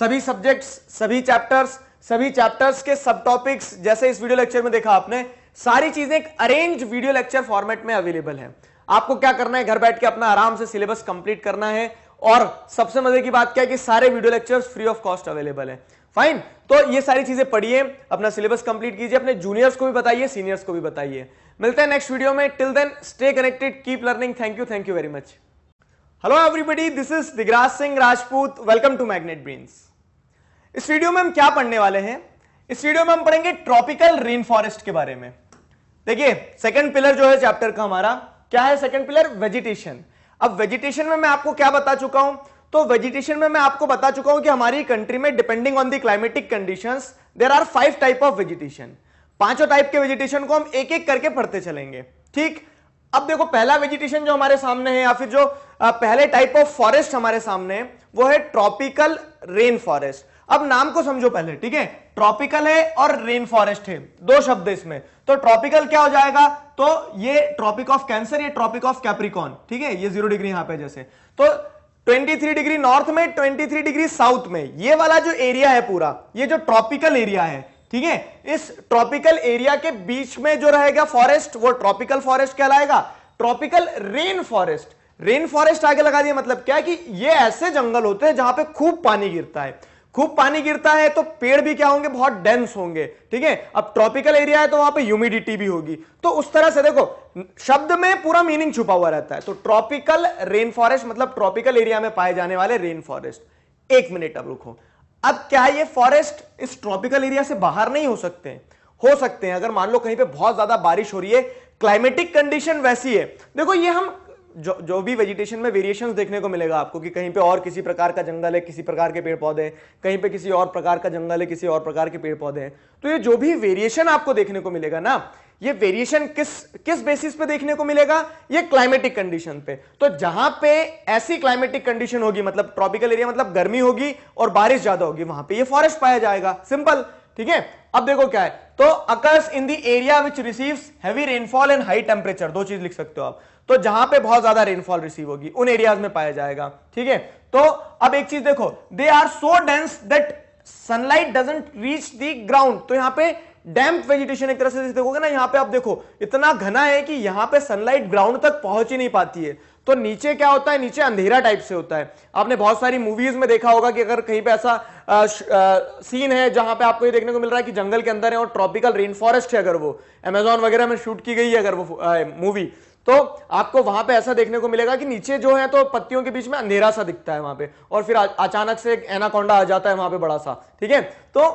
सभी सब्जेक्ट्स सभी चैप्टर्स सभी चैप्टर्स के सब टॉपिक्स जैसे इस वीडियो लेक्चर में देखा आपने सारी चीजें एक अरेंज वीडियो लेक्चर फॉर्मेट में अवेलेबल है आपको क्या करना है घर बैठ के अपना आराम से सिलेबस कंप्लीट करना है और सबसे मजे की बात क्या है कि सारे video lectures free of cost available है फाइन तो ये सारी चीजें पढ़िए अपना सिलेबस कंप्लीट कीजिए अपने जूनियर्स को भी बताइए सीनियर्स को भी बताइए मिलते हैं नेक्स्ट वीडियो में till then stay connected keep learning thank you thank you very much hello everybody this is Digraj Singh Rajput welcome to magnet ब्रीन्स इस वीडियो में हम क्या पढ़ने वाले हैं इस वीडियो में हम पढ़ेंगे ट्रॉपिकल रेन फॉरेस्ट के बारे में देखिए सेकंड पिलर जो है चैप्टर का हमारा क्या है सेकंड पिलर वेजिटेशन अब वेजिटेशन में मैं आपको क्या बता चुका हूं तो वेजिटेशन में मैं आपको बता चुका हूं कि हमारी कंट्री में depending on the climatic condition there are five type of vegetation पांचों टाइप के वेजिटेशन को हम एक एक करके पढ़ते चलेंगे ठीक अब देखो पहला वेजिटेशन जो हमारे सामने है या फिर जो पहले टाइप ऑफ फॉरेस्ट हमारे सामने है वो है ट्रॉपिकल रेन फॉरेस्ट अब नाम को समझो पहले ठीक है ट्रॉपिकल है और रेन फॉरेस्ट है दो शब्द इसमें तो ट्रॉपिकल क्या हो जाएगा तो ये ट्रॉपिक ऑफ कैंसर ये ट्रॉपिक ऑफ कैप्रिकॉन ठीक है ये जीरो डिग्री यहां पे जैसे तो 23 डिग्री नॉर्थ में 23 डिग्री साउथ में ये वाला जो एरिया है पूरा ये जो ट्रॉपिकल एरिया है ठीक है इस ट्रॉपिकल एरिया के बीच में जो रहेगा फॉरेस्ट वो ट्रॉपिकल फॉरेस्ट कहलाएगा tropical rain forest rain forest आगे लगा दिया मतलब क्या कि ये ऐसे जंगल होते हैं जहां पे खूब पानी गिरता है खूब पानी गिरता है तो पेड़ भी क्या होंगे बहुत डेंस होंगे ठीक है अब ट्रॉपिकल एरिया है तो वहां पे ह्यूमिडिटी भी होगी तो उस तरह से देखो शब्द में पूरा मीनिंग छुपा हुआ रहता है तो ट्रॉपिकल रेन फॉरेस्ट मतलब ट्रॉपिकल एरिया में पाए जाने वाले रेन फॉरेस्ट एक मिनट अब रुको अब क्या ये फॉरेस्ट इस ट्रॉपिकल एरिया से बाहर नहीं हो सकते हैं हो सकते हैं अगर मान लो कहीं पर बहुत ज्यादा बारिश हो रही है क्लाइमेटिक कंडीशन वैसी है देखो ये हम जो जो भी वेजिटेशन में वेरिएशन देखने को मिलेगा आपको कि कहीं पे और किसी प्रकार का जंगल है किसी प्रकार के पेड़ पौधे हैं कहीं पे किसी और प्रकार का जंगल है किसी और प्रकार के पेड़ पौधे हैं तो ये जो भी वेरिएशन आपको देखने को मिलेगा ना ये वेरिएशन किस किस बेसिस पे देखने को मिलेगा ये क्लाइमेटिक कंडीशन पे तो जहां पे ऐसी क्लाइमेटिक कंडीशन होगी मतलब ट्रॉपिकल एरिया मतलब गर्मी होगी और बारिश ज्यादा होगी वहां पर यह फॉरेस्ट पाया जाएगा सिंपल ठीक है अब देखो क्या है तो occurs in the area which receives heavy rainfall and high temperature दो चीज लिख सकते हो आप तो जहां पे बहुत ज्यादा रेनफॉल रिसीव होगी उन एरियाज में पाया जाएगा ठीक है तो अब एक चीज देखो they are so dense that sunlight doesn't reach the ground तो यहां पे डैम्प वेजिटेशन एक तरह से देखोगे ना यहाँ पे आप देखो इतना घना है कि यहाँ पे सनलाइट ग्राउंड तक पहुंच ही नहीं पाती है तो नीचे क्या होता है नीचे अंधेरा टाइप से होता है आपने बहुत सारी मूवीज में देखा होगा कि अगर कहीं पे ऐसा आ, आ, सीन है जहां पे आपको ये देखने को मिल रहा है कि जंगल के अंदर है और ट्रॉपिकल रेन फॉरेस्ट है अगर वो एमेजॉन वगैरह में शूट की गई है अगर वो मूवी तो आपको वहां पे ऐसा देखने को मिलेगा कि नीचे जो है तो पत्तियों के बीच में अंधेरा सा दिखता है वहां पे और फिर अचानक से एक एनाकोंडा आ जाता है वहां पे बड़ा सा ठीक है तो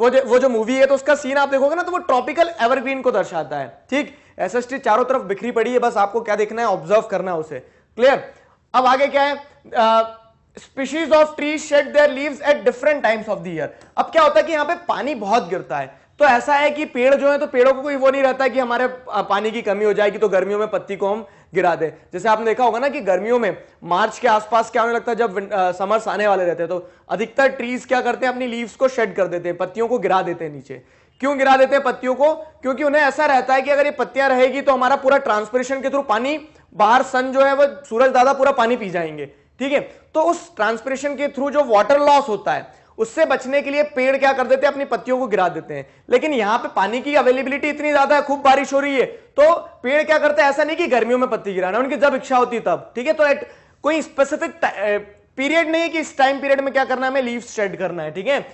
वो जो वो जो मूवी है तो उसका सीन आप देखोगे ना तो वो ट्रॉपिकल एवरग्रीन को दर्शाता है ठीक टी चारों तरफ बिखरी पड़ी है बस आपको क्या देखना है ऑब्जर्व करना है उसे क्लियर अब आगे क्या है species of tree shed their leaves at different times of the year अब क्या होता है कि यहाँ पे पानी बहुत गिरता है तो ऐसा है कि पेड़ जो है तो पेड़ों को कोई वो नहीं रहता है कि हमारे पानी की कमी हो जाएगी तो गर्मियों में पत्ती को हम गिरा दे जैसे आपने देखा होगा ना कि गर्मियों में मार्च के आसपास क्या होने लगता है जब समर्स आने वाले रहते हैं तो अधिकतर ट्रीज क्या करते हैं अपनी लीव्स को शेड कर देते हैं पत्तियों को गिरा देते हैं नीचे क्यों गिरा देते हैं पत्तियों को क्योंकि उन्हें ऐसा रहता है कि अगर ये पत्तियां रहेगी तो हमारा पूरा ट्रांसपिरेशन के थ्रू पानी बाहर सन जो है वो सूरज दादा पूरा पानी पी जाएंगे ठीक है तो उस ट्रांसपिरेशन के थ्रू जो वाटर लॉस होता है उससे बचने के लिए पेड़ क्या कर देते हैं अपनी पत्तियों को गिरा देते हैं लेकिन यहां पे पानी की अवेलेबिलिटी इतनी ज्यादा है खूब बारिश हो रही है तो पेड़ क्या करते हैं ऐसा नहीं कि गर्मियों में पत्ती गिराना उनकी जब इच्छा होती है तब ठीक है तो एट कोई स्पेसिफिक पीरियड नहीं है कि इस टाइम पीरियड में क्या करना है हमें लीव शेड करना है ठीक है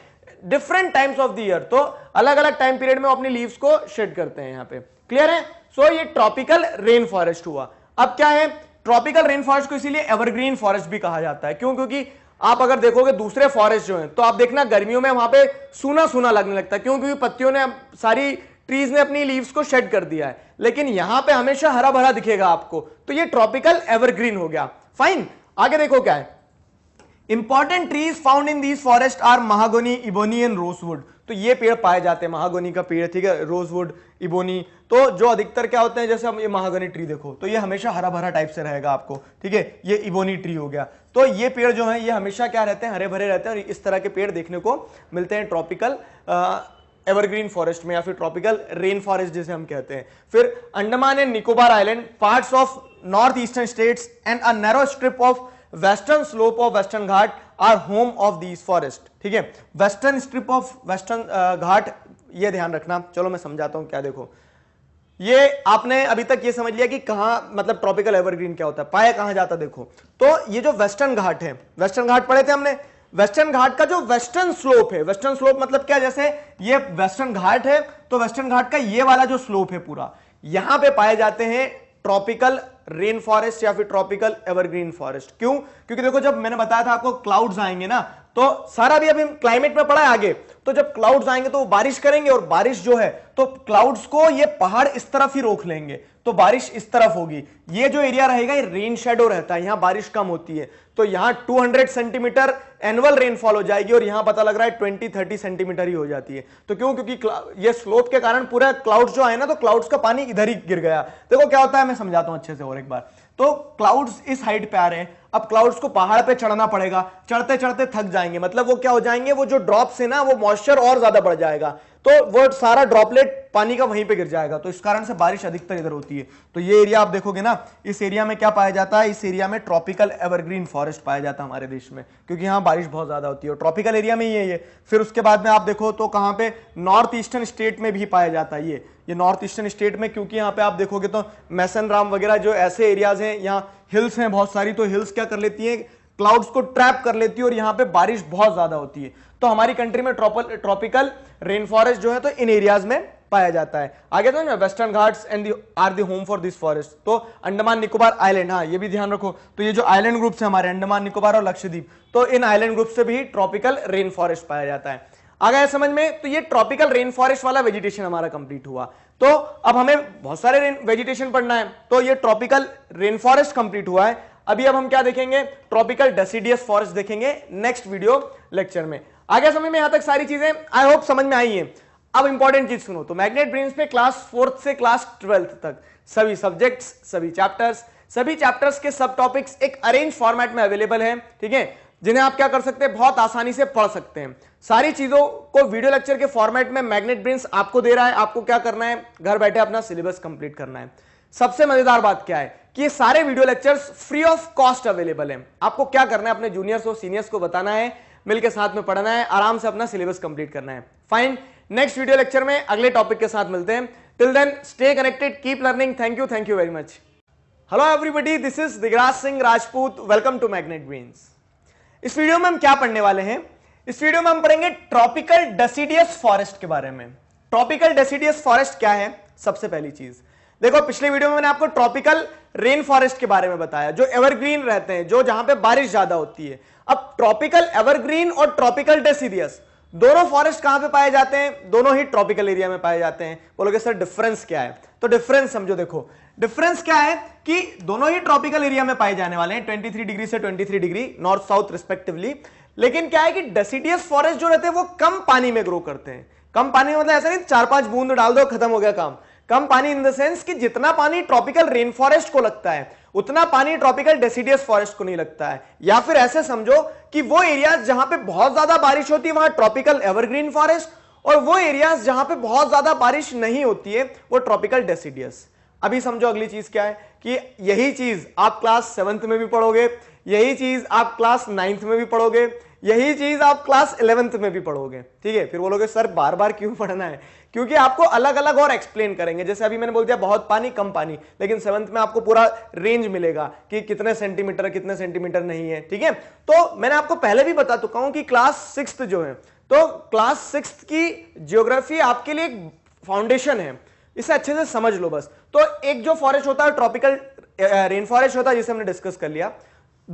different times of the year तो अलग अलग टाइम पीरियड में अपनी लीव को शेड करते हैं यहां पर क्लियर है सो so, ये ट्रॉपिकल रेन फॉरेस्ट हुआ अब क्या है ट्रॉपिकल रेन फॉरेस्ट को इसीलिए एवरग्रीन फॉरेस्ट भी कहा जाता है क्यों क्योंकि आप अगर देखोगे दूसरे फॉरेस्ट जो हैं तो आप देखना गर्मियों में वहां पे सूना सूना लगने लगता है क्योंकि पत्तियों ने सारी ट्रीज ने अपनी लीव्स को शेड कर दिया है लेकिन यहां पे हमेशा हरा भरा दिखेगा आपको तो ये ट्रॉपिकल एवरग्रीन हो गया फाइन आगे देखो क्या है important trees found in these forest are mahogany ebony and rosewood तो ये पेड़ पाए जाते हैं महागोनी का पेड़ ठीक है रोजवुड इबोनी तो जो अधिकतर क्या होते हैं जैसे हम ये महागनी ट्री देखो तो ये हमेशा हरा भरा टाइप से रहेगा आपको ठीक है ये इबोनी ट्री हो गया तो ये पेड़ जो है ये हमेशा क्या रहते हैं हरे भरे रहते हैं और इस तरह के पेड़ देखने को मिलते हैं ट्रॉपिकल एवरग्रीन फॉरेस्ट में या फिर ट्रॉपिकल रेन फॉरेस्ट जिसे हम कहते हैं फिर Andaman and Nicobar island parts of north eastern states and a narrow strip of western slope of western Ghat are home of these forest ठीक है western strip of western Ghat ये ध्यान रखना चलो मैं समझाता हूं क्या देखो ये आपने अभी तक ये समझ लिया कि कहा मतलब ट्रॉपिकल एवरग्रीन क्या होता है पाया कहां जाता देखो तो ये जो वेस्टर्न घाट है वेस्टर्न घाट पढ़े थे हमने वेस्टर्न घाट का जो वेस्टर्न स्लोप है वेस्टर्न स्लोप मतलब क्या जैसे ये वेस्टर्न घाट है तो वेस्टर्न घाट का ये वाला जो स्लोप है पूरा यहां पे पाए जाते हैं ट्रॉपिकल रेन फॉरेस्ट या फिर ट्रॉपिकल एवरग्रीन फॉरेस्ट क्यों क्योंकि देखो जब मैंने बताया था आपको क्लाउड्स आएंगे ना तो सारा भी अभी क्लाइमेट में पड़ा है आगे तो जब क्लाउड्स आएंगे तो वो बारिश करेंगे और बारिश जो है तो क्लाउड्स को ये पहाड़ इस तरफ ही रोक लेंगे तो बारिश इस तरफ होगी ये जो एरिया रहेगा ये रेन शेडो रहता है यहां बारिश कम होती है तो यहां 200 सेंटीमीटर एनुअल रेनफॉल हो जाएगी और यहां पता लग रहा है 20 30 सेंटीमीटर ही हो जाती है तो क्यों क्योंकि ये स्लोप के कारण पूरा क्लाउड्स जो आए ना तो क्लाउड्स का पानी इधर ही गिर गया देखो क्या होता है मैं समझाता हूं अच्छे से और एक बार तो क्लाउड्स इस हाइट पे आ रहे हैं अब क्लाउड्स को पहाड़ पे चढ़ना पड़ेगा चढ़ते चढ़ते थक जाएंगे मतलब वो क्या हो जाएंगे वो जो ड्रॉप्स है ना वो मॉइस्चर और ज्यादा बढ़ जाएगा तो वो सारा ड्रॉपलेट पानी का वहीं पे गिर जाएगा तो इस कारण से बारिश अधिकतर इधर होती है तो ये एरिया आप देखोगे ना इस एरिया में क्या पाया जाता है इस एरिया में ट्रॉपिकल एवरग्रीन फॉरेस्ट पाया जाता है हमारे देश में क्योंकि यहाँ बारिश बहुत ज्यादा होती है और ट्रॉपिकल एरिया में ही है ये फिर उसके बाद में आप देखो तो कहाँ पे नॉर्थ ईस्टर्न स्टेट में भी पाया जाता है ये ये नॉर्थ ईस्टर्न स्टेट में क्योंकि यहाँ पे आप देखोगे तो मैसन राम वगैरह जो ऐसे एरियाज हैं यहाँ हिल्स हैं बहुत सारी तो हिल्स क्या कर लेती हैं क्लाउड्स को ट्रैप कर लेती है और यहाँ पे बारिश बहुत ज्यादा होती है तो हमारी कंट्री में ट्रॉपल ट्रॉपिकल रेन फॉरेस्ट जो है तो इन एरियाज में पाया जाता है आगे तो ना western Ghats and are the home for this forest तो अंडमान निकोबार आइलैंड हाँ ये भी ध्यान रखो तो ये जो आइलैंड ग्रुप्स है हमारे अंडमान निकोबार और लक्षद्वीप तो इन आइलैंड ग्रुप से भी ट्रॉपिकल रेन फॉरेस्ट पाया जाता है आ गया समझ में तो ये ट्रॉपिकल रेन फॉरेस्ट वाला वेजिटेशन हमारा कंप्लीट हुआ तो अब हमें बहुत सारे वेजिटेशन पढ़ना है तो ये ट्रॉपिकल रेन फॉरेस्ट कंप्लीट हुआ है अभी अब हम क्या देखेंगे ट्रॉपिकल डेसीडियस फॉरेस्ट देखेंगे नेक्स्ट वीडियो लेक्चर में आगे समय में यहां तक सारी चीजें आई होप समझ में आई है अब इंपॉर्टेंट चीज सुनो तो मैग्नेट ब्रेन पे क्लास फोर्थ से क्लास ट्वेल्थ तक सभी सब्जेक्ट्स सभी चैप्टर्स सभी चैप्टर्स के सब टॉपिक्स एक अरेंज फॉर्मेट में अवेलेबल है ठीक है जिन्हें आप क्या कर सकते हैं बहुत आसानी से पढ़ सकते हैं सारी चीजों को वीडियो लेक्चर के फॉर्मेट में मैग्नेट ब्रिंस आपको दे रहा है आपको क्या करना है घर बैठे अपना सिलेबस कंप्लीट करना है सबसे मजेदार बात क्या है कि ये सारे video lectures free of cost available हैं आपको क्या करना है अपने जूनियर्स और सीनियर्स को बताना है मिलकर साथ में पढ़ना है आराम से अपना सिलेबस कंप्लीट करना है फाइन नेक्स्ट वीडियो लेक्चर में अगले टॉपिक के साथ मिलते हैं till then stay connected keep learning thank you thank you very much hello everybody this is Digraj Singh Rajput welcome to Magnet Brains इस वीडियो में हम क्या पढ़ने वाले हैं इस वीडियो में हम पढ़ेंगे ट्रॉपिकल डेसीडियस फॉरेस्ट के बारे में ट्रॉपिकल डेसीडियस फॉरेस्ट क्या है सबसे पहली चीज देखो पिछले वीडियो में मैंने आपको ट्रॉपिकल रेन फॉरेस्ट के बारे में बताया जो एवरग्रीन रहते हैं जो जहां पे बारिश ज्यादा होती है अब ट्रॉपिकल एवरग्रीन और ट्रॉपिकल डेसीडियस दोनों फॉरेस्ट कहां पे पाए जाते हैं दोनों ही ट्रॉपिकल एरिया में पाए जाते हैं बोलोगे सर डिफरेंस क्या है तो डिफरेंस समझो देखो डिफरेंस क्या है कि दोनों ही ट्रॉपिकल एरिया में पाए जाने वाले हैं 23 डिग्री से 23 डिग्री नॉर्थ साउथ रिस्पेक्टिवली लेकिन क्या है कि डेसिडियस फॉरेस्ट जो रहते हैं वो कम पानी में ग्रो करते हैं कम पानी मतलब ऐसा नहीं चार पांच बूंद डाल दो खत्म हो गया काम कम पानी इन द सेंस कि जितना पानी ट्रॉपिकल रेन फॉरेस्ट को लगता है उतना पानी ट्रॉपिकल डेसिडियस फॉरेस्ट को नहीं लगता है या फिर ऐसे समझो कि वो एरिया जहां पे बहुत ज्यादा बारिश होती है वहां ट्रॉपिकल एवरग्रीन फॉरेस्ट और वो एरियाज जहां पे बहुत ज्यादा बारिश नहीं होती है वो ट्रॉपिकल डेसिडियस अभी समझो अगली चीज क्या है कि यही चीज आप क्लास सेवंथ में भी पढ़ोगे यही चीज आप क्लास नाइन्थ में भी पढ़ोगे यही चीज आप क्लास इलेवेंथ में भी पढ़ोगे ठीक है फिर बोलोगे सर बार बार क्यों पढ़ना है क्योंकि आपको अलग अलग और एक्सप्लेन करेंगे जैसे अभी मैंने बोल दिया बहुत पानी कम पानी लेकिन सेवंथ में आपको पूरा रेंज मिलेगा कि कितने सेंटीमीटर कितने सेंटीमीटर नहीं है ठीक है तो मैंने आपको पहले भी बता चुका हूं कि क्लास सिक्स जो है तो क्लास सिक्स की जियोग्राफी आपके लिए एक फाउंडेशन है इसे अच्छे से समझ लो बस तो एक जो फॉरेस्ट होता है ट्रॉपिकल रेन फॉरेस्ट होता है जिसे हमने डिस्कस कर लिया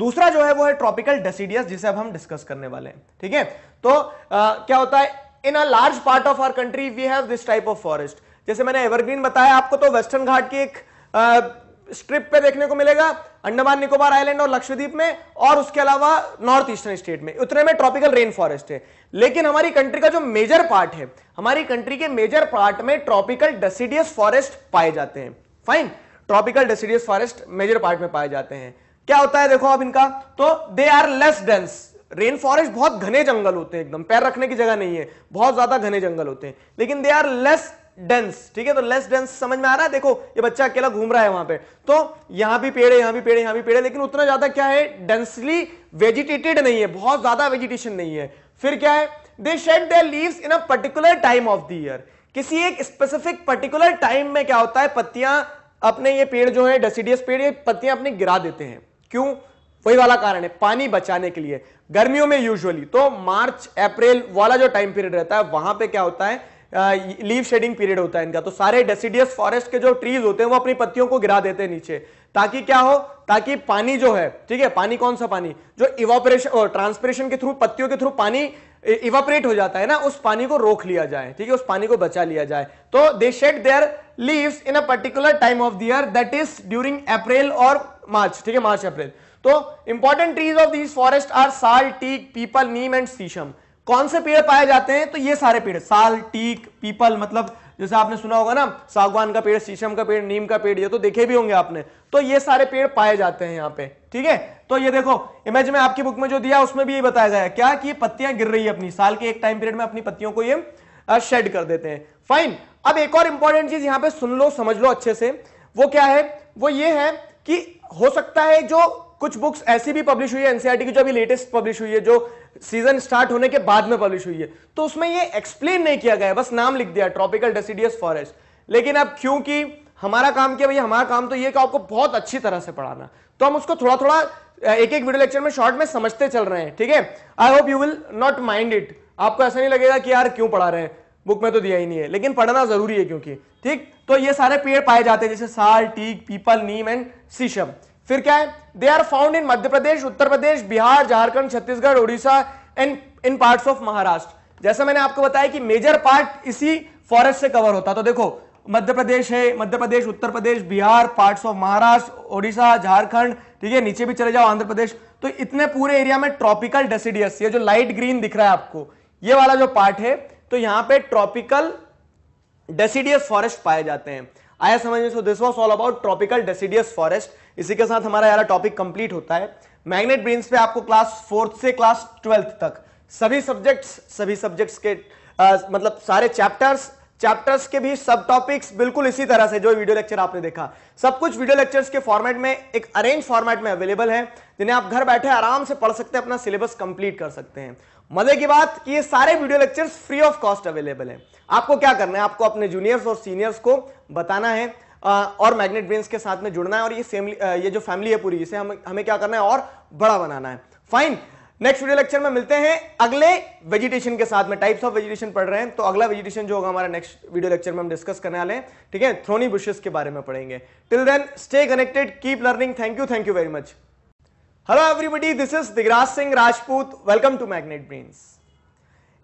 दूसरा जो है वो है ट्रॉपिकल डेसीडियस जिसे अब हम डिस्कस करने वाले हैं ठीक है तो आ, क्या होता है in a large part of our country we have this type of forest जैसे मैंने एवरग्रीन बताया आपको तो वेस्टर्न घाट की एक स्ट्रिप पे देखने को मिलेगा अंडमान निकोबार आइलैंड और लक्षद्वीप में और उसके अलावा नॉर्थ ईस्टर्न स्टेट में उतने में ट्रॉपिकल रेन फॉरेस्ट है लेकिन हमारी कंट्री का जो मेजर पार्ट है हमारी कंट्री के मेजर पार्ट में ट्रॉपिकल डेसिडियस फॉरेस्ट पाए जाते हैं fine tropical deciduous forest major part में पाए जाते हैं क्या होता है देखो आप इनका तो they are less dense rain forest बहुत घने जंगल होते हैं एकदम पैर रखने की जगह नहीं है बहुत ज्यादा घने जंगल होते हैं लेकिन दे आर लेस डेंस ठीक है तो लेस डेंस समझ में आ रहा है देखो ये बच्चा अकेला घूम रहा है वहां पे तो यहां भी पेड़ है यहां भी पेड़ है यहां भी पेड़ है लेकिन उतना ज्यादा क्या है डेंसली वेजिटेटेड नहीं है बहुत ज्यादा वेजिटेशन नहीं है फिर क्या है they shed their leave in a particular time of the year किसी एक स्पेसिफिक पर्टिकुलर टाइम में क्या होता है पत्तियां अपने ये पेड़ जो है डेसीडियस पेड़ ये पत्तियां अपने गिरा देते हैं क्यों वही वाला कारण है पानी बचाने के लिए गर्मियों में यूजुअली तो मार्च अप्रैल वाला जो टाइम पीरियड रहता है वहां पे क्या होता है लीव शेडिंग पीरियड होता है इनका तो सारे डेसिडियस फॉरेस्ट के जो ट्रीज होते हैं वो अपनी पत्तियों को गिरा देते हैं नीचे ताकि क्या हो ताकि पानी जो है ठीक है पानी कौन सा पानी जो इवोपरेशन और ट्रांसपरेशन के थ्रू पत्तियों के थ्रू पानी इवापरेट हो जाता है ना उस पानी को रोक लिया जाए ठीक है उस पानी को बचा लिया जाए तो they shed their leaves in a particular time of the that is during April और मार्च ठीक है मार्च अप्रैल तो important trees of these forest are sal teak peepal neem and sheesham कौन से पेड़ पाए जाते हैं तो ये सारे पेड़ साल टीक पीपल मतलब जैसे आपने सुना होगा ना सागवान का पेड़ शीशम का पेड़ नीम का पेड़ ये तो देखे भी होंगे आपने तो ये सारे पेड़ पाए जाते हैं यहाँ पे ठीक है तो ये देखो इमेज में आपकी बुक में जो दिया उसमें भी ये बताया गया क्या कि पत्तियां गिर रही है अपनी साल के एक टाइम पीरियड में अपनी पत्तियों को ये शेड कर देते हैं फाइन अब एक और इंपॉर्टेंट चीज यहाँ पे सुन लो समझ लो अच्छे से वो क्या है वो ये है कि हो सकता है जो कुछ बुक्स ऐसी भी पब्लिश हुई है एनसीआरटी e की जो अभी लेटेस्ट पब्लिश हुई है जो सीजन स्टार्ट होने के बाद में पब्लिश हुई है तो उसमें ये एक्सप्लेन नहीं किया गया बस नाम लिख दिया ट्रॉपिकल डेसीडियस फॉरेस्ट लेकिन अब क्योंकि हमारा काम क्या भैया हमारा काम तो ये कि आपको बहुत अच्छी तरह से पढ़ाना तो हम उसको थोड़ा थोड़ा एक एक वीडियो लेक्चर में शॉर्ट में समझते चल रहे हैं ठीक है I hope you will not mind it आपको ऐसा नहीं लगेगा कि यार क्यों पढ़ा रहे हैं बुक में तो दिया ही नहीं है लेकिन पढ़ना जरूरी है क्योंकि ठीक तो ये सारे पेड़ पाए जाते हैं जैसे साल टीक पीपल नीम एंड सीशम फिर क्या है they are found in Madhya Pradesh Uttar Pradesh Bihar Jharkhand Chhattisgarh Orissa and in parts of Maharashtra जैसा मैंने आपको बताया कि मेजर पार्ट इसी फॉरेस्ट से कवर होता तो देखो मध्य प्रदेश है मध्य प्रदेश उत्तर प्रदेश बिहार पार्ट्स ऑफ महाराष्ट्र ओडिशा झारखंड ठीक है नीचे भी चले जाओ आंध्र प्रदेश तो इतने पूरे एरिया में ट्रॉपिकल डेसिडियस ये जो लाइट ग्रीन दिख रहा है आपको ये वाला जो पार्ट है तो यहां पे ट्रॉपिकल डेसिडियस फॉरेस्ट पाए जाते हैं आया समझ में so this was all about tropical deciduous forest इसी के साथ हमारा यारा टॉपिक कंप्लीट होता है मैग्नेट ब्रेन्स पे आपको क्लास फोर्थ से क्लास ट्वेल्थ तक सभी सब्जेक्ट्स सभी सब्जेक्ट्स के आ, मतलब सारे चैप्टर्स चैप्टर्स के भी सब टॉपिक्स बिल्कुल इसी तरह से जो वीडियो लेक्चर आपने देखा सब कुछ वीडियो लेक्चर्स के फॉर्मेट में एक अरेंज फॉर्मेट में अवेलेबल है जिन्हें आप घर बैठे आराम से पढ़ सकते हैं अपना सिलेबस कंप्लीट कर सकते हैं मजे की बात कि ये सारे video lectures free of cost available हैं आपको क्या करना है आपको अपने जूनियर्स और सीनियर्स को बताना है और मैग्नेट वेन्स के साथ में जुड़ना है और ये सेम ये जो फैमिली है पूरी इसे हम हमें क्या करना है और बड़ा बनाना है फाइन नेक्स्ट वीडियो लेक्चर में मिलते हैं अगले वेजिटेशन के साथ में टाइप्स ऑफ वेजिटेशन पढ़ रहे हैं तो अगला वेजिटेशन जो होगा हमारा नेक्स्ट वीडियो लेक्चर में हम डिस्कस करने वाले हैं ठीक है थ्रोनी बुशेस के बारे में पढ़ेंगे till then stay connected keep learning thank you thank you very much hello everybody this is Digraj Singh Rajput welcome to magnet ब्रीन्स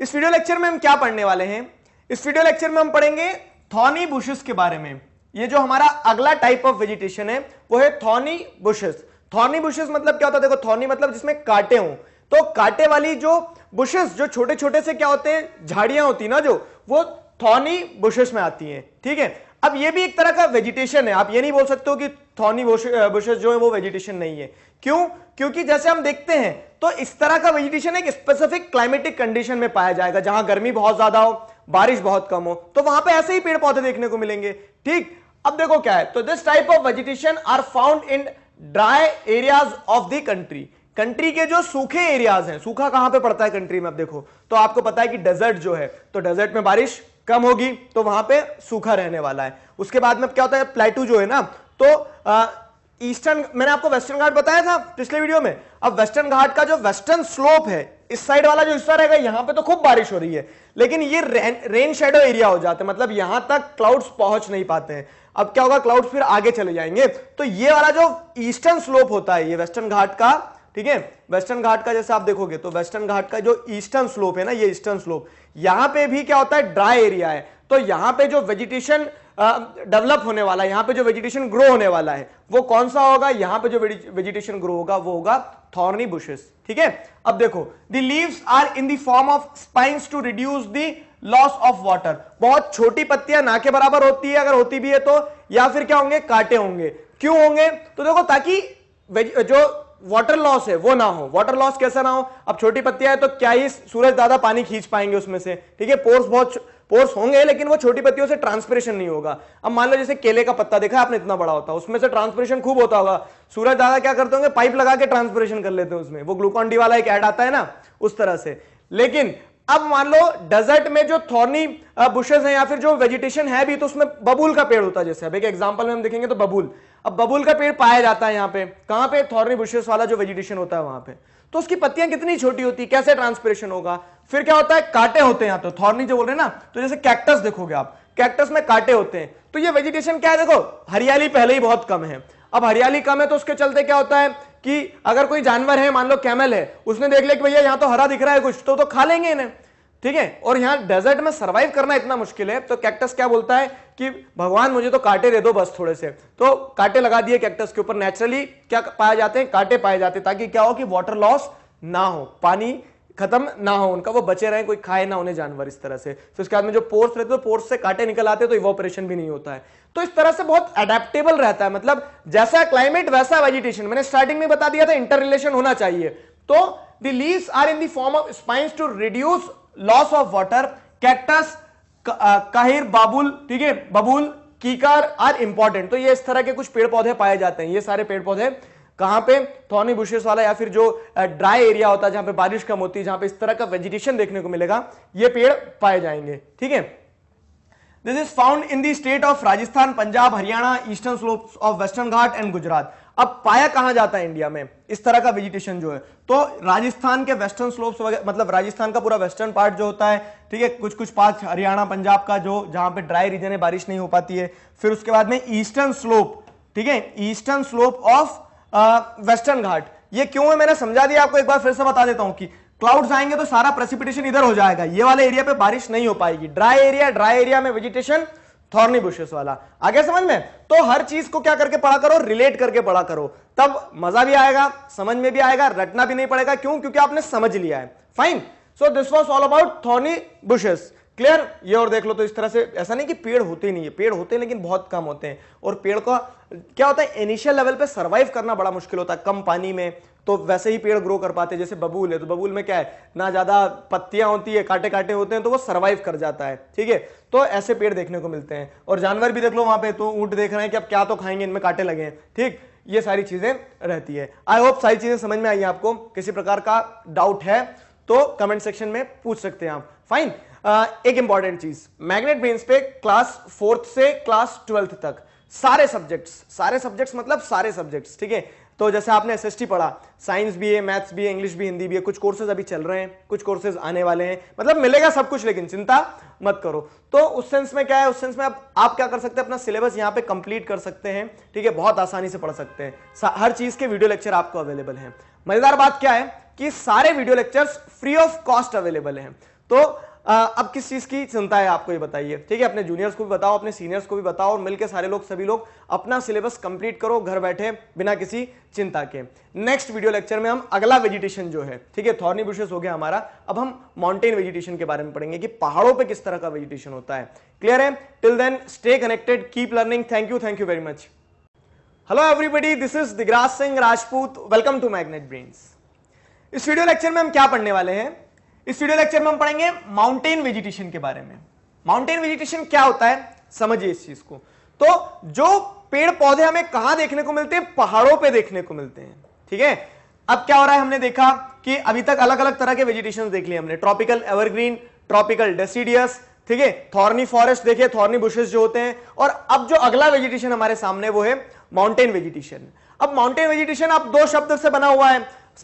इस वीडियो लेक्चर में हम क्या पढ़ने वाले हैं इस वीडियो लेक्चर में हम पढ़ेंगे थॉनी बुशेस के बारे में ये जो हमारा अगला टाइप ऑफ वेजिटेशन है वो है थॉर्नी बुशेस थॉर्नी बुशेस मतलब क्या होता है देखो थॉर्नी मतलब जिसमें कांटे हों तो कांटे वाली जो बुशेस जो छोटे छोटे से क्या होते हैं झाड़ियां होती ना जो वो थॉर्नी बुशेस में आती हैं ठीक है अब ये भी एक तरह का वेजिटेशन है आप ये नहीं बोल सकते हो कि थॉर्नी बुशेस जो है वो वेजिटेशन नहीं है क्यों क्योंकि जैसे हम देखते हैं तो इस तरह का वेजिटेशन एक स्पेसिफिक क्लाइमेटिक कंडीशन में पाया जाएगा जहां गर्मी बहुत ज्यादा हो बारिश बहुत कम हो तो वहां पे ऐसे ही पेड़ पौधे देखने को मिलेंगे ठीक अब देखो क्या है तो this type of vegetation are found in dry areas of the country country के जो सूखे एरियाज हैं सूखा कहां पे पड़ता है कंट्री में अब देखो तो आपको पता है कि डेजर्ट जो है तो डेजर्ट में बारिश कम होगी तो वहां पे सूखा रहने वाला है उसके बाद में क्या होता है प्लेटू जो है ना तो ईस्टर्न मैंने आपको वेस्टर्न घाट बताया था पिछले वीडियो में अब वेस्टर्न घाट का जो वेस्टर्न स्लोप है इस साइड वाला जो हिस्सा रहेगा यहां पे तो खूब बारिश हो रही है लेकिन ये रेन, रेन शेडो एरिया हो जाता है मतलब यहां तक क्लाउड्स पहुंच नहीं पाते हैं अब क्या होगा क्लाउड फिर आगे चले जाएंगे तो ये वाला जो ईस्टर्न स्लोप होता है ये वेस्टर्न घाट का ठीक है वेस्टर्न घाट का जैसे आप देखोगे तो वेस्टर्न घाट का जो ईस्टर्न स्लोप है ना ये ईस्टर्न स्लोप यहां पे भी क्या होता है ड्राई एरिया है तो यहां पे जो वेजिटेशन डेवलप होने वाला है यहां पे जो वेजिटेशन ग्रो होने वाला है वो कौन सा होगा यहां पे जो वेजिटेशन ग्रो होगा वो होगा थॉर्नी बुशेस ठीक है अब देखो the leaves are in the form of spines to reduce the loss of water बहुत छोटी पत्तियां ना के बराबर होती है अगर होती भी है तो या फिर क्या होंगे कांटे होंगे क्यों होंगे तो देखो ताकि जो वाटर लॉस है वो ना हो वाटर लॉस कैसा ना हो अब छोटी पत्तियां है तो क्या ही सूरज ज्यादा पानी खींच पाएंगे उसमें से ठीक है पोर्स बहुत पोर्स होंगे लेकिन वो छोटी पत्तियों से ट्रांसपरेशन नहीं होगा अब मान लो जैसे केले का पत्ता देखा आपने इतना बड़ा होता है उसमें से ट्रांसपरेशन खूब होता होगा सूरज दादा क्या करते होंगे पाइप लगा के ट्रांसपरेशन कर लेते हैं उसमें वो ग्लूकॉन डी वाला एक ऐड आता है ना उस तरह से लेकिन अब मान लो डेजर्ट में जो थॉर्नी बुशेस हैं या फिर जो वेजिटेशन है भी तो उसमें बबूल का पेड़ होता है जैसे अब एक एग्जांपल में हम देखेंगे तो बबूल अब बबूल का पेड़ पाया जाता है यहां पे कहां पे थॉर्नी बुशेस वाला जो वेजिटेशन होता है वहां पे तो उसकी पत्तियां कितनी छोटी होती है कैसे ट्रांसपेरेशन होगा फिर क्या होता है कांटे होते हैं यहां तो थॉर्नी जो बोल रहे हैं ना तो जैसे कैक्टस देखोगे आप कैक्टस में कांटे होते हैं तो ये वेजिटेशन क्या है देखो हरियाली पहले ही बहुत कम है अब हरियाली कम है तो उसके चलते क्या होता है कि अगर कोई जानवर है मान लो कैमल है उसने देख लिया कि भैया यहां तो हरा दिख रहा है कुछ तो तो खा लेंगे इन्हें ठीक है और यहां डेजर्ट में सर्वाइव करना इतना मुश्किल है तो कैक्टस क्या बोलता है कि भगवान मुझे तो कांटे दे दो बस थोड़े से तो कांटे लगा दिए कैक्टस के ऊपर नेचुरली क्या पाए जाते हैं कांटे पाए जाते हैं ताकि क्या हो कि वाटर लॉस ना हो पानी खत्म ना हो उनका वो बचे रहे कोई खाए ना उन्हें जानवर इस तरह से तो इसके बाद में जो पोर्स रहते हैं तो पोर्स से कांटे निकल आते तो ऑपरेशन भी नहीं होता है तो इस तरह से बहुत अडेप्टेबल रहता है मतलब जैसा क्लाइमेट वैसा वेजिटेशन मैंने स्टार्टिंग में बता दिया था इंटर रिलेशन होना चाहिए तो the leaves are in the form of spines to reduce loss of water cactus khair babul ठीक है बबुल कीकर आर इंपॉर्टेंट तो ये इस तरह के कुछ पेड़ पौधे पाए जाते हैं ये सारे पेड़ पौधे कहां पे थोनी बुशेस वाला या फिर जो ड्राई एरिया होता है जहां पे बारिश कम होती है जहां पे इस तरह का वेजिटेशन देखने को मिलेगा ये पेड़ पाए जाएंगे ठीक है this is found in the state of Rajasthan Punjab Haryana eastern slope of western Ghat and Gujarat अब पाया कहां जाता है इंडिया में इस तरह का वेजिटेशन जो है तो राजस्थान के वेस्टर्न स्लोप्स वगैरह मतलब राजस्थान का पूरा वेस्टर्न पार्ट जो होता है ठीक है कुछ कुछ पार्ट हरियाणा पंजाब का जो जहां पे ड्राई रीजन है बारिश नहीं हो पाती है फिर उसके बाद में ईस्टर्न स्लोप ठीक है eastern slope of western Ghat ये क्यों है मैंने समझा दिया आपको एक बार फिर से बता देता हूं कि क्लाउड्स आएंगे तो सारा प्रेसिपिटेशन इधर हो जाएगा ये वाले एरिया पे बारिश नहीं हो पाएगी ड्राई एरिया ड्राई एरिया में वेजिटेशन थॉर्नी बुशेस वाला आगे समझ में तो हर चीज को क्या करके पढ़ा करो रिलेट करके पढ़ा करो तब मजा भी आएगा समझ में भी आएगा रटना भी नहीं पड़ेगा क्यों क्योंकि आपने समझ लिया है fine so this was all about thorny bushes clear ये और देख लो तो इस तरह से ऐसा नहीं कि पेड़ होते ही नहीं है पेड़ होते हैं लेकिन बहुत कम होते हैं और पेड़ का क्या होता है इनिशियल लेवल पे सर्वाइव करना बड़ा मुश्किल होता है कम पानी में तो वैसे ही पेड़ ग्रो कर पाते हैं जैसे बबूल है तो बबूल में क्या है ना ज्यादा पत्तियां होती है कांटे कांटे होते हैं तो वो सर्वाइव कर जाता है ठीक है तो ऐसे पेड़ देखने को मिलते हैं और जानवर भी देख लो वहां पे तो ऊंट देख रहे हैं कि अब क्या तो खाएंगे इनमें कांटे लगे हैं ठीक ये सारी चीजें रहती है आई होप सारी चीजें समझ में आई आपको किसी प्रकार का डाउट है तो कमेंट सेक्शन में पूछ सकते हैं आप फाइन एक इंपॉर्टेंट चीज मैग्नेट बेन्स पे क्लास फोर्थ से क्लास ट्वेल्थ तक सारे सब्जेक्ट्स सारे सब्जेक्ट्स मतलब सारे सब्जेक्ट्स ठीक है तो जैसे आपने एस पढ़ा साइंस भी है मैथ्स भी है इंग्लिश भी हिंदी भी है कुछ कोर्सेज अभी चल रहे हैं कुछ कोर्सेज आने वाले हैं मतलब मिलेगा सब कुछ लेकिन चिंता मत करो तो उस सेंस में क्या है उस सेंस में आप आप क्या कर सकते हैं अपना सिलेबस यहाँ पे कंप्लीट कर सकते हैं ठीक है बहुत आसानी से पढ़ सकते हैं हर चीज के वीडियो लेक्चर आपको अवेलेबल है मजेदार बात क्या है कि सारे video lectures free of cost available हैं तो आ, अब किस चीज़ की चिंता है आपको ये बताइए ठीक है अपने जूनियर्स को भी बताओ अपने सीनियर्स को भी बताओ और मिलकर सारे लोग सभी लोग अपना सिलेबस कंप्लीट करो घर बैठे बिना किसी चिंता के नेक्स्ट वीडियो लेक्चर में हम अगला वेजिटेशन जो है ठीक है थॉर्नी बुशेस हो गया हमारा अब हम माउंटेन वेजिटेशन के बारे में पढ़ेंगे कि पहाड़ों पर किस तरह का वेजिटेशन होता है क्लियर है till then stay connected keep learning thank you thank you very much hello everybody this is Digraj Singh Rajput welcome to Magnet Brain इस वीडियो लेक्चर में हम क्या पढ़ने वाले हैं इस वीडियो लेक्चर में हम पढ़ेंगे माउंटेन वेजिटेशन के बारे में माउंटेन वेजिटेशन क्या होता है समझिए इस चीज को तो जो पेड़ पौधे हमें कहां देखने को मिलते हैं पहाड़ों पे देखने को मिलते हैं ठीक है अब क्या हो रहा है हमने देखा कि अभी तक अलग अलग तरह के वेजिटेशन देख लिए हमने ट्रॉपिकल एवरग्रीन ट्रॉपिकल डेसीडियस ठीक है थॉर्नी फॉरेस्ट देखे थॉर्नी बुशेस जो होते हैं और अब जो अगला वेजिटेशन हमारे सामने वो है माउंटेन वेजिटेशन अब माउंटेन वेजिटेशन आप दो शब्द से बना हुआ है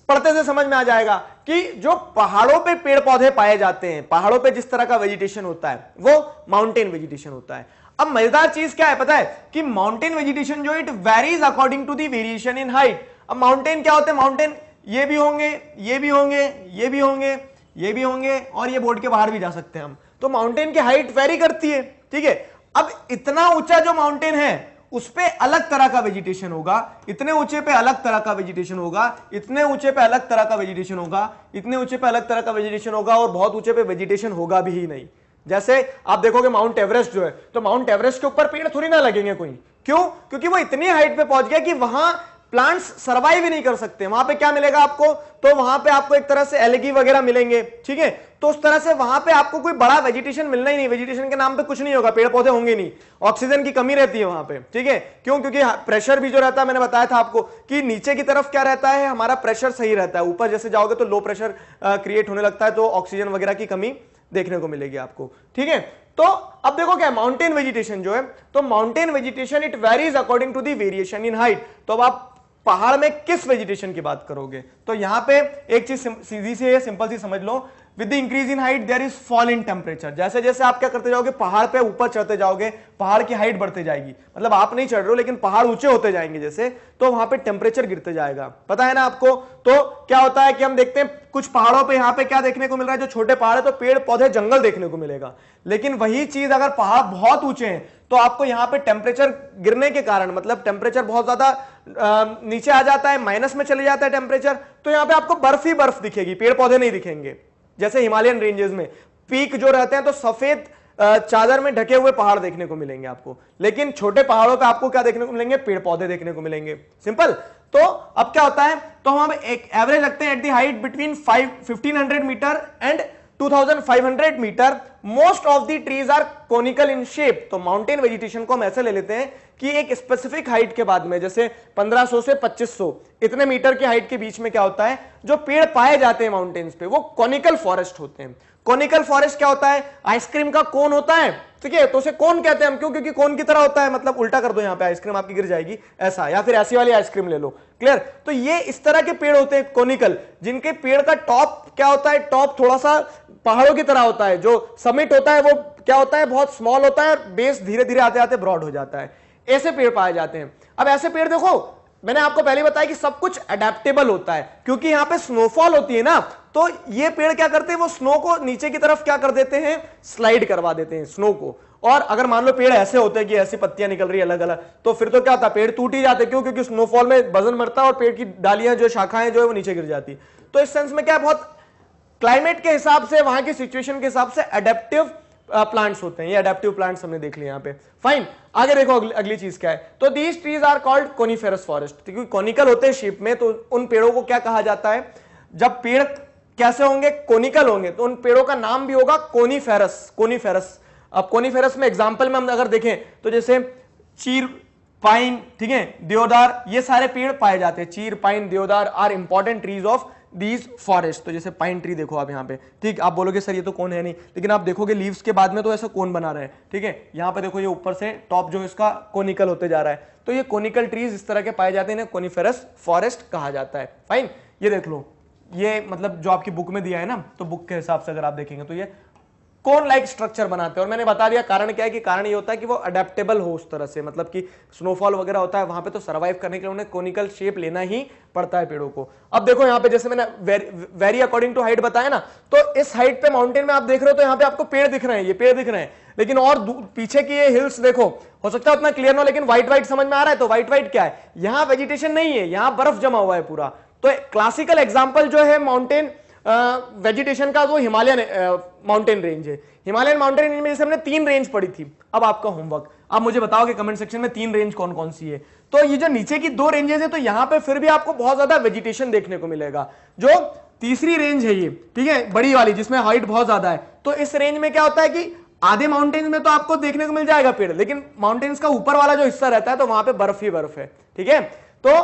पढ़ते से समझ में आ जाएगा कि जो पहाड़ों पे पेड़ पौधे पाए जाते हैं पहाड़ों पे जिस तरह का वेजिटेशन होता है वो माउंटेन वेजिटेशन होता है अब मजेदार चीज क्या है पता है कि माउंटेन वेजिटेशन जो it varies according to the variation in height अब माउंटेन क्या होते हैं माउंटेन ये भी होंगे ये भी होंगे ये भी होंगे ये भी होंगे और ये बोर्ड के बाहर भी जा सकते हैं हम तो माउंटेन की हाइट वेरी करती है ठीक है अब इतना ऊंचा जो माउंटेन है उस पर अलग तरह का वेजिटेशन होगा इतने ऊंचे पे अलग तरह का वेजिटेशन होगा इतने ऊंचे पे अलग तरह का वेजिटेशन होगा इतने ऊंचे पे अलग तरह का वेजिटेशन होगा और बहुत ऊंचे पे वेजिटेशन होगा भी ही नहीं जैसे आप देखोगे माउंट एवरेस्ट जो है तो माउंट एवरेस्ट के ऊपर पेड़ थोड़ी ना लगेंगे कोई क्यों क्योंकि वो इतनी हाइट पे पहुंच गया कि वहां प्लांट्स सर्वाइव ही नहीं कर सकते वहां पे क्या मिलेगा आपको तो वहां पे आपको एक तरह से एलगी वगैरह मिलेंगे ठीक है तो उस तरह से वहां पे आपको कोई बड़ा वेजिटेशन मिलना ही नहीं वेजिटेशन के नाम पे कुछ नहीं होगा पेड़ पौधे होंगे नहीं ऑक्सीजन की कमी रहती है वहां पे ठीक है क्यों क्योंकि प्रेशर भी जो रहता है मैंने बताया था आपको कि नीचे की तरफ क्या रहता है हमारा प्रेशर सही रहता है ऊपर जैसे जाओगे तो लो प्रेशर क्रिएट होने लगता है तो ऑक्सीजन वगैरह की कमी देखने को मिलेगी आपको ठीक है तो अब देखो क्या माउंटेन वेजिटेशन जो है तो mountain vegetation it varies according to the variation in height तो अब आप पहाड़ में किस वेजिटेशन की बात करोगे तो यहां पे एक चीज सीधी सी है सिंपल सी समझ लो with increase in height there is fall in temperature जैसे जैसे आप क्या करते जाओगे पहाड़ पे ऊपर चढ़ते जाओगे पहाड़ की हाइट बढ़ते जाएगी मतलब आप नहीं चढ़ रहे हो लेकिन पहाड़ ऊंचे होते जाएंगे जैसे तो वहां पे टेम्परेचर गिरते जाएगा पता है ना आपको तो क्या होता है कि हम देखते हैं कुछ पहाड़ों पे यहाँ पे क्या देखने को मिल रहा है जो छोटे पहाड़ है तो पेड़ पौधे जंगल देखने को मिलेगा लेकिन वही चीज अगर पहाड़ बहुत ऊंचे हैं तो आपको यहाँ पे टेम्परेचर गिरने के कारण मतलब टेम्परेचर बहुत ज्यादा नीचे आ जाता है माइनस में चले जाता है टेम्परेचर तो यहां पे आपको बर्फ ही बर्फ दिखेगी पेड़ पौधे नहीं दिखेंगे जैसे हिमालयन रेंजेस में पीक जो रहते हैं तो सफेद चादर में ढके हुए पहाड़ देखने को मिलेंगे आपको लेकिन छोटे पहाड़ों का आपको क्या देखने को मिलेंगे पेड़ पौधे देखने को मिलेंगे सिंपल तो अब क्या होता है तो हम एक एवरेज रखते हैं at the height between five fifteen meter and 2500 meter most of the trees are conical in shape तो माउंटेन वेजिटेशन को हम ऐसे ले लेते हैं कि एक स्पेसिफिक हाइट के बाद में जैसे 1500 से 2500 इतने मीटर के हाइट के बीच में क्या होता है जो पेड़ पाए जाते हैं माउंटेन्स पे वो कॉनिकल फॉरेस्ट होते हैं कॉनिकल फॉरेस्ट क्या होता है आइसक्रीम का कोन होता है ठीक है तो उसे कौन कहते हैं हम क्यों क्योंकि कौन की तरह होता है मतलब उल्टा कर दो यहाँ पे आइसक्रीम आपकी गिर जाएगी ऐसा या फिर ऐसी वाली आइसक्रीम ले लो क्लियर तो ये इस तरह के पेड़ होते हैं कोनिकल जिनके पेड़ का टॉप क्या होता है टॉप थोड़ा सा पहाड़ों की तरह होता है जो समिट होता है वो क्या होता है बहुत स्मॉल होता है और बेस धीरे धीरे आते आते ब्रॉड हो जाता है ऐसे पेड़ पाए जाते हैं अब ऐसे पेड़ देखो मैंने आपको पहले बताया कि सब कुछ अडेप्टेबल होता है क्योंकि यहाँ पे स्नोफॉल होती है ना तो ये पेड़ क्या करते हैं वो स्नो को नीचे की तरफ क्या कर देते हैं स्लाइड करवा देते हैं स्नो को और अगर मान लो पेड़ ऐसे होते हैं कि ऐसी पत्तियां निकल रही है अलग अलग तो फिर तो क्या होता पेड़ टूट ही जाते क्यों क्योंकि स्नोफॉल में वजन मरता और पेड़ की डालियां जो शाखाएं जो है वो नीचे गिर जाती तो इस सेंस में क्या बहुत क्लाइमेट के हिसाब से वहां की सिचुएशन के हिसाब से अडेप्टिव प्लांट्स होते हैं ये अडेप्टिव प्लांट्स हमने देख लिया यहाँ पे फाइन आगे देखो अगली, अगली चीज क्या है तो these trees are called coniferous forest क्योंकि कॉनिकल होते हैं शेप में तो उन पेड़ों को क्या कहा जाता है जब पेड़ कैसे होंगे कोनिकल होंगे तो उन पेड़ों का नाम भी होगा कोनीफेरस कोनीफेरस अब कोनीफेरस में एग्जाम्पल में हम अगर देखें तो जैसे चीर पाइन ठीक है देवदार ये सारे पेड़ पाए जाते हैं chir pine deodar are important trees of these forest तो जैसे पाइन ट्री देखो आप यहाँ पे ठीक आप बोलोगे सर ये तो कौन है नहीं लेकिन आप देखोगे लीव्स के बाद में तो ऐसा कौन बना रहा है ठीक है यहाँ पे देखो ये ऊपर से टॉप जो इसका कोनिकल होते जा रहा है तो ये कोनिकल ट्रीज इस तरह के पाए जाते हैं कोनीफेरस फॉरेस्ट कहा जाता है फाइन ये देख लो ये मतलब जो आपकी बुक में दिया है ना तो बुक के हिसाब से अगर आप देखेंगे तो ये कौन लाइक स्ट्रक्चर बनाते हैं और मैंने बता दिया कारण क्या है कि कारण ये होता है कि वो अडेप्टेबल हो उस तरह से मतलब कि स्नोफॉल वगैरह होता है वहां पे तो सर्वाइव करने के लिए उन्हें कोनिकल शेप लेना ही पड़ता है पेड़ों को अब देखो यहाँ पे जैसे मैंने वेरी अकॉर्डिंग टू हाइट बताया ना तो इस हाइट पे माउंटेन में आप देख रहे हो तो यहाँ पे आपको पेड़ दिख रहे हैं ये पेड़ दिख रहे हैं लेकिन और पीछे की ये हिल्स देखो हो सकता है उतना क्लियर ना लेकिन व्हाइट व्हाइट समझ में आ रहा है तो व्हाइट व्हाइट क्या है यहाँ वेजिटेशन नहीं है यहां बर्फ जमा हुआ है पूरा तो क्लासिकल एग्जाम्पल जो है माउंटेन वेजिटेशन का वो हिमालयन माउंटेन रेंज है हिमालयन माउंटेन रेंज में जैसे हमने तीन रेंज पढ़ी थी अब आपका होमवर्क आप मुझे बताओ कि कमेंट सेक्शन में तीन रेंज कौन कौन सी है तो ये जो नीचे की दो रेंजेस है तो यहां पे फिर भी आपको बहुत ज्यादा वेजिटेशन देखने को मिलेगा जो तीसरी रेंज है ये ठीक है बड़ी वाली जिसमें हाइट बहुत ज्यादा है तो इस रेंज में क्या होता है कि आधे माउंटेन्स में तो आपको देखने को मिल जाएगा पेड़ लेकिन माउंटेन्स का ऊपर वाला जो हिस्सा रहता है तो वहां पर बर्फ ही बर्फ है ठीक है तो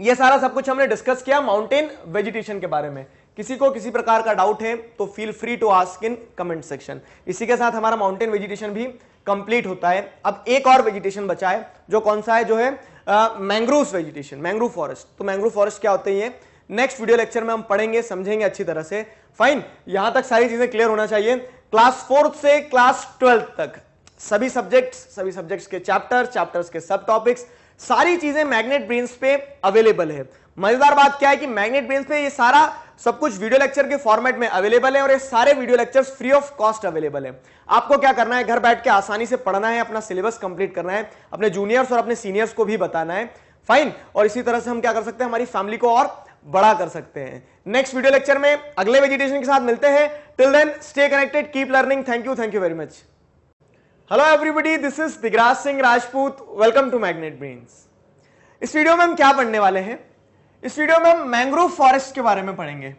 ये सारा सब कुछ हमने डिस्कस किया माउंटेन वेजिटेशन के बारे में किसी को किसी प्रकार का डाउट है तो feel free to ask in comment section इसी के साथ हमारा माउंटेन वेजिटेशन भी कंप्लीट होता है अब एक और वेजिटेशन बचा है जो कौन सा है जो है मैंग्रोव वेजिटेशन मैंग्रोव फॉरेस्ट तो मैंग्रोव फॉरेस्ट क्या होते हैं नेक्स्ट वीडियो लेक्चर में हम पढ़ेंगे समझेंगे अच्छी तरह से फाइन यहां तक सारी चीजें क्लियर होना चाहिए क्लास फोर्थ से क्लास ट्वेल्थ तक सभी सब्जेक्ट्स सभी सब्जेक्ट्स के चैप्टर चैप्टर्स के सब टॉपिक्स सारी चीजें मैग्नेट ब्रेन्स पे अवेलेबल है मजेदार बात क्या है कि मैग्नेट ब्रेन्स पे ये सारा सब कुछ वीडियो लेक्चर के फॉर्मेट में अवेलेबल है और ये सारे video lectures free of cost available है आपको क्या करना है घर बैठ के आसानी से पढ़ना है अपना सिलेबस कंप्लीट करना है अपने जूनियर्स और अपने सीनियर्स को भी बताना है फाइन और इसी तरह से हम क्या कर सकते हैं हमारी फैमिली को और बड़ा कर सकते हैं नेक्स्ट वीडियो लेक्चर में अगले वेजिटेशन के साथ मिलते हैं till then stay connected keep learning thank you thank you very much hello everybody this is Digraj Singh Rajput welcome to magnet brains इस वीडियो में हम क्या पढ़ने वाले हैं इस वीडियो में हम मैंग्रोव फॉरेस्ट के बारे में पढ़ेंगे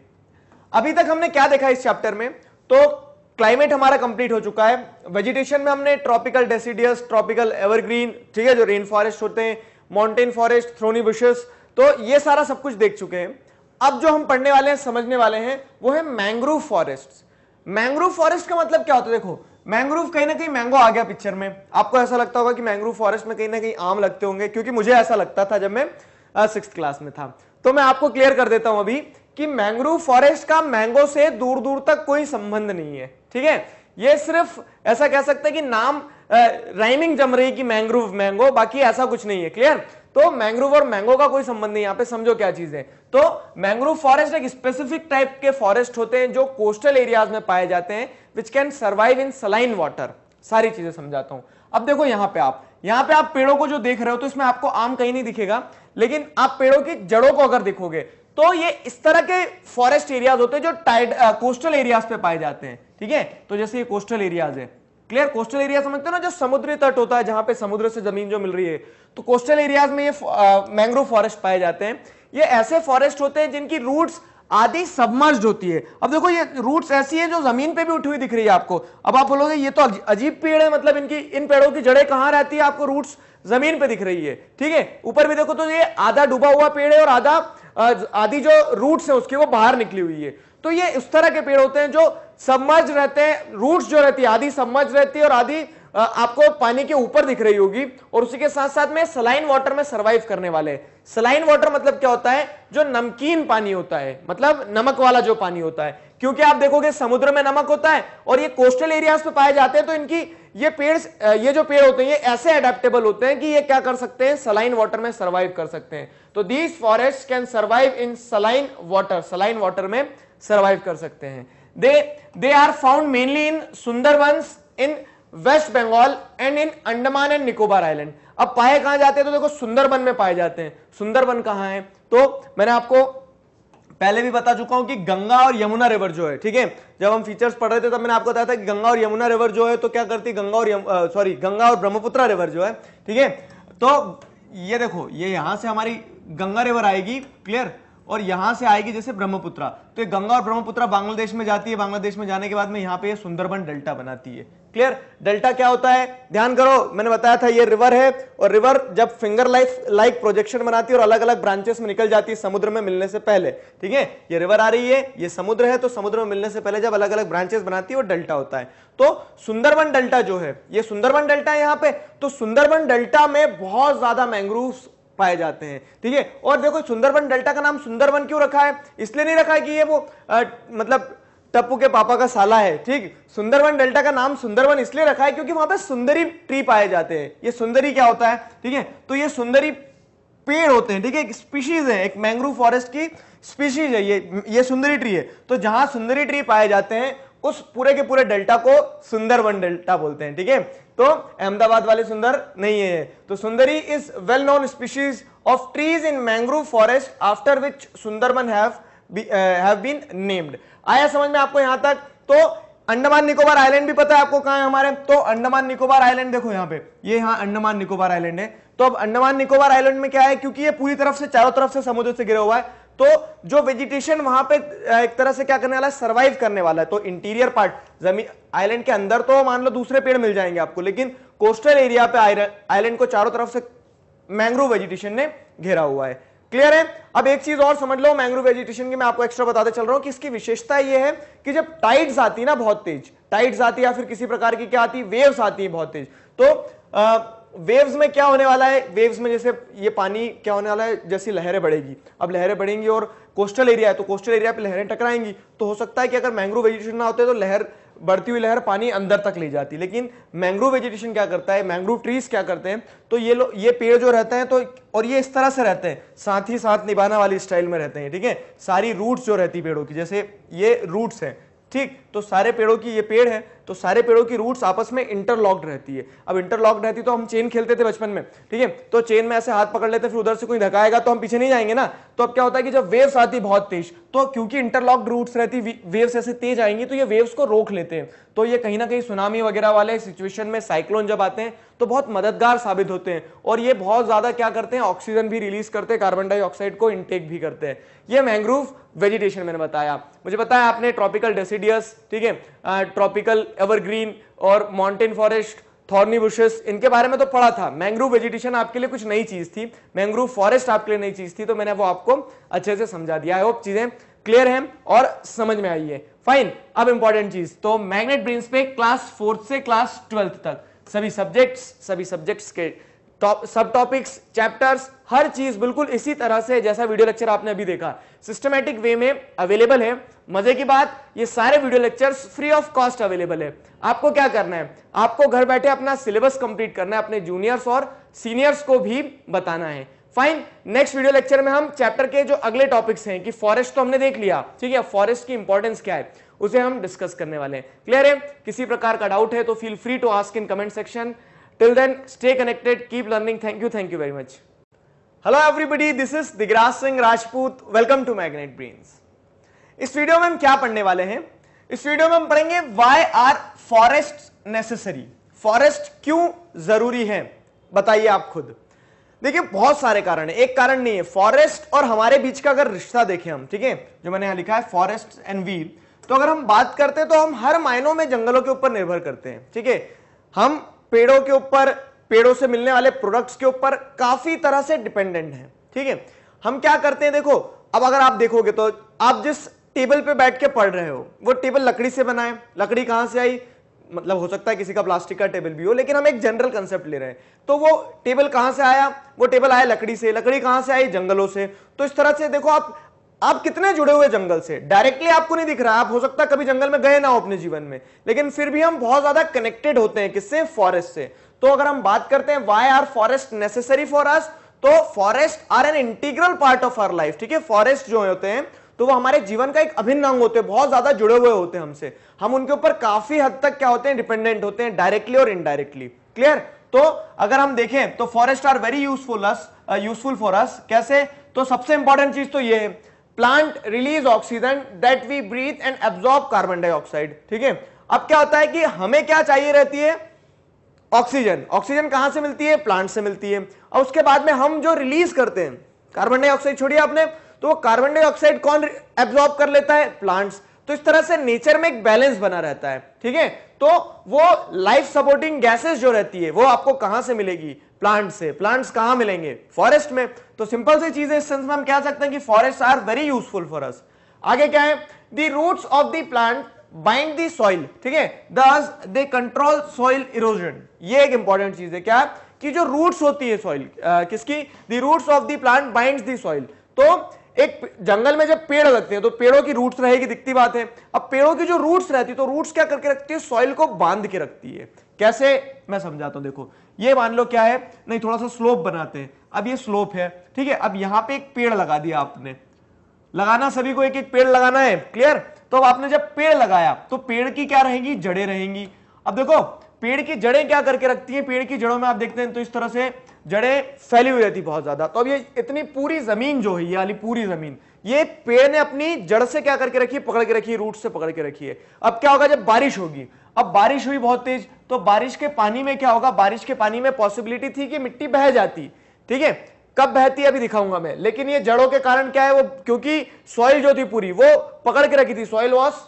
अभी तक हमने क्या देखा इस चैप्टर में तो क्लाइमेट हमारा कंप्लीट हो चुका है वेजिटेशन में हमने ट्रॉपिकल डेसीडियस ट्रॉपिकल एवरग्रीन ठीक है जो रेन फॉरेस्ट होते हैं माउंटेन फॉरेस्ट थ्रोनी बुशेस तो ये सारा सब कुछ देख चुके हैं अब जो हम पढ़ने वाले हैं समझने वाले हैं वो है मैंग्रोव फॉरेस्ट मैंग्रोव फॉरेस्ट का मतलब क्या होता है देखो मैंग्रोव कहीं ना कहीं मैंगो आ गया पिक्चर में आपको ऐसा लगता होगा कि मैंग्रोव फॉरेस्ट में कहीं ना कहीं आम लगते होंगे क्योंकि मुझे ऐसा लगता था जब मैं सिक्स क्लास में था तो मैं आपको क्लियर कर देता हूं अभी कि मैंग्रोव फॉरेस्ट का मैंगो से दूर दूर तक कोई संबंध नहीं है ठीक है ये सिर्फ ऐसा कह सकते हैं कि नाम राइमिंग जम रही कि मैंग्रोव मैंगो बाकी ऐसा कुछ नहीं है क्लियर तो मैंग्रोव और मैंगो का कोई संबंध नहीं यहाँ पे समझो क्या चीज है तो मैंग्रोव फॉरेस्ट एक स्पेसिफिक टाइप के फॉरेस्ट होते हैं जो कोस्टल एरियाज में पाए जाते हैं which can survive in saline water सारी चीजें समझाता हूं अब देखो यहां पे आप यहां पे आप पेड़ों को जो देख रहे हो तो इसमें आपको आम कहीं नहीं दिखेगा लेकिन आप पेड़ों की जड़ों को अगर देखोगे तो ये इस तरह के फॉरेस्ट एरियाज होते हैं जो टाइड कोस्टल एरियाज पे पाए जाते हैं ठीक है तो जैसे ये कोस्टल एरियाज है क्लियर कोस्टल एरिया समझते हो ना जो समुद्री तट होता है जहां पे समुद्र से जमीन जो मिल रही है तो कोस्टल एरियाज में ये मैंग्रोव फॉरेस्ट पाए जाते हैं ये ऐसे फॉरेस्ट होते हैं जिनकी रूट्स आधी सबमर्ज होती है अब देखो ये रूट्स ऐसी हैं जो जमीन पे भी उठी हुई दिख रही है आपको अब आप बोलोगे ये तो अजीब पेड़ है मतलब इनकी इन पेड़ों की जड़ें कहां रहती है आपको रूट्स जमीन पे दिख रही है ठीक है ऊपर भी देखो तो ये आधा डूबा हुआ पेड़ है और आधा आधी जो रूट्स है उसकी वो बाहर निकली हुई है तो ये उस तरह के पेड़ होते हैं जो सबमर्ज रहते हैं रूट्स जो रहती है आधी सबमर्ज रहती है और आधी आपको पानी के ऊपर दिख रही होगी और उसी के साथ साथ में सलाइन वाटर में सरवाइव करने वाले सलाइन वाटर मतलब क्या होता है जो नमकीन पानी होता है मतलब नमक वाला जो पानी होता है क्योंकि आप देखोगे समुद्र में नमक होता है और ये कोस्टल एरियाज पे पाए जाते हैं तो इनकी ये पेड़ ये जो पेड़ होते हैं ये ऐसे एडेप्टेबल होते हैं कि ये क्या कर सकते हैं सलाइन वाटर में सर्वाइव कर सकते हैं तो these forest can survive in saline water saline water में सर्वाइव कर सकते हैं they they are found mainly in Sundarbans in West Bengal and in Andaman and Nicobar island अब पाए कहां जाते हैं तो देखो सुंदरबन में पाए जाते हैं सुंदरबन कहां है तो मैंने आपको पहले भी बता चुका हूं कि गंगा और यमुना रिवर जो है ठीक है जब हम फीचर्स पढ़ रहे थे तब मैंने आपको बताया था कि गंगा और यमुना रिवर जो है तो क्या करती गंगा और सॉरी गंगा और ब्रह्मपुत्र रिवर जो है ठीक है तो ये देखो ये यहां से हमारी गंगा रिवर आएगी क्लियर और यहां से आएगी जैसे ब्रह्मपुत्रा तो ये गंगा और ब्रह्मपुत्रा बांग्लादेश में जाती है बांग्लादेश में जाने के बाद में यहां पे ये सुंदरबन डेल्टा बनाती है क्लियर डेल्टा क्या होता है ध्यान करो मैंने बताया था ये रिवर है और रिवर जब फिंगर लाइफ लाइक प्रोजेक्शन बनाती है और अलग अलग ब्रांचेस में निकल जाती है समुद्र में मिलने से पहले ठीक है ये रिवर आ रही है ये समुद्र है तो समुद्र में मिलने से पहले जब अलग अलग ब्रांचेस बनाती है वो डेल्टा होता है तो सुंदरबन डेल्टा जो है ये सुंदरबन डेल्टा है यहाँ पे तो सुंदरबन डेल्टा में बहुत ज्यादा मैंग्रोव पाए जाते हैं ठीक है और देखो सुंदरबन डेल्टा का नाम सुंदरबन क्यों रखा है इसलिए नहीं रखा है कि ये वो आ, मतलब टप्पू के पापा का साला है ठीक सुंदरवन डेल्टा का नाम सुंदरवन इसलिए रखा है क्योंकि वहां पे सुंदरी ट्री पाए जाते हैं ये सुंदरी क्या होता है ठीक है तो ये सुंदरी पेड़ होते हैं ठीक है एक स्पीशीज है एक मैंग्रोव फॉरेस्ट की स्पीशीज है ये ये सुंदरी ट्री है तो जहां सुंदरी ट्री पाए जाते हैं उस पूरे के पूरे डेल्टा को सुंदरवन डेल्टा बोलते हैं ठीक है तो अहमदाबाद वाले सुंदर नहीं है तो sundari is well known species of trees in mangrove forest after which Sundarban have been named आया समझ में आपको यहां तक तो अंडमान निकोबार आइलैंड भी पता है आपको कहा है हमारे तो अंडमान निकोबार आइलैंड देखो यहां पे ये यह यहां अंडमान निकोबार आइलैंड है तो अब अंडमान निकोबार आइलैंड में क्या है क्योंकि ये पूरी तरफ से चारों तरफ से समुद्र से घिरा हुआ है तो जो वेजिटेशन वहां पे एक तरह से क्या करने वाला है सर्वाइव करने वाला है तो इंटीरियर पार्ट जमीन आइलैंड के अंदर तो मान लो दूसरे पेड़ मिल जाएंगे आपको लेकिन कोस्टल एरिया पे आइलैंड को चारों तरफ से मैंग्रोव वेजिटेशन ने घेरा हुआ है क्लियर है अब एक चीज और समझ लो मैंग्रोव वेजिटेशन की मैं आपको एक्स्ट्रा बताते चल रहा हूं कि इसकी विशेषता यह है कि जब टाइड्स आती है ना बहुत तेज टाइड्स आती है या फिर किसी प्रकार की क्या आती है वेव्स आती है बहुत तेज तो आ, वेव्स में क्या होने वाला है वेव्स में जैसे ये पानी क्या होने वाला है जैसी लहरें बढ़ेगी अब लहरें बढ़ेंगी और कोस्टल एरिया है तो कोस्टल एरिया पे लहरें टकराएंगी तो हो सकता है कि अगर मैंग्रोव वेजिटेशन ना होते तो लहर बढ़ती हुई लहर पानी अंदर तक ले जाती लेकिन मैंग्रोव वेजिटेशन क्या करता है मैंग्रोव ट्रीज क्या करते हैं तो ये लो, ये पेड़ जो रहते हैं तो और ये इस तरह से रहते हैं साथ ही साथ निभाना वाली स्टाइल में रहते हैं ठीक है सारी रूट्स जो रहती पेड़ों की जैसे ये रूट्स हैं ठीक तो सारे पेड़ों की ये पेड़ है तो सारे पेड़ों की रूट्स आपस में इंटरलॉक्ड रहती है अब इंटरलॉक्ड रहती तो हम चेन खेलते थे बचपन में ठीक है तो चेन में ऐसे हाथ पकड़ लेते फिर उधर से कोई धकाएगा तो हम पीछे नहीं जाएंगे ना तो अब क्या होता है कि जब वेव्स आती बहुत तेज तो क्योंकि इंटरलॉक्ड रूट्स रहती वेव्स ऐसे तेज आएंगी तो ये वेव्स को रोक लेते हैं तो ये कहीं ना कहीं सुनामी वगैरह वाले सिचुएशन में साइक्लोन जब आते हैं तो बहुत मददगार साबित होते हैं और ये बहुत ज़्यादा क्या करते हैं ऑक्सीजन भी रिलीज करते हैं कार्बन डाइऑक्साइड को इनटेक भी करते हैं ये मैंग्रोव वेजिटेशन मैंने बताया मुझे बताया आपने ट्रॉपिकल डेसिडियस ठीक है ट्रॉपिकल एवरग्रीन और माउंटेन फॉरेस्ट थॉर्नी बुशेस इनके बारे में तो पढ़ा था मैंग्रोव वेजिटेशन आपके लिए कुछ नई चीज थी मैंग्रोव फॉरेस्ट आपके लिए नई चीज थी तो मैंने वो आपको अच्छे से समझा दिया आई होप चीजें क्लियर हैं और समझ में आई है फाइन अब इंपॉर्टेंट चीज तो मैग्नेट ब्रिंस पे क्लास फोर्थ से क्लास ट्वेल्थ तक सभी सब्जेक्ट्स सभी सब्जेक्ट्स के टॉप सब टॉपिक्स चैप्टर्स हर चीज बिल्कुल इसी तरह से जैसा वीडियो लेक्चर आपने अभी देखा सिस्टमेटिक वे में अवेलेबल है मजे की बात ये सारे video lectures free of cost available है आपको क्या करना है आपको घर बैठे अपना सिलेबस कंप्लीट करना है अपने जूनियर्स और सीनियर्स को भी बताना है फाइन नेक्स्ट वीडियो लेक्चर में हम चैप्टर के जो अगले टॉपिक्स हैं कि फॉरेस्ट तो हमने देख लिया ठीक है फॉरेस्ट की इंपॉर्टेंस क्या है उसे हम डिस्कस करने वाले हैं क्लियर है किसी प्रकार का डाउट है तो feel free to ask in comment section till then stay connected keep learning thank you thank you very much hello everybody this is Digraj Singh Rajput welcome to magnet ब्रीन्स इस वीडियो में हम क्या पढ़ने वाले हैं इस वीडियो में हम पढ़ेंगे why are forest necessary forest क्यों जरूरी है बताइए आप खुद देखिए बहुत सारे कारण है एक कारण नहीं है फॉरेस्ट और हमारे बीच का अगर रिश्ता देखें हम ठीक है जो मैंने यहां लिखा है फॉरेस्ट एंड वी तो अगर हम बात करते हैं तो हम हर मायनों में जंगलों के ऊपर निर्भर करते हैं ठीक है हम पेड़ों के ऊपर पेड़ों से मिलने वाले प्रोडक्ट्स के ऊपर काफी तरह से डिपेंडेंट हैं ठीक है हम क्या करते हैं देखो अब अगर आप देखोगे तो आप जिस टेबल पे बैठ के पढ़ रहे हो वो टेबल लकड़ी से बनाए लकड़ी कहां से आई मतलब हो सकता है किसी का प्लास्टिक का टेबल भी हो लेकिन हम एक जनरल कंसेप्ट ले रहे हैं तो वो टेबल कहां से आया वो टेबल आया लकड़ी से लकड़ी कहां से आई जंगलों से तो इस तरह से देखो आप आप कितने जुड़े हुए जंगल से डायरेक्टली आपको नहीं दिख रहा आप हो सकता है कभी जंगल में गए ना हो अपने जीवन में लेकिन फिर भी हम बहुत ज्यादा कनेक्टेड होते हैं किससे फॉरेस्ट से तो अगर हम बात करते हैं why are forest necessary for us तो forest are an integral part of our life ठीक है फॉरेस्ट जो होते हैं तो वो हमारे जीवन का एक अभिन्न अंग होते हैं बहुत ज्यादा जुड़े हुए होते हैं हमसे हम उनके ऊपर काफी हद तक क्या होते हैं डिपेंडेंट होते हैं डायरेक्टली और इनडायरेक्टली क्लियर तो अगर हम देखें तो forest are very useful useful for us कैसे तो सबसे इंपॉर्टेंट चीज तो ये है plant release oxygen that we breathe and absorb carbon dioxide ठीक है अब क्या होता है कि हमें क्या चाहिए रहती है ऑक्सीजन ऑक्सीजन कहां से मिलती है प्लांट से मिलती है और उसके बाद में हम जो रिलीज करते हैं कार्बन डाइऑक्साइड छोड़िए आपने तो वो कार्बन डाइऑक्साइड कौन एब्जॉर्ब कर लेता है प्लांट्स तो इस तरह से नेचर में एक बैलेंस बना रहता है ठीक है तो वो लाइफ सपोर्टिंग गैसेस जो रहती है वो आपको कहां से मिलेगी प्लांट से प्लांट्स कहां मिलेंगे फॉरेस्ट में तो सिंपल सी चीज है इस सेंस में हम कह सकते हैं कि forest are very useful for us आगे क्या है the roots of the plant bind the soil ठीक है दस दे कंट्रोल सॉइल इरोजन ये एक इंपॉर्टेंट चीज है क्या कि जो रूट्स होती है सॉइल किसकी the roots of the plant bind soil तो एक जंगल में जब पेड़ लगते हैं तो पेड़ों की रूट्स रहेगी दिखती बात है अब पेड़ों की जो रूट्स रहती है तो रूट्स क्या करके रखती है सॉइल को बांध के रखती है कैसे मैं समझाता हूं देखो ये मान लो क्या है नहीं थोड़ा सा स्लोप बनाते हैं अब ये स्लोप है ठीक है अब यहां पे एक पेड़ लगा दिया आपने लगाना सभी को एक एक पेड़ लगाना है क्लियर तो अब आपने जब पेड़ लगाया तो पेड़ की क्या रहेगी जड़े रहेंगी अब देखो पेड़ की जड़ें क्या करके रखती है पेड़ की जड़ों में आप देखते हैं तो इस तरह से जड़ें फैली हुई थी बहुत ज्यादा तो अब ये इतनी पूरी जमीन जो है ये वाली पूरी जमीन ये पेड़ ने अपनी जड़ से क्या करके रखी है पकड़ के रखी है रूट से पकड़ के रखी है अब क्या होगा जब बारिश होगी अब बारिश हुई बहुत तेज तो बारिश के पानी में क्या होगा बारिश के पानी में पॉसिबिलिटी थी कि मिट्टी बह जाती ठीक है कब बहती है अभी दिखाऊंगा मैं लेकिन ये जड़ों के कारण क्या है वो क्योंकि सॉइल जो थी पूरी वो पकड़ के रखी थी soil was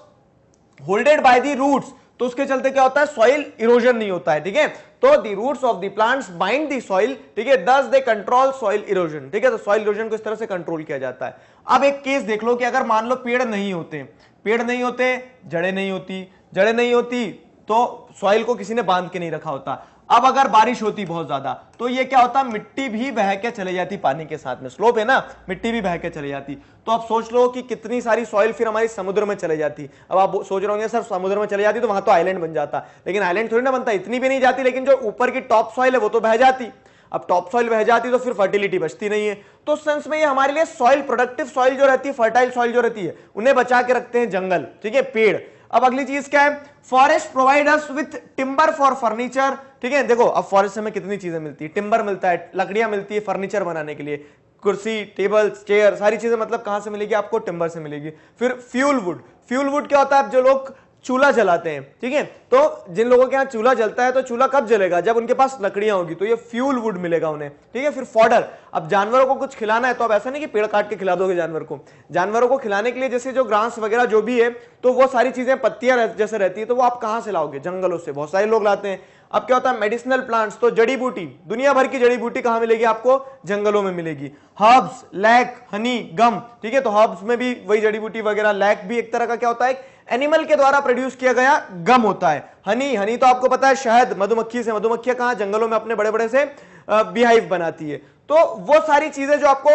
holded by the roots तो उसके चलते क्या होता है सॉइल इरोजन नहीं होता है ठीक है तो the roots of the plants bind the soil ठीक है दस दे कंट्रोल सॉइल इरोजन ठीक है तो सॉइल इरोजन को इस तरह से कंट्रोल किया जाता है अब एक केस देख लो कि अगर मान लो पेड़ नहीं होते पेड़ नहीं होते जड़े नहीं होती जड़े नहीं होती तो सॉइल को किसी ने बांध के नहीं रखा होता अब अगर बारिश होती बहुत ज्यादा तो ये क्या होता मिट्टी भी बह के चले जाती पानी के साथ में स्लोप है ना मिट्टी भी बह के चले जाती तो आप सोच लो कि कितनी सारी सॉइल फिर हमारी समुद्र में चले जाती अब आप सोच रहे होंगे सर समुद्र में चले जाती तो वहां तो आइलैंड बन जाता लेकिन आइलैंड थोड़ी ना बनता इतनी भी नहीं जाती लेकिन जो ऊपर की टॉप सॉइल है वो तो बह जाती अब टॉप सॉइल बह जाती तो फिर फर्टिलिटी बचती नहीं है तो उस सेंस में ये हमारे लिए सॉइल प्रोडक्टिव सॉइल जो रहती है फर्टाइल सॉइल जो रहती है उन्हें बचा के रखते हैं जंगल ठीक है पेड़ अब अगली चीज क्या है forest providers with timber for furniture ठीक है देखो अब फॉरेस्ट हमें कितनी चीजें मिलती है टिम्बर मिलता है लकड़ियां मिलती है फर्नीचर बनाने के लिए कुर्सी टेबल चेयर सारी चीजें मतलब कहां से मिलेगी आपको टिम्बर से मिलेगी फिर फ्यूल वुड फ्यूल वुड क्या होता है जो लोग चूल्हा जलाते हैं ठीक है तो जिन लोगों के यहाँ चूल्हा जलता है तो चूल्हा कब जलेगा जब उनके पास लकड़ियां होगी तो ये फ्यूल वुड मिलेगा उन्हें ठीक है फिर फॉर्डर अब जानवरों को कुछ खिलाना है तो अब ऐसा नहीं कि पेड़ काट के खिला दोगे जानवर को जानवरों को खिलाने के लिए जैसे जो ग्रास वगैरह जो भी है तो वो सारी चीजें पत्तियां जैसे रहती है तो वो आप कहाँ से लाओगे जंगलों से बहुत सारे लोग लाते हैं अब क्या होता है मेडिसिनल प्लांट्स तो जड़ी बूटी दुनिया भर की जड़ी बूटी कहाँ मिलेगी आपको जंगलों में मिलेगी हर्ब्स लैक हनी गम ठीक है तो हर्ब्स में भी वही जड़ी बूटी वगैरह लैक भी एक तरह का क्या होता है एनिमल के द्वारा प्रोड्यूस किया गया गम होता है हनी हनी तो आपको पता है शहद मधुमक्खी से मधुमक्खियां कहां जंगलों में अपने बड़े बड़े से बिहाइव बनाती है तो वो सारी चीजें जो आपको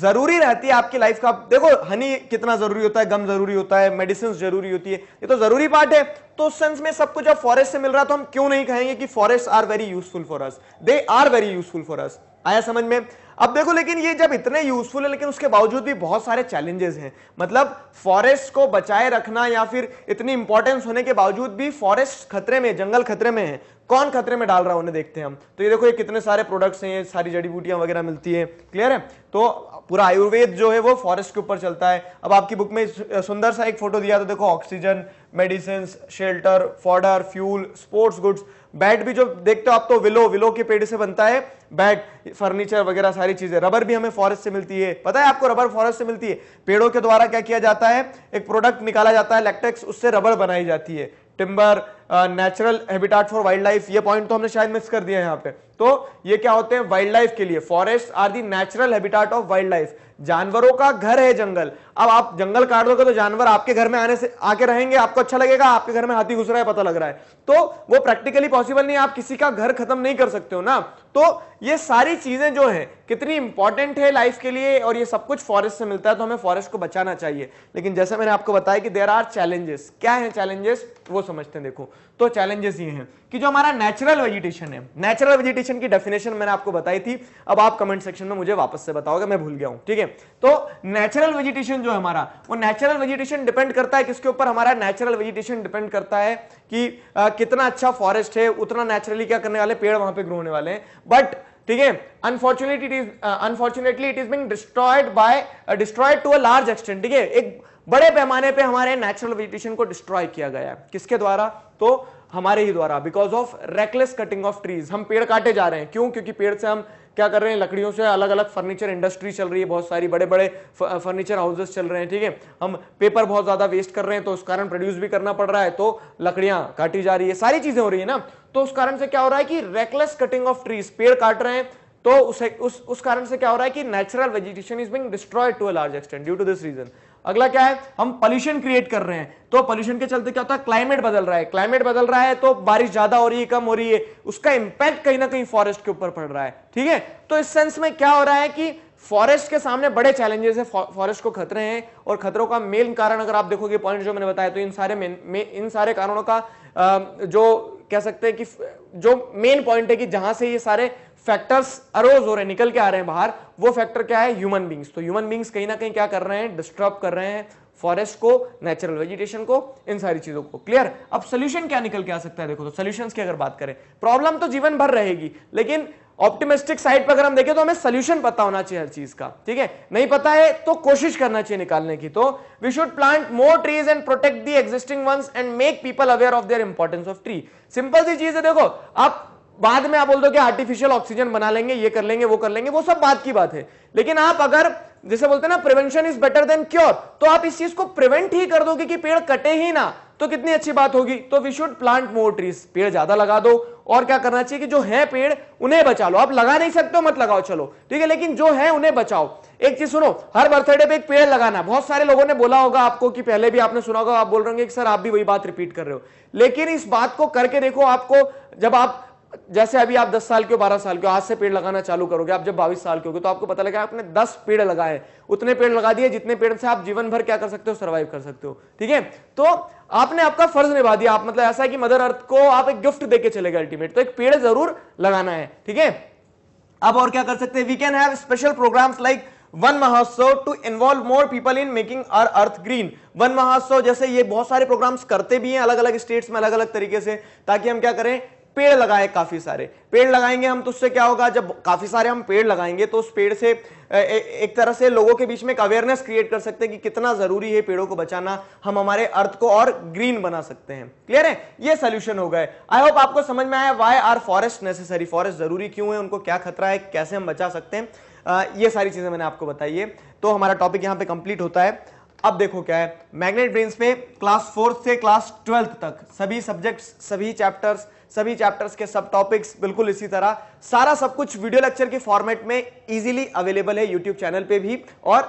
जरूरी रहती है आपकी लाइफ का देखो हनी कितना जरूरी होता है गम जरूरी होता है मेडिसिन जरूरी होती है ये तो जरूरी पार्ट है तो उस सेंस में सब कुछ अब फॉरेस्ट से मिल रहा तो हम क्यों नहीं कहेंगे कि forest are very useful for us they are very useful for us आया समझ में अब देखो लेकिन ये जब इतने यूजफुल है लेकिन उसके बावजूद भी बहुत सारे चैलेंजेस हैं मतलब फॉरेस्ट को बचाए रखना या फिर इतनी इंपॉर्टेंस होने के बावजूद भी फॉरेस्ट खतरे में जंगल खतरे में है कौन खतरे में डाल रहा है उन्हें देखते हैं हम तो ये देखो ये कितने सारे प्रोडक्ट्स हैं ये सारी जड़ी बूटियां वगैरह मिलती है क्लियर है तो पूरा आयुर्वेद जो है वो फॉरेस्ट के ऊपर चलता है अब आपकी बुक में सुंदर सा एक फोटो दिया तो देखो oxygen medicine shelter fodder fuel sports goods bat भी जो देखते हो आप तो विलो विलो के पेड़ से बनता है बैट फर्नीचर वगैरह सारी चीजें रबर भी हमें फॉरेस्ट से मिलती है पता है आपको रबर फॉरेस्ट से मिलती है पेड़ों के द्वारा क्या किया जाता है एक प्रोडक्ट निकाला जाता है लैक्टेक्स उससे रबर बनाई जाती है timber natural habitat for wild life ये पॉइंट तो हमने शायद मिस कर दिया है यहाँ पे तो ये क्या होते हैं वाइल्ड लाइफ के लिए forest are the natural habitat of wild life जानवरों का घर है जंगल अब आप जंगल काट दोगे तो जानवर आपके घर में आने से आके रहेंगे आपको अच्छा लगेगा आपके घर में हाथी घुस रहा है पता लग रहा है तो वो प्रैक्टिकली पॉसिबल नहीं आप किसी का घर खत्म नहीं कर सकते हो ना तो ये सारी चीजें जो है कितनी इंपॉर्टेंट है लाइफ के लिए और ये सब कुछ फॉरेस्ट से मिलता है तो हमें फॉरेस्ट को बचाना चाहिए लेकिन जैसे मैंने आपको बताया कि देर आर चैलेंजेस क्या है चैलेंजेस वो समझते हैं देखो तो चैलेंजेस ये हैं कि जो हमारा नेचुरल वेजिटेशन है नेचुरल वेजिटेशन की डेफिनेशन मैंने आपको बताई थी अब आप कमेंट सेक्शन में मुझे वापस से बताओगे मैं भूल गया हूं ठीक है तो नेचुरल वेजिटेशन जो है हमारा वो नेचुरल वेजिटेशन डिपेंड करता है किसके ऊपर हमारा नेचुरल वेजिटेशन डिपेंड करता है कि आ, कितना अच्छा फॉरेस्ट है उतना नेचुरली क्या करने वाले पेड़ वहां पर ग्रो होने वाले हैं बट ठीक है unfortunately it is unfortunately it is being destroyed by destroyed to a large extent ठीक है एक बड़े पैमाने पे हमारे नेचुरल वेजिटेशन को डिस्ट्रॉय किया गया है किसके द्वारा तो हमारे ही द्वारा because of reckless cutting of trees हम पेड़ काटे जा रहे हैं क्यों क्योंकि पेड़ से हम क्या कर रहे हैं लकड़ियों से अलग अलग फर्नीचर इंडस्ट्री चल रही है बहुत सारी बड़े बड़े फर्नीचर हाउसेस चल रहे हैं ठीक है हम पेपर बहुत ज्यादा वेस्ट कर रहे हैं तो उस कारण प्रोड्यूस भी करना पड़ रहा है तो लकड़ियां काटी जा रही है सारी चीजें हो रही है ना तो उस कारण से क्या हो रहा है कि रेकलेस कटिंग ऑफ ट्रीज पेड़ काट रहे हैं तो उस, उस, उस कारण से क्या हो रहा है कि natural vegetation is being destroy to a large extent due to this reason अगला क्या है हम पॉल्यूशन क्रिएट कर रहे हैं तो पॉल्यूशन के चलते क्या होता है क्लाइमेट बदल रहा है क्लाइमेट बदल रहा है तो बारिश ज्यादा हो रही है कम हो रही है उसका इंपैक्ट कहीं ना कहीं फॉरेस्ट के ऊपर पड़ रहा है ठीक है तो इस सेंस में क्या हो रहा है कि फॉरेस्ट के सामने बड़े चैलेंजेस है फॉरेस्ट को खतरे हैं और खतरों का मेन कारण अगर आप देखोगे पॉइंट जो मैंने बताया तो इन सारे में, में, इन सारे कारणों का जो कह सकते हैं कि जो मेन पॉइंट है कि जहां से ये सारे फैक्टर्स अरोज हो रहे हैं निकल के आ रहे हैं बाहर वो फैक्टर क्या है ह्यूमन बींग्स तो ह्यूमन बींग्स कहीं ना कहीं क्या कर रहे हैं डिस्टर्ब कर रहे हैं फॉरेस्ट को नेचुरल वेजिटेशन को इन सारी चीजों को क्लियर अब सोल्यूशन क्या निकल के आ सकता है देखो तो सोल्यूशन की अगर बात करें प्रॉब्लम तो जीवन भर रहेगी लेकिन ऑप्टिमिस्टिक साइड पर अगर हम देखें तो हमें सोल्यूशन पता होना चाहिए हर चीज का ठीक है नहीं पता है तो कोशिश करना चाहिए निकालने की तो we should plant more trees and protect the existing ones and make people aware of their importance of tree simple सी चीज है देखो आप बाद में आप बोल दो कि आर्टिफिशियल ऑक्सीजन बना लेंगे ये कर लेंगे वो कर लेंगे वो सब बात की बात है लेकिन आप अगर जैसे बोलते हैं ना prevention is better than cure तो आप इस चीज को प्रिवेंट ही कर दोगे कि पेड़ कटे ही ना तो कितनी अच्छी बात होगी तो we should plant more trees पेड़ ज्यादा लगा दो और क्या करना चाहिए कि जो है पेड़ उन्हें बचा लो आप लगा नहीं सकते हो मत लगाओ चलो ठीक है लेकिन जो है उन्हें बचाओ एक चीज सुनो हर बर्थडे पे एक पेड़ लगाना बहुत सारे लोगों ने बोला होगा आपको कि पहले भी आपने सुना होगा आप बोल रहे होंगे सर आप भी वही बात रिपीट कर रहे हो लेकिन इस बात को करके देखो आपको जब आप जैसे अभी आप 10 साल के हो 12 साल के हो आज से पेड़ लगाना चालू करोगे आप जब 22 साल के होगे तो आपको पता लगा आपने 10 पेड़ लगाए उतने पेड़ लगा दिए जितने पेड़ से आप जीवन भर क्या कर सकते हो सरवाइव कर सकते हो ठीक है तो आपने आपका फर्ज निभा दिया आप मतलब ऐसा है कि मदर अर्थ को आप एक गिफ्ट देके चले गए अल्टीमेट तो एक पेड़ जरूर लगाना है ठीक है आप और क्या कर सकते हैं we can have special program like Van Mahotsav to involve more people in making our earth green Van Mahotsav जैसे ये बहुत सारे प्रोग्राम्स करते भी हैं अलग अलग स्टेट्स में अलग अलग तरीके से ताकि हम क्या करें पेड़ लगाए काफी सारे पेड़ लगाएंगे हम तो उससे क्या होगा जब काफी सारे हम पेड़ लगाएंगे तो उस पेड़ से एक तरह से लोगों के बीच में एक अवेयरनेस क्रिएट कर सकते हैं कि कितना जरूरी है पेड़ों को बचाना हम हमारे अर्थ को और ग्रीन बना सकते हैं क्लियर है ये सोल्यूशन हो गए आई होप आपको समझ में आया why are forest necessary forest जरूरी क्यों है उनको क्या खतरा है कैसे हम बचा सकते हैं ये सारी चीजें मैंने आपको बताई है तो हमारा टॉपिक यहाँ पे कंप्लीट होता है अब देखो क्या है मैग्नेट ब्रेन्स में क्लास फोर्थ से क्लास ट्वेल्थ तक सभी सब्जेक्ट्स सभी चैप्टर्स सभी चैप्टर्स के सब टॉपिक्स बिल्कुल इसी तरह सारा सब कुछ वीडियो लेक्चर के फॉर्मेट में इजीली अवेलेबल है यूट्यूब चैनल पे भी और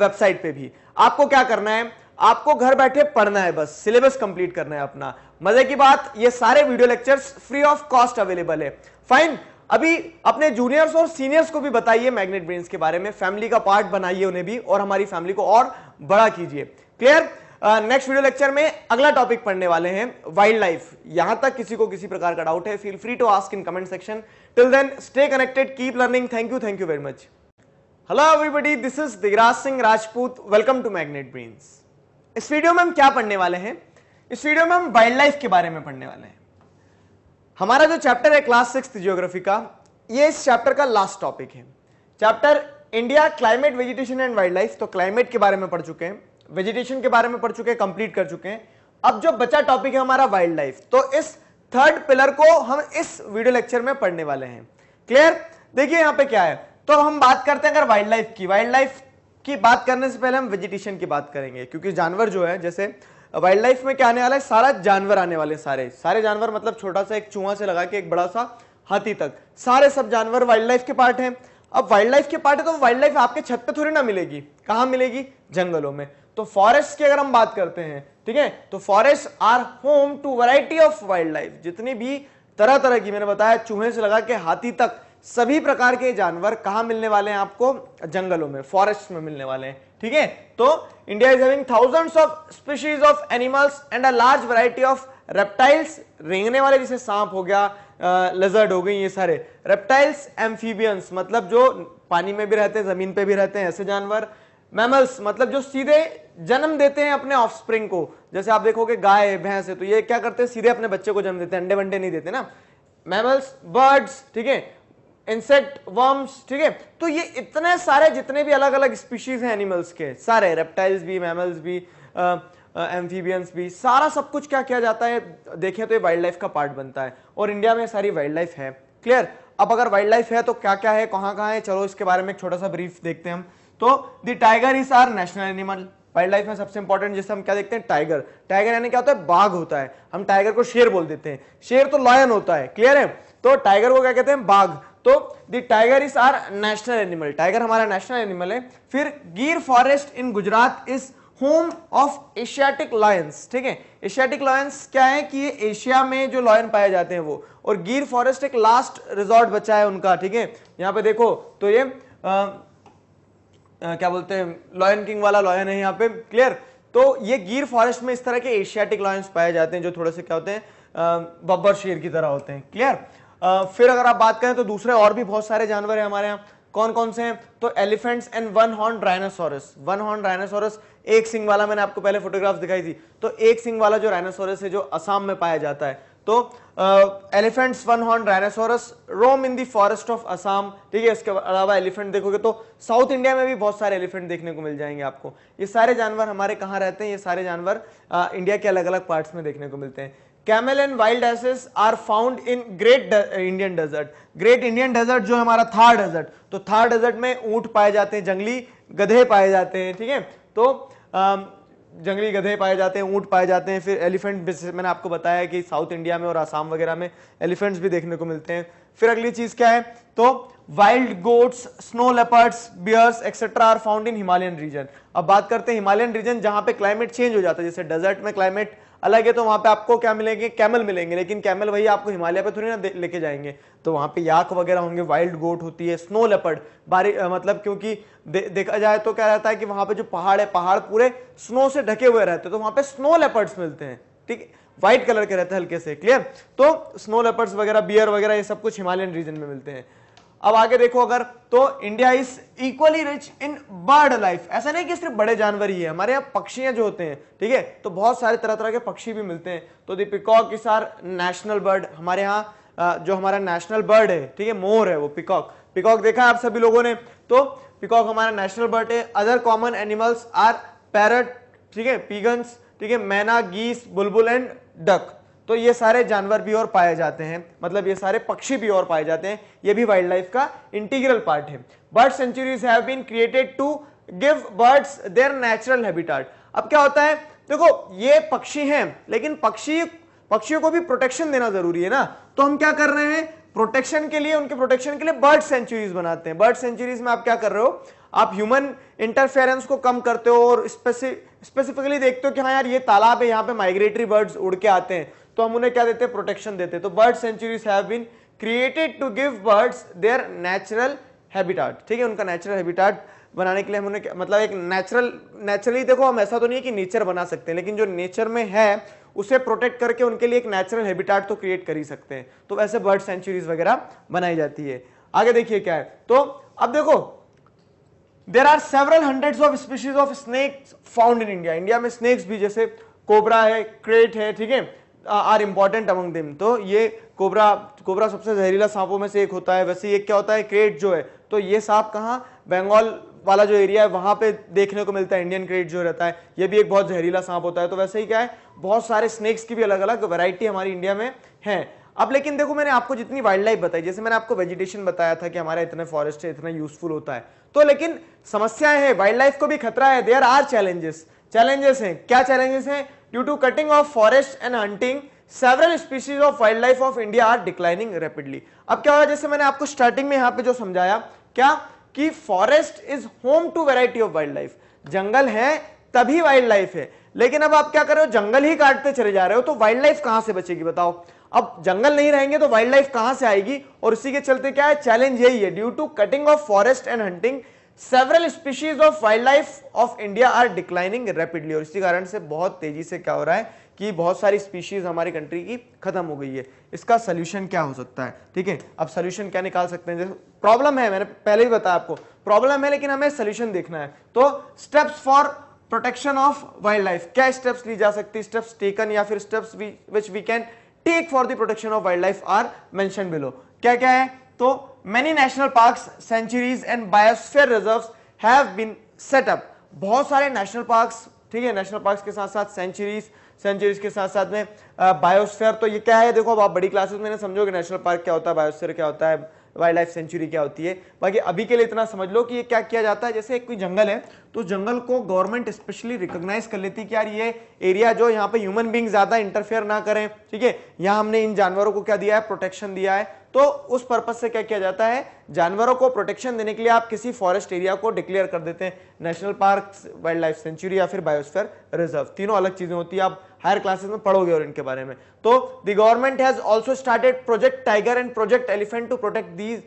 वेबसाइट पे भी आपको क्या करना है आपको घर बैठे पढ़ना है बस सिलेबस कंप्लीट करना है अपना मजे की बात ये सारे video lectures free of cost available है फाइन अभी अपने जूनियर्स और सीनियर्स को भी बताइए मैग्नेट ब्रेन के बारे में फैमिली का पार्ट बनाइए उन्हें भी और हमारी फैमिली को और बड़ा कीजिए क्लियर नेक्स्ट वीडियो लेक्चर में अगला टॉपिक पढ़ने वाले हैं वाइल्ड लाइफ यहां तक किसी को किसी प्रकार का डाउट है feel free to ask in comment section till then stay connected keep learning thank you thank you very much hello everybody this is Digraj Singh Rajput welcome to magnet ब्रीन्स इस वीडियो में हम क्या पढ़ने वाले हैं इस वीडियो में हम वाइल्ड लाइफ के बारे में पढ़ने वाले हैं हमारा जो चैप्टर है क्लास सिक्स जियोग्राफी का ये इस चैप्टर का लास्ट टॉपिक है chapter India climate vegetation and wild life तो क्लाइमेट के बारे में पढ़ चुके हैं वेजिटेशन के बारे में पढ़ चुके हैं कंप्लीट कर चुके हैं अब जो बचा टॉपिक है हमारा वाइल्ड लाइफ तो इस थर्ड पिलर को हम इस वीडियो लेक्चर में पढ़ने वाले हैं क्लियर देखिए यहां पे क्या है तो हम बात करते हैं अगर वाइल्ड लाइफ की वाइल्ड लाइफ की बात करने से पहले हम वेजिटेशन की बात करेंगे क्योंकि जानवर जो है जैसे वाइल्ड लाइफ में क्या आने वाला है सारा जानवर आने वाले सारे सारे जानवर मतलब छोटा सा एक चूहा से लगा के एक बड़ा सा हाथी तक सारे सब जानवर वाइल्ड लाइफ के पार्ट है अब वाइल्ड लाइफ के पार्ट है तो वाइल्ड लाइफ आपके छत पे थोड़ी ना मिलेगी कहां मिलेगी जंगलों में तो फॉरेस्ट की अगर हम बात करते हैं ठीक है तो forest are home to variety of wild life जितनी भी तरह तरह की मैंने बताया चूहे से लगा के हाथी तक सभी प्रकार के जानवर कहां मिलने वाले हैं आपको जंगलों में फॉरेस्ट में मिलने वाले हैं ठीक है तो India is having thousands of species of animals and a large variety of reptiles रेंगने वाले जैसे सांप हो गया लेजर्ड हो गई ये सारे रेप्टाइल्स एम्फीबियंस मतलब जो पानी में भी रहते हैं जमीन पे भी रहते हैं ऐसे जानवर मैमल्स मतलब जो सीधे जन्म देते हैं अपने ऑफस्प्रिंग को जैसे आप देखोगे गाय भैंस है तो ये क्या करते हैं सीधे अपने बच्चे को जन्म देते हैं अंडे वंडे नहीं देते ना मैमल्स बर्ड्स ठीक है इंसेक्ट वर्म्स ठीक है तो ये इतने सारे जितने भी अलग अलग स्पीशीज हैं एनिमल्स के सारे रेप्टाइल्स भी मैमल्स भी एम्फीबियंस भी सारा सब कुछ क्या किया जाता है देखें तो ये वाइल्ड लाइफ का पार्ट बनता है और इंडिया में सारी वाइल्ड लाइफ है क्लियर अब अगर वाइल्ड लाइफ है तो क्या क्या है कहाँ कहाँ है चलो इसके बारे में एक छोटा सा ब्रीफ देखते हैं हम तो the tiger is our national animal wild life में सबसे इंपॉर्टेंट जैसे हम क्या देखते हैं टाइगर टाइगर यानी क्या होता है बाघ होता है हम टाइगर को शेर बोल देते हैं शेर तो लॉयन होता है क्लियर है तो टाइगर को क्या कहते हैं बाघ तो the tiger is our national animal tiger हमारा नेशनल एनिमल है फिर Gir forest in Gujarat is home of Asiatic lions ठीक है एशियाटिक लॉयंस क्या है कि एशिया में जो लॉयन पाए जाते हैं वो और गिर फॉरेस्ट एक लास्ट रिजॉर्ट बचा है उनका ठीक है यहां पे देखो तो ये आ, आ, क्या बोलते हैं लॉयन किंग वाला लॉयन है यहाँ पे क्लियर तो ये गिर फॉरेस्ट में इस तरह के एशियाटिक लॉयंस पाए जाते हैं जो थोड़े से क्या होते हैं बब्बर शेर की तरह होते हैं क्लियर फिर अगर आप बात करें तो दूसरे और भी बहुत सारे जानवर हैं हमारे यहाँ कौन कौन से हैं तो elephants and one horn rhinoceros one horn rhinoceros एक सिंग वाला मैंने आपको पहले फोटोग्राफ दिखाई थी तो एक सिंग वाला जो राइनासोरस है जो असम में पाया जाता है तो elephants one horn dinosaurs roam in the forest of Assam ठीक है इसके अलावा एलिफेंट देखोगे तो साउथ इंडिया में भी बहुत सारे एलिफेंट देखने को मिल जाएंगे आपको ये सारे जानवर हमारे कहाँ रहते हैं ये सारे जानवर इंडिया uh, के अलग अलग पार्ट्स में देखने को मिलते हैं camel and wild asses are found in great Indian desert great Indian desert जो हमारा थार डेजर्ट तो थार डेजर्ट में ऊंट पाए जाते हैं जंगली गधे पाए जाते हैं ठीक है तो um, जंगली गधे पाए जाते हैं ऊँट पाए जाते हैं फिर एलिफेंट मैंने आपको बताया कि साउथ इंडिया में और आसाम वगैरह में एलिफेंट्स भी देखने को मिलते हैं फिर अगली चीज क्या है तो wild goats snow leopards bears etcetera are found in Himalayan region अब बात करते हैं हिमालयन रीजन जहां पे क्लाइमेट चेंज हो जाता है जैसे डेजर्ट में क्लाइमेट अलग है तो वहां पे आपको क्या मिलेंगे कैमल मिलेंगे लेकिन कैमल वही आपको हिमालय पे थोड़ी ना लेके जाएंगे तो वहां पे याक वगैरह होंगे वाइल्ड गोट होती है स्नो लेपर्ड बारी मतलब क्योंकि दे, देखा जाए तो क्या रहता है कि वहां पे जो पहाड़ है पहाड़ पूरे स्नो से ढके हुए रहते हैं तो वहां पे स्नो लेपर्ड्स मिलते हैं ठीक है व्हाइट कलर के रहते हैं हल्के से क्लियर तो स्नो लेपर्ड्स वगैरह बियर वगैरह ये सब कुछ हिमालयन रीजन में मिलते हैं अब आगे देखो अगर तो India is equally rich in bird life ऐसा नहीं कि सिर्फ बड़े जानवर ही है हमारे यहाँ पक्षियां जो होते हैं ठीक है तो बहुत सारे तरह तरह के पक्षी भी मिलते हैं तो the peacock our national bird हमारे यहाँ जो हमारा नेशनल बर्ड है ठीक है मोर है वो पिकॉक पिकॉक देखा है आप सभी लोगों ने तो पिकॉक हमारा नेशनल बर्ड है other common animals are parrot ठीक है पीगन्स ठीक है मैना गीस बुलबुल एंड डक तो ये सारे जानवर भी और पाए जाते हैं मतलब ये सारे पक्षी भी और पाए जाते हैं ये भी वाइल्ड लाइफ का इंटीग्रल पार्ट है bird sanctuaries have been created to give birds their natural habitat अब क्या होता है देखो ये पक्षी हैं लेकिन पक्षी पक्षियों को भी प्रोटेक्शन देना जरूरी है ना तो हम क्या कर रहे हैं प्रोटेक्शन के लिए उनके प्रोटेक्शन के लिए बर्ड सेंचुरीज बनाते हैं बर्ड सेंचुरीज में आप क्या कर रहे हो आप ह्यूमन इंटरफेरेंस को कम करते हो और स्पेसिफिकली देखते हो कि हाँ यार ये तालाब है यहाँ पे माइग्रेटरी बर्ड्स उड़ के आते हैं तो हम उन्हें क्या देते हैं प्रोटेक्शन देते हैं तो bird sanctuaries have been created to give birds their natural habitat ठीक है उनका नेचुरल हैबिटाट बनाने के लिए हमने मतलब एक नेचुरल नेचुरली देखो हम ऐसा तो नहीं है कि नेचर बना सकते हैं लेकिन जो नेचर में है उसे प्रोटेक्ट करके उनके लिए एक नेचुरल हैबिटाट तो क्रिएट कर ही सकते हैं तो वैसे बर्ड सेंचुरीज वगैरह बनाई जाती है आगे देखिए क्या है तो अब देखो there are several hundred of species of snakes found in India India में स्नेक्स भी जैसे कोबरा है क्रेट है ठीक है आर इम्पॉर्टेंट अमंग दिम तो ये कोबरा कोबरा सबसे जहरीला सांपों में से एक होता है वैसे ये क्या होता है क्रेट जो है तो ये सांप कहाँ बंगाल वाला जो एरिया है वहाँ पे देखने को मिलता है इंडियन क्रेट जो रहता है ये भी एक बहुत जहरीला सांप होता है तो वैसे ही क्या है बहुत सारे स्नैक्स की भी अलग अलग वैरायटी हमारी इंडिया में है अब लेकिन देखो मैंने आपको जितनी वाइल्ड लाइफ बताई जैसे मैंने आपको वेजिटेशन बताया था कि हमारा इतने फॉरेस्ट है इतना यूजफुल होता है तो लेकिन समस्याएं हैं वाइल्ड लाइफ को भी खतरा है देयर आर चैलेंजेस चैलेंजेस हैं क्या चैलेंजेस हैं due to cutting of forest and hunting several species of wild life of India are declining rapidly अब क्या होगा जैसे मैंने आपको स्टार्टिंग में यहां पर जो समझाया क्या कि forest is home to variety of wild life जंगल है तभी वाइल्ड लाइफ है लेकिन अब आप क्या कर रहे हो जंगल ही काटते चले जा रहे हो तो वाइल्ड लाइफ कहां से बचेगी बताओ अब जंगल नहीं रहेंगे तो वाइल्ड लाइफ कहां से आएगी और उसी के चलते क्या है चैलेंज यही है due to cutting of forest and hunting several species of wild life of India are declining rapidly और इसी कारण से बहुत तेजी से क्या हो रहा है कि बहुत सारी स्पीशीज हमारी कंट्री की खत्म हो गई है इसका सोल्यूशन क्या हो सकता है ठीक है अब सोल्यूशन क्या निकाल सकते हैं जैसे प्रॉब्लम है मैंने पहले भी बताया आपको प्रॉब्लम है लेकिन हमें सोल्यूशन देखना है तो steps for protection of wild life क्या स्टेप्स ली जा सकती है स्टेप्स टेकन या फिर steps which we can take for the protection of wild life are mentioned below क्या क्या है तो many national park sanctuaries and biosphere reserve have been बहुत सारे नेशनल पार्क्स ठीक है नेशनल पार्क्स के साथ साथ सेंचुरीज सेंचुरीज के साथ साथ में बायोस्फेयर तो ये क्या है देखो अब आप बड़ी क्लासेस में समझोगे नेशनल पार्क क्या होता है बायोस्फेयर क्या होता है वाइल्ड लाइफ सेंचुरी क्या होती है बाकी अभी के लिए इतना समझ लो कि ये क्या किया जाता है जैसे कोई जंगल है तो जंगल को गवर्नमेंट स्पेशली रिकॉग्नाइज कर लेती है कि यार ये एरिया जो यहाँ पे ह्यूमन बींग ज़्यादा इंटरफेयर ना करें ठीक है यहाँ हमने इन जानवरों को क्या दिया है प्रोटेक्शन दिया है तो उस पर्पज से क्या किया जाता है जानवरों को प्रोटेक्शन देने के लिए आप किसी फॉरेस्ट एरिया को डिक्लेयर कर देते हैं national park wild life sanctuary या फिर बायोस्फेयर रिजर्व तीनों अलग चीज़ें होती है आप हायर क्लासेस में पढ़ोगे और इनके बारे में तो the government has also started project tiger and project elephant to protect these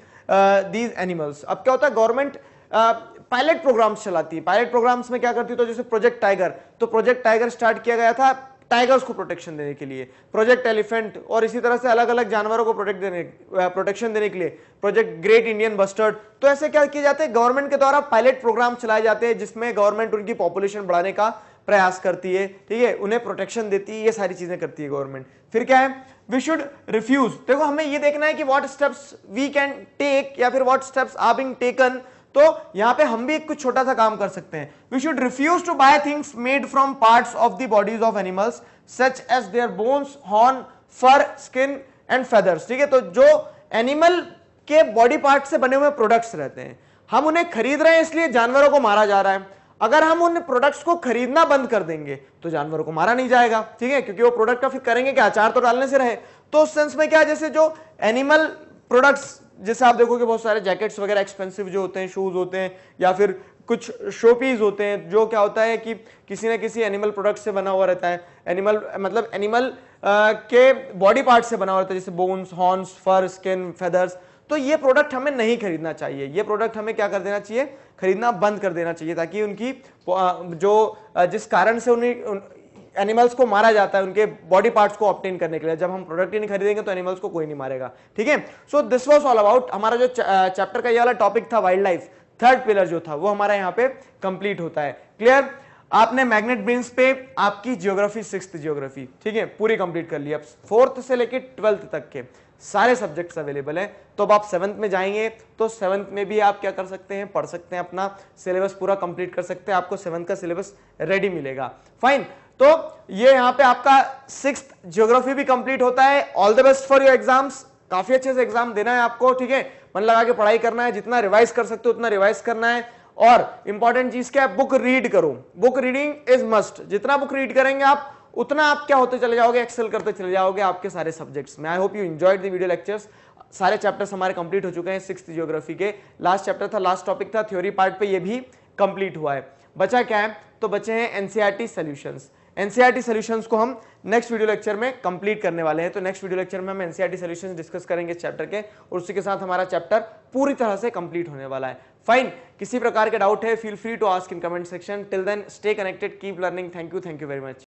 these animals अब क्या होता है गवर्नमेंट पायलट प्रोग्राम्स चलाती है पायलट प्रोग्राम्स में क्या करती है तो जैसे प्रोजेक्ट टाइगर तो प्रोजेक्ट टाइगर स्टार्ट किया गया था टाइगर्स को प्रोटेक्शन देने के लिए प्रोजेक्ट एलिफेंट और इसी तरह से अलग अलग जानवरों को प्रोटेक्ट देने प्रोटेक्शन uh, देने के लिए प्रोजेक्ट ग्रेट इंडियन बस्टर्ड तो ऐसे क्या किए जाते हैं गवर्नमेंट के द्वारा पायलट प्रोग्राम चलाए जाते हैं जिसमें गवर्नमेंट उनकी पॉपुलेशन बढ़ाने का प्रयास करती है ठीक है उन्हें प्रोटेक्शन देती है ये सारी चीजें करती है गवर्नमेंट फिर क्या है वी शुड रिफ्यूज देखो हमें ये देखना है कि what steps we can take या फिर what steps are being taken तो यहां पे हम भी एक कुछ छोटा सा काम कर सकते हैं we should refuse to buy things made from parts of the bodies of animals such as their bones horn fur skin and feathers ठीक है तो जो एनिमल के बॉडी पार्ट से बने हुए प्रोडक्ट्स रहते हैं हम उन्हें खरीद रहे हैं इसलिए जानवरों को मारा जा रहा है अगर हम उन प्रोडक्ट्स को खरीदना बंद कर देंगे तो जानवरों को मारा नहीं जाएगा ठीक है क्योंकि वो प्रोडक्ट का फिर करेंगे क्या अचार तो डालने से रहे तो उस सेंस में क्या जैसे जो एनिमल प्रोडक्ट्स जैसे आप देखोगे बहुत सारे जैकेट्स वगैरह एक्सपेंसिव जो होते हैं शूज होते हैं या फिर कुछ शोपीज होते हैं जो क्या होता है कि किसी ना किसी एनिमल प्रोडक्ट से बना हुआ रहता है एनिमल मतलब एनिमल के बॉडी पार्ट से बना हुआ रहता है जैसे bones horns fur skin feathers तो ये प्रोडक्ट हमें नहीं खरीदना चाहिए ये प्रोडक्ट हमें क्या कर देना चाहिए खरीदना बंद कर देना चाहिए ताकि उनकी जो जिस कारण से उन्हें एनिमल्स को मारा जाता है उनके बॉडी पार्ट्स को ऑप्टेन करने के लिए जब हम प्रोडक्ट ही नहीं खरीदेंगे तो एनिमल्स को कोई नहीं मारेगा ठीक है so this was all about हमारा जो चैप्टर का ये वाला टॉपिक था वाइल्ड लाइफ थर्ड पिलर जो था वो हमारा यहाँ पे कंप्लीट होता है क्लियर आपने मैग्नेट बीन्स पे आपकी जियोग्राफी सिक्स जियोग्राफी ठीक है पूरी कंप्लीट कर ली अब फोर्थ से लेके ट्वेल्थ तक के सारे सब्जेक्ट्स अवेलेबल हैं तो अब आप सेवंथ में जाएंगे तो सेवंथ में भी आप क्या कर सकते हैं पढ़ सकते हैं अपना सिलेबस पूरा कंप्लीट कर सकते हैं आपको सेवंथ का सिलेबस रेडी मिलेगा फाइन तो ये यहां पे आपका सिक्स ज्योग्राफी भी कंप्लीट होता है all the best for your exams काफी अच्छे से एग्जाम देना है आपको ठीक है मन लगा के पढ़ाई करना है जितना रिवाइज कर सकते हो उतना रिवाइज करना है और इंपॉर्टेंट चीज क्या है बुक रीड करो बुक रीडिंग इज मस्ट जितना बुक रीड करेंगे आप उतना आप क्या होते चले जाओगे एक्सेल करते चले जाओगे आपके सारे सब्जेक्ट्स में I hope you enjoyed the video lectures सारे चैप्टर्स हमारे कंप्लीट हो चुके हैं सिक्स जियोग्राफी के लास्ट चैप्टर था लास्ट टॉपिक था थ्योरी पार्ट पे ये भी कंप्लीट हुआ है बचा क्या है तो बचे हैं एनसीआरटी सोल्यूशन एनसीआरटी सोल्यूशन को हम नेक्स्ट वीडियो लेक्चर में कंप्लीट करने वाले हैं तो नेक्स्ट वीडियो लेक्चर में हम एनसीआरटी सोल्यूशन डिस्कस करेंगे इस चैप्टर के और उसी के साथ हमारा चैप्टर पूरी तरह से कंप्लीट होने वाला है फाइन किसी प्रकार के डाउट है feel free to ask in comment section till then stay connected keep learning thank you thank you very much